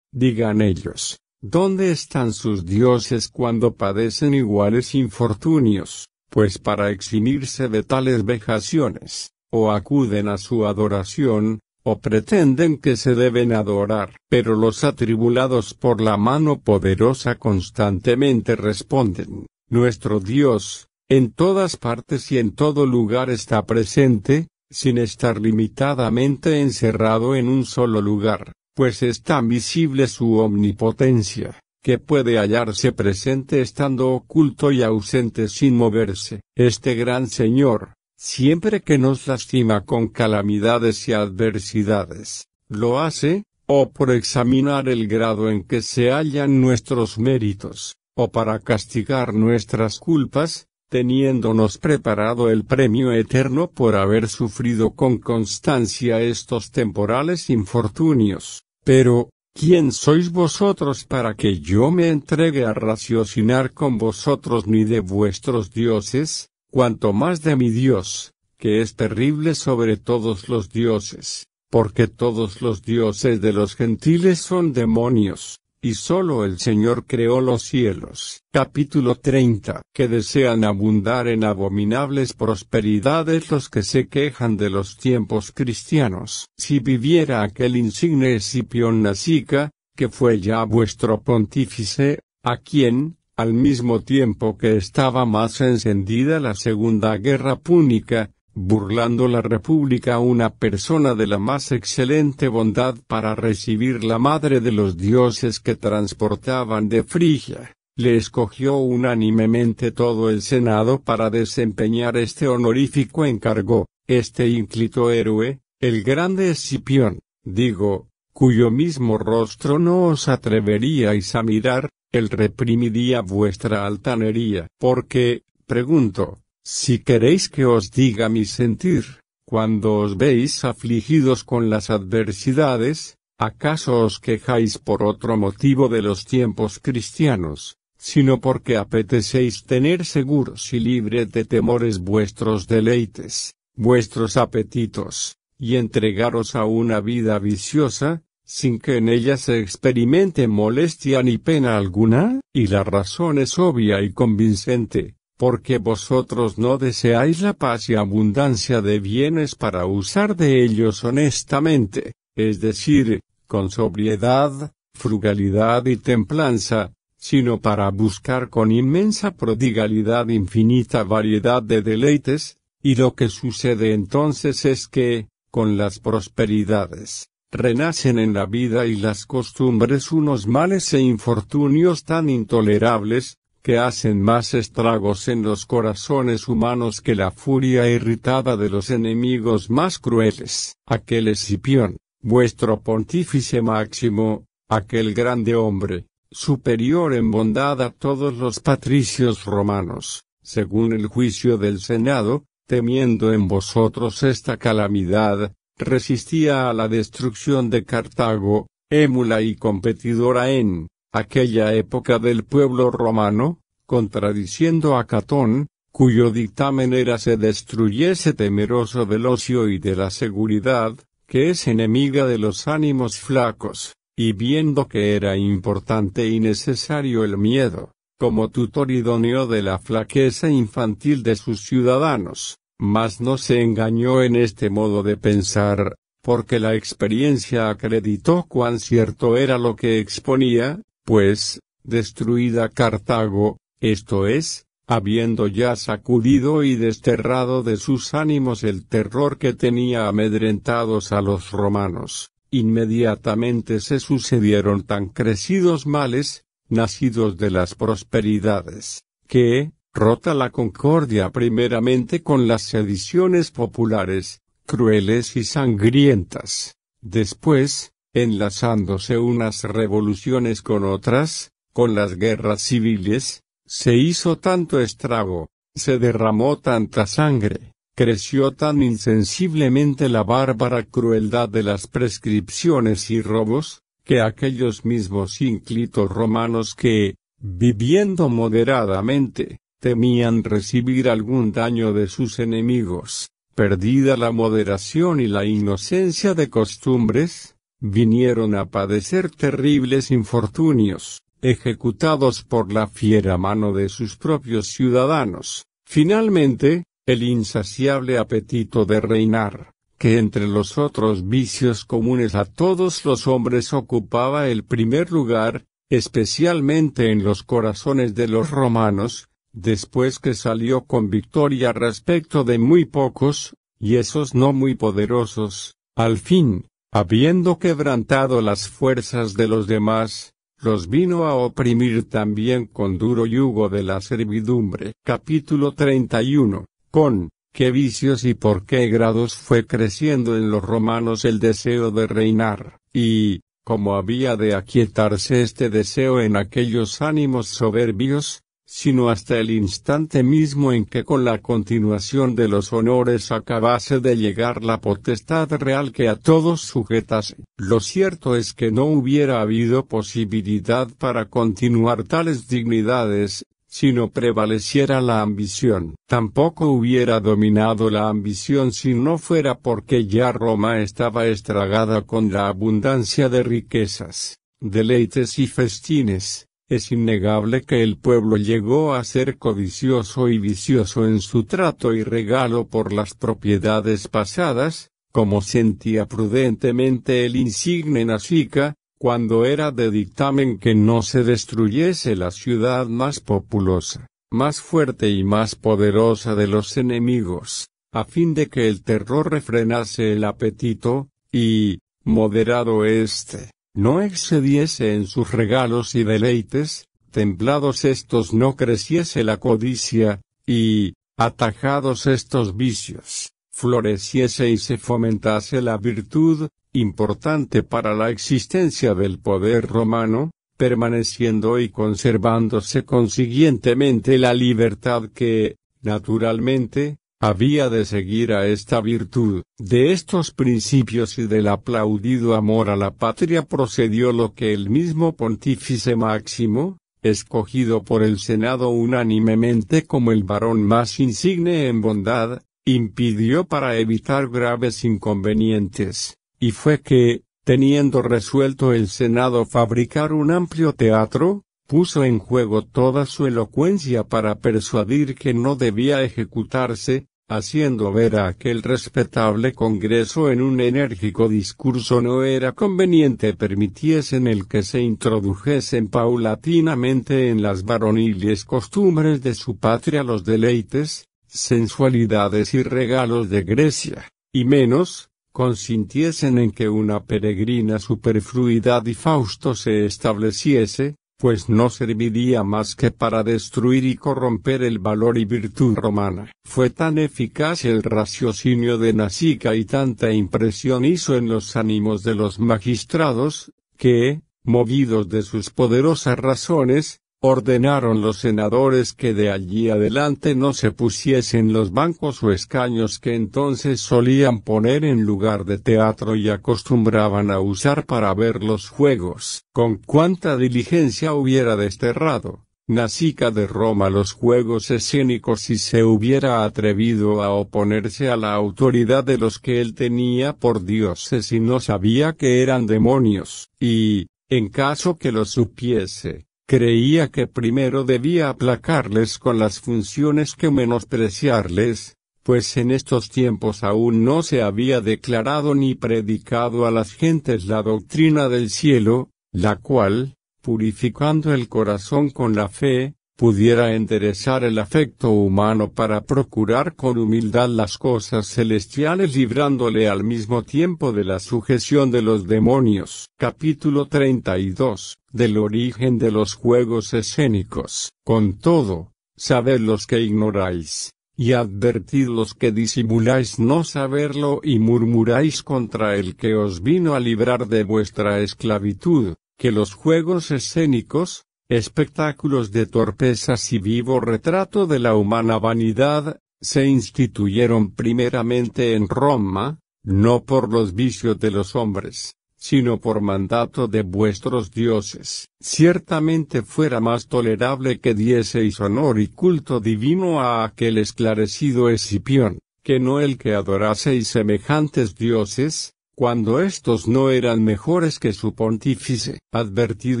Digan ellos, ¿Dónde están sus dioses cuando padecen iguales infortunios? Pues para eximirse de tales vejaciones, o acuden a su adoración, o pretenden que se deben adorar. Pero los atribulados por la mano poderosa constantemente responden, Nuestro Dios, en todas partes y en todo lugar está presente, sin estar limitadamente encerrado en un solo lugar pues es tan visible su omnipotencia, que puede hallarse presente estando oculto y ausente sin moverse. Este gran Señor, siempre que nos lastima con calamidades y adversidades, lo hace, o por examinar el grado en que se hallan nuestros méritos, o para castigar nuestras culpas, teniéndonos preparado el premio eterno por haber sufrido con constancia estos temporales infortunios. Pero, ¿quién sois vosotros para que yo me entregue a raciocinar con vosotros ni de vuestros dioses, cuanto más de mi Dios, que es terrible sobre todos los dioses, porque todos los dioses de los gentiles son demonios? y solo el Señor creó los cielos. Capítulo 30. Que desean abundar en abominables prosperidades los que se quejan de los tiempos cristianos. Si viviera aquel insigne Escipión Nacica, que fue ya vuestro pontífice, a quien, al mismo tiempo que estaba más encendida la segunda guerra púnica, burlando la República una persona de la más excelente bondad para recibir la madre de los dioses que transportaban de Frigia, le escogió unánimemente todo el Senado para desempeñar este honorífico encargo, este ínclito héroe, el grande Escipión, digo, cuyo mismo rostro no os atreveríais a mirar, él reprimiría vuestra altanería. Porque, pregunto, si queréis que os diga mi sentir, cuando os veis afligidos con las adversidades, ¿acaso os quejáis por otro motivo de los tiempos cristianos, sino porque apetecéis tener seguros y libres de temores vuestros deleites, vuestros apetitos, y entregaros a una vida viciosa, sin que en ella se experimente molestia ni pena alguna? Y la razón es obvia y convincente porque vosotros no deseáis la paz y abundancia de bienes para usar de ellos honestamente, es decir, con sobriedad, frugalidad y templanza, sino para buscar con inmensa prodigalidad infinita variedad de deleites, y lo que sucede entonces es que, con las prosperidades, renacen en la vida y las costumbres unos males e infortunios tan intolerables, que hacen más estragos en los corazones humanos que la furia irritada de los enemigos más crueles. Aquel Escipión, vuestro pontífice máximo, aquel grande hombre, superior en bondad a todos los patricios romanos, según el juicio del Senado, temiendo en vosotros esta calamidad, resistía a la destrucción de Cartago, émula y competidora en aquella época del pueblo romano, contradiciendo a Catón, cuyo dictamen era se destruyese temeroso del ocio y de la seguridad, que es enemiga de los ánimos flacos, y viendo que era importante y necesario el miedo, como tutor idóneo de la flaqueza infantil de sus ciudadanos, mas no se engañó en este modo de pensar, porque la experiencia acreditó cuán cierto era lo que exponía, pues, destruida Cartago, esto es, habiendo ya sacudido y desterrado de sus ánimos el terror que tenía amedrentados a los romanos, inmediatamente se sucedieron tan crecidos males, nacidos de las prosperidades, que, rota la concordia primeramente con las sediciones populares, crueles y sangrientas, después, enlazándose unas revoluciones con otras, con las guerras civiles, se hizo tanto estrago, se derramó tanta sangre, creció tan insensiblemente la bárbara crueldad de las prescripciones y robos, que aquellos mismos ínclitos romanos que, viviendo moderadamente, temían recibir algún daño de sus enemigos, perdida la moderación y la inocencia de costumbres, vinieron a padecer terribles infortunios, ejecutados por la fiera mano de sus propios ciudadanos. Finalmente, el insaciable apetito de reinar, que entre los otros vicios comunes a todos los hombres ocupaba el primer lugar, especialmente en los corazones de los romanos, después que salió con victoria respecto de muy pocos, y esos no muy poderosos, al fin, habiendo quebrantado las fuerzas de los demás, los vino a oprimir también con duro yugo de la servidumbre. Capítulo 31. Con qué vicios y por qué grados fue creciendo en los romanos el deseo de reinar, y, como había de aquietarse este deseo en aquellos ánimos soberbios, sino hasta el instante mismo en que con la continuación de los honores acabase de llegar la potestad real que a todos sujetas. Lo cierto es que no hubiera habido posibilidad para continuar tales dignidades, si no prevaleciera la ambición. Tampoco hubiera dominado la ambición si no fuera porque ya Roma estaba estragada con la abundancia de riquezas, deleites y festines es innegable que el pueblo llegó a ser codicioso y vicioso en su trato y regalo por las propiedades pasadas, como sentía prudentemente el insigne Nasica, cuando era de dictamen que no se destruyese la ciudad más populosa, más fuerte y más poderosa de los enemigos, a fin de que el terror refrenase el apetito, y, moderado éste, no excediese en sus regalos y deleites, templados estos no creciese la codicia, y, atajados estos vicios, floreciese y se fomentase la virtud, importante para la existencia del poder romano, permaneciendo y conservándose consiguientemente la libertad que, naturalmente, había de seguir a esta virtud. De estos principios y del aplaudido amor a la patria procedió lo que el mismo pontífice Máximo, escogido por el Senado unánimemente como el varón más insigne en bondad, impidió para evitar graves inconvenientes, y fue que, teniendo resuelto el Senado fabricar un amplio teatro, puso en juego toda su elocuencia para persuadir que no debía ejecutarse, haciendo ver a aquel respetable Congreso en un enérgico discurso no era conveniente permitiesen el que se introdujesen paulatinamente en las varoniles costumbres de su patria los deleites, sensualidades y regalos de Grecia, y menos, consintiesen en que una peregrina superfluidad y fausto se estableciese, pues no serviría más que para destruir y corromper el valor y virtud romana. Fue tan eficaz el raciocinio de Nasica y tanta impresión hizo en los ánimos de los magistrados, que, movidos de sus poderosas razones, ordenaron los senadores que de allí adelante no se pusiesen los bancos o escaños que entonces solían poner en lugar de teatro y acostumbraban a usar para ver los juegos. Con cuánta diligencia hubiera desterrado, Nacica de Roma los juegos escénicos si se hubiera atrevido a oponerse a la autoridad de los que él tenía por dioses y no sabía que eran demonios, y, en caso que lo supiese, Creía que primero debía aplacarles con las funciones que menospreciarles, pues en estos tiempos aún no se había declarado ni predicado a las gentes la doctrina del cielo, la cual, purificando el corazón con la fe, pudiera enderezar el afecto humano para procurar con humildad las cosas celestiales librándole al mismo tiempo de la sujeción de los demonios. Capítulo 32 del origen de los juegos escénicos. Con todo, sabed los que ignoráis, y advertid los que disimuláis no saberlo y murmuráis contra el que os vino a librar de vuestra esclavitud, que los juegos escénicos, espectáculos de torpezas y vivo retrato de la humana vanidad, se instituyeron primeramente en Roma, no por los vicios de los hombres, sino por mandato de vuestros dioses. Ciertamente fuera más tolerable que dieseis honor y culto divino a aquel esclarecido Escipión, que no el que adoraseis semejantes dioses, cuando éstos no eran mejores que su pontífice. Advertid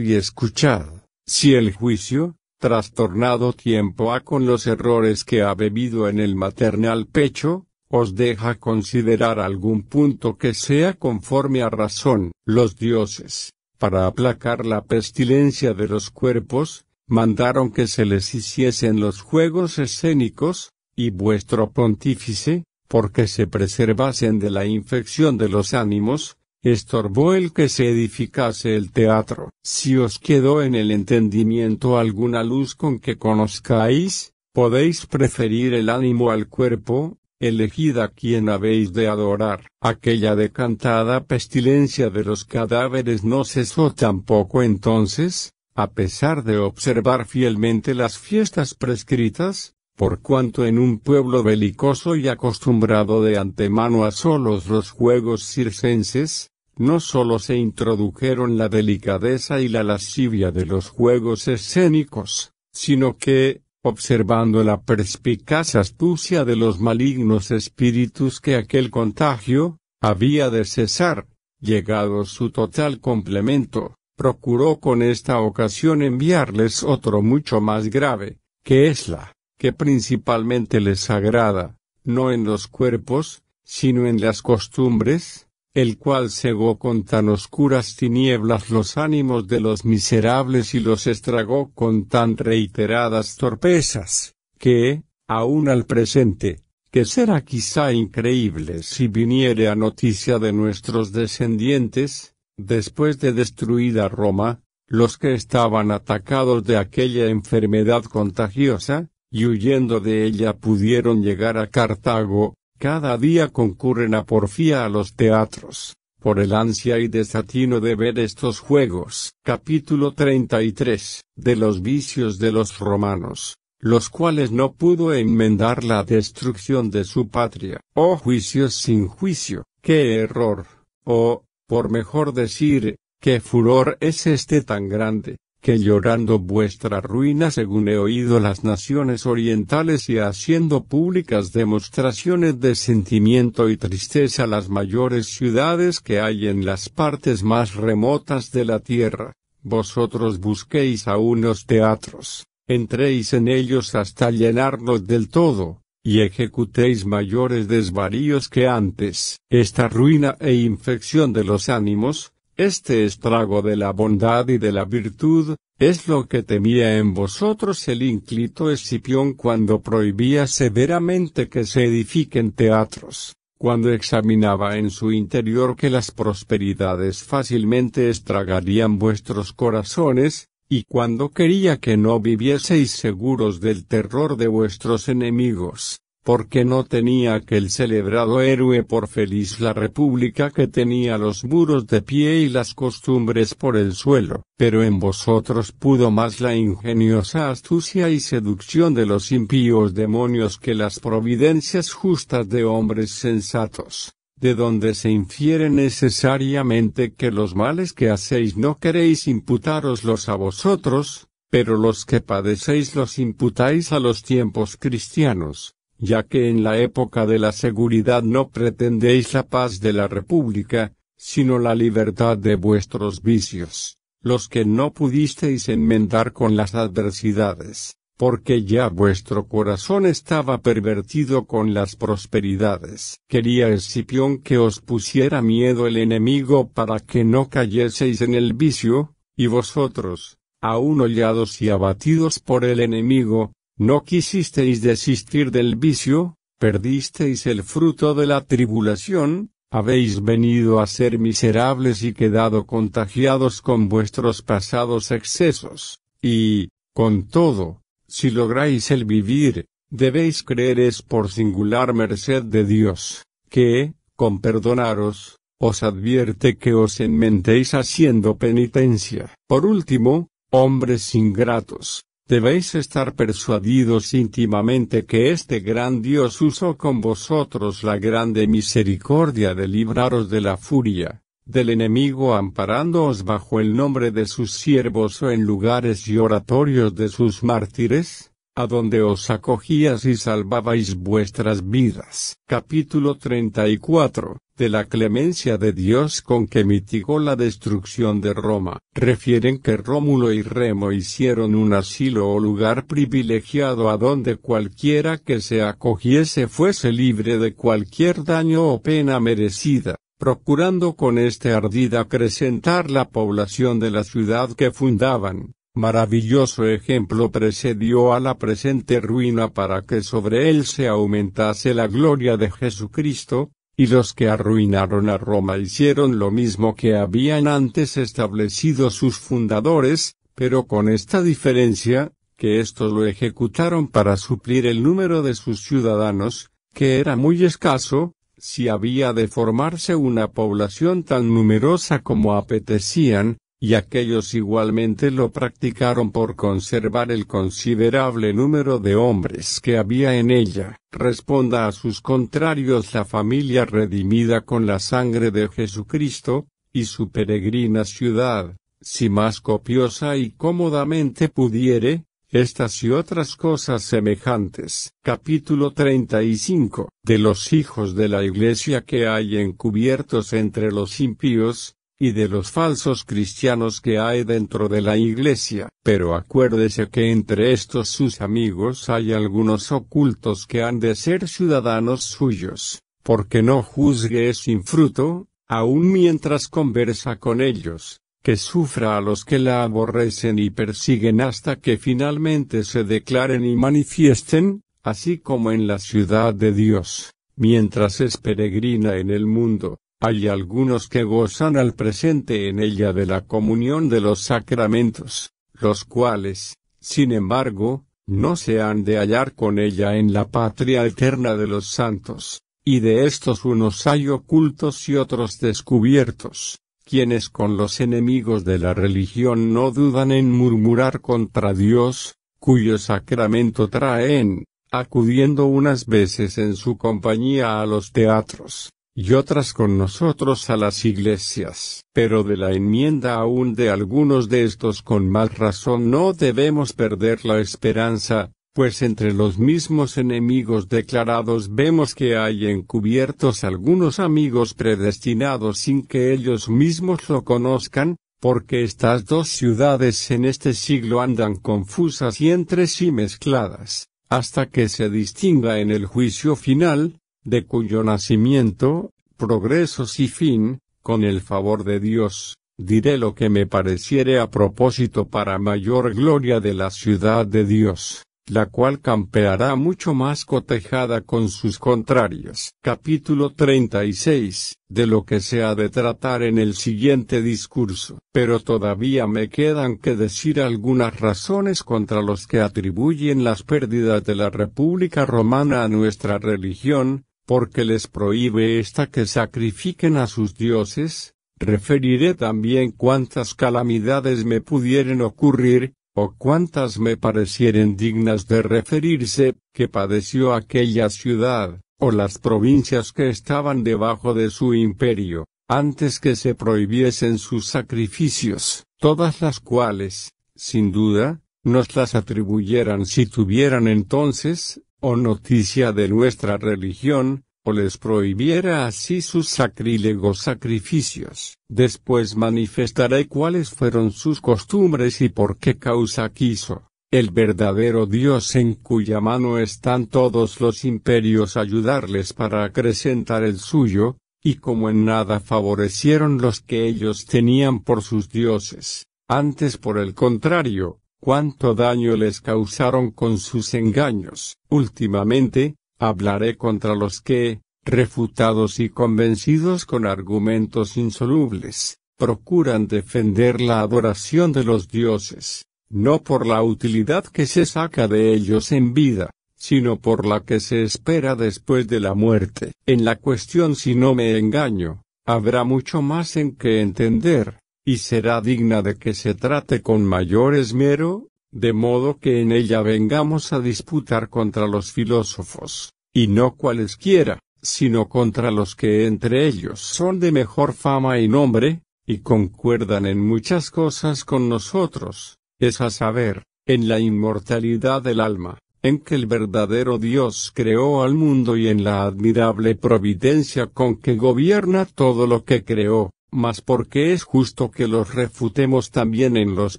y escuchad, si el juicio, trastornado tiempo ha con los errores que ha bebido en el maternal pecho, os deja considerar algún punto que sea conforme a razón. Los dioses, para aplacar la pestilencia de los cuerpos, mandaron que se les hiciesen los juegos escénicos, y vuestro pontífice, porque se preservasen de la infección de los ánimos, estorbó el que se edificase el teatro. Si os quedó en el entendimiento alguna luz con que conozcáis, podéis preferir el ánimo al cuerpo, elegida quien habéis de adorar. Aquella decantada pestilencia de los cadáveres no cesó tampoco entonces, a pesar de observar fielmente las fiestas prescritas, por cuanto en un pueblo belicoso y acostumbrado de antemano a solos los juegos circenses, no sólo se introdujeron la delicadeza y la lascivia de los juegos escénicos, sino que, observando la perspicaz astucia de los malignos espíritus que aquel contagio, había de cesar, llegado su total complemento, procuró con esta ocasión enviarles otro mucho más grave, que es la, que principalmente les agrada, no en los cuerpos, sino en las costumbres, el cual cegó con tan oscuras tinieblas los ánimos de los miserables y los estragó con tan reiteradas torpezas, que, aun al presente, que será quizá increíble si viniere a noticia de nuestros descendientes, después de destruida Roma, los que estaban atacados de aquella enfermedad contagiosa, y huyendo de ella pudieron llegar a Cartago, cada día concurren a porfía a los teatros, por el ansia y desatino de ver estos juegos. Capítulo 33. De los vicios de los romanos, los cuales no pudo enmendar la destrucción de su patria. Oh juicios sin juicio, qué error, oh, por mejor decir, qué furor es este tan grande, que llorando vuestra ruina según he oído las naciones orientales y haciendo públicas demostraciones de sentimiento y tristeza las mayores ciudades que hay en las partes más remotas de la tierra, vosotros busquéis a unos teatros, entréis en ellos hasta llenarlos del todo, y ejecutéis mayores desvaríos que antes. Esta ruina e infección de los ánimos, este estrago de la bondad y de la virtud, es lo que temía en vosotros el ínclito Escipión cuando prohibía severamente que se edifiquen teatros, cuando examinaba en su interior que las prosperidades fácilmente estragarían vuestros corazones, y cuando quería que no vivieseis seguros del terror de vuestros enemigos, porque no tenía aquel celebrado héroe por feliz la república que tenía los muros de pie y las costumbres por el suelo, pero en vosotros pudo más la ingeniosa astucia y seducción de los impíos demonios que las providencias justas de hombres sensatos, de donde se infiere necesariamente que los males que hacéis no queréis imputároslos a vosotros, pero los que padecéis los imputáis a los tiempos cristianos, ya que en la época de la seguridad no pretendéis la paz de la República, sino la libertad de vuestros vicios, los que no pudisteis enmendar con las adversidades, porque ya vuestro corazón estaba pervertido con las prosperidades. Quería Escipión que os pusiera miedo el enemigo para que no cayeseis en el vicio, y vosotros, aún hollados y abatidos por el enemigo, no quisisteis desistir del vicio, perdisteis el fruto de la tribulación, habéis venido a ser miserables y quedado contagiados con vuestros pasados excesos, y, con todo, si lográis el vivir, debéis creer es por singular merced de Dios, que, con perdonaros, os advierte que os enmentéis haciendo penitencia. Por último, hombres ingratos, debéis estar persuadidos íntimamente que este gran Dios usó con vosotros la grande misericordia de libraros de la furia del enemigo amparándoos bajo el nombre de sus siervos o en lugares y oratorios de sus mártires, a donde os acogías y salvabais vuestras vidas. Capítulo 34 de la clemencia de Dios con que mitigó la destrucción de Roma. Refieren que Rómulo y Remo hicieron un asilo o lugar privilegiado a donde cualquiera que se acogiese fuese libre de cualquier daño o pena merecida, procurando con este ardida acrecentar la población de la ciudad que fundaban. Maravilloso ejemplo precedió a la presente ruina para que sobre él se aumentase la gloria de Jesucristo, y los que arruinaron a Roma hicieron lo mismo que habían antes establecido sus fundadores, pero con esta diferencia, que estos lo ejecutaron para suplir el número de sus ciudadanos, que era muy escaso, si había de formarse una población tan numerosa como apetecían, y aquellos igualmente lo practicaron por conservar el considerable número de hombres que había en ella. Responda a sus contrarios la familia redimida con la sangre de Jesucristo, y su peregrina ciudad, si más copiosa y cómodamente pudiere, estas y otras cosas semejantes. Capítulo 35. De los hijos de la iglesia que hay encubiertos entre los impíos, y de los falsos cristianos que hay dentro de la Iglesia. Pero acuérdese que entre estos sus amigos hay algunos ocultos que han de ser ciudadanos suyos, porque no juzgue sin fruto, aun mientras conversa con ellos, que sufra a los que la aborrecen y persiguen hasta que finalmente se declaren y manifiesten, así como en la ciudad de Dios, mientras es peregrina en el mundo hay algunos que gozan al presente en ella de la comunión de los sacramentos, los cuales, sin embargo, no se han de hallar con ella en la patria eterna de los santos, y de estos unos hay ocultos y otros descubiertos, quienes con los enemigos de la religión no dudan en murmurar contra Dios, cuyo sacramento traen, acudiendo unas veces en su compañía a los teatros, y otras con nosotros a las iglesias. Pero de la enmienda aún de algunos de estos con más razón no debemos perder la esperanza, pues entre los mismos enemigos declarados vemos que hay encubiertos algunos amigos predestinados sin que ellos mismos lo conozcan, porque estas dos ciudades en este siglo andan confusas y entre sí mezcladas, hasta que se distinga en el juicio final, de cuyo nacimiento, progresos y fin, con el favor de Dios, diré lo que me pareciere a propósito para mayor gloria de la ciudad de Dios, la cual campeará mucho más cotejada con sus contrarios. Capítulo 36, de lo que se ha de tratar en el siguiente discurso. Pero todavía me quedan que decir algunas razones contra los que atribuyen las pérdidas de la República Romana a nuestra religión, porque les prohíbe esta que sacrifiquen a sus dioses, referiré también cuántas calamidades me pudieren ocurrir, o cuántas me parecieren dignas de referirse, que padeció aquella ciudad, o las provincias que estaban debajo de su imperio, antes que se prohibiesen sus sacrificios, todas las cuales, sin duda, nos las atribuyeran si tuvieran entonces, o noticia de nuestra religión, o les prohibiera así sus sacrílegos sacrificios. Después manifestaré cuáles fueron sus costumbres y por qué causa quiso, el verdadero Dios en cuya mano están todos los imperios ayudarles para acrecentar el suyo, y como en nada favorecieron los que ellos tenían por sus dioses, antes por el contrario, cuánto daño les causaron con sus engaños. Últimamente, hablaré contra los que, refutados y convencidos con argumentos insolubles, procuran defender la adoración de los dioses, no por la utilidad que se saca de ellos en vida, sino por la que se espera después de la muerte. En la cuestión si no me engaño, habrá mucho más en que entender, y será digna de que se trate con mayor esmero, de modo que en ella vengamos a disputar contra los filósofos, y no cualesquiera, sino contra los que entre ellos son de mejor fama y nombre, y concuerdan en muchas cosas con nosotros, es a saber, en la inmortalidad del alma, en que el verdadero Dios creó al mundo y en la admirable providencia con que gobierna todo lo que creó, mas porque es justo que los refutemos también en los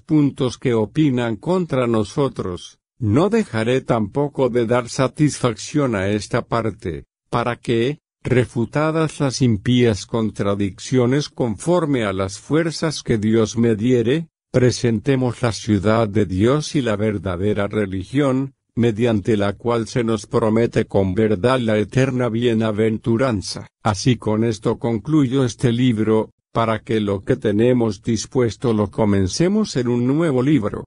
puntos que opinan contra nosotros, no dejaré tampoco de dar satisfacción a esta parte, para que, refutadas las impías contradicciones conforme a las fuerzas que Dios me diere, presentemos la ciudad de Dios y la verdadera religión, mediante la cual se nos promete con verdad la eterna bienaventuranza. Así con esto concluyo este libro, para que lo que tenemos dispuesto lo comencemos en un nuevo libro.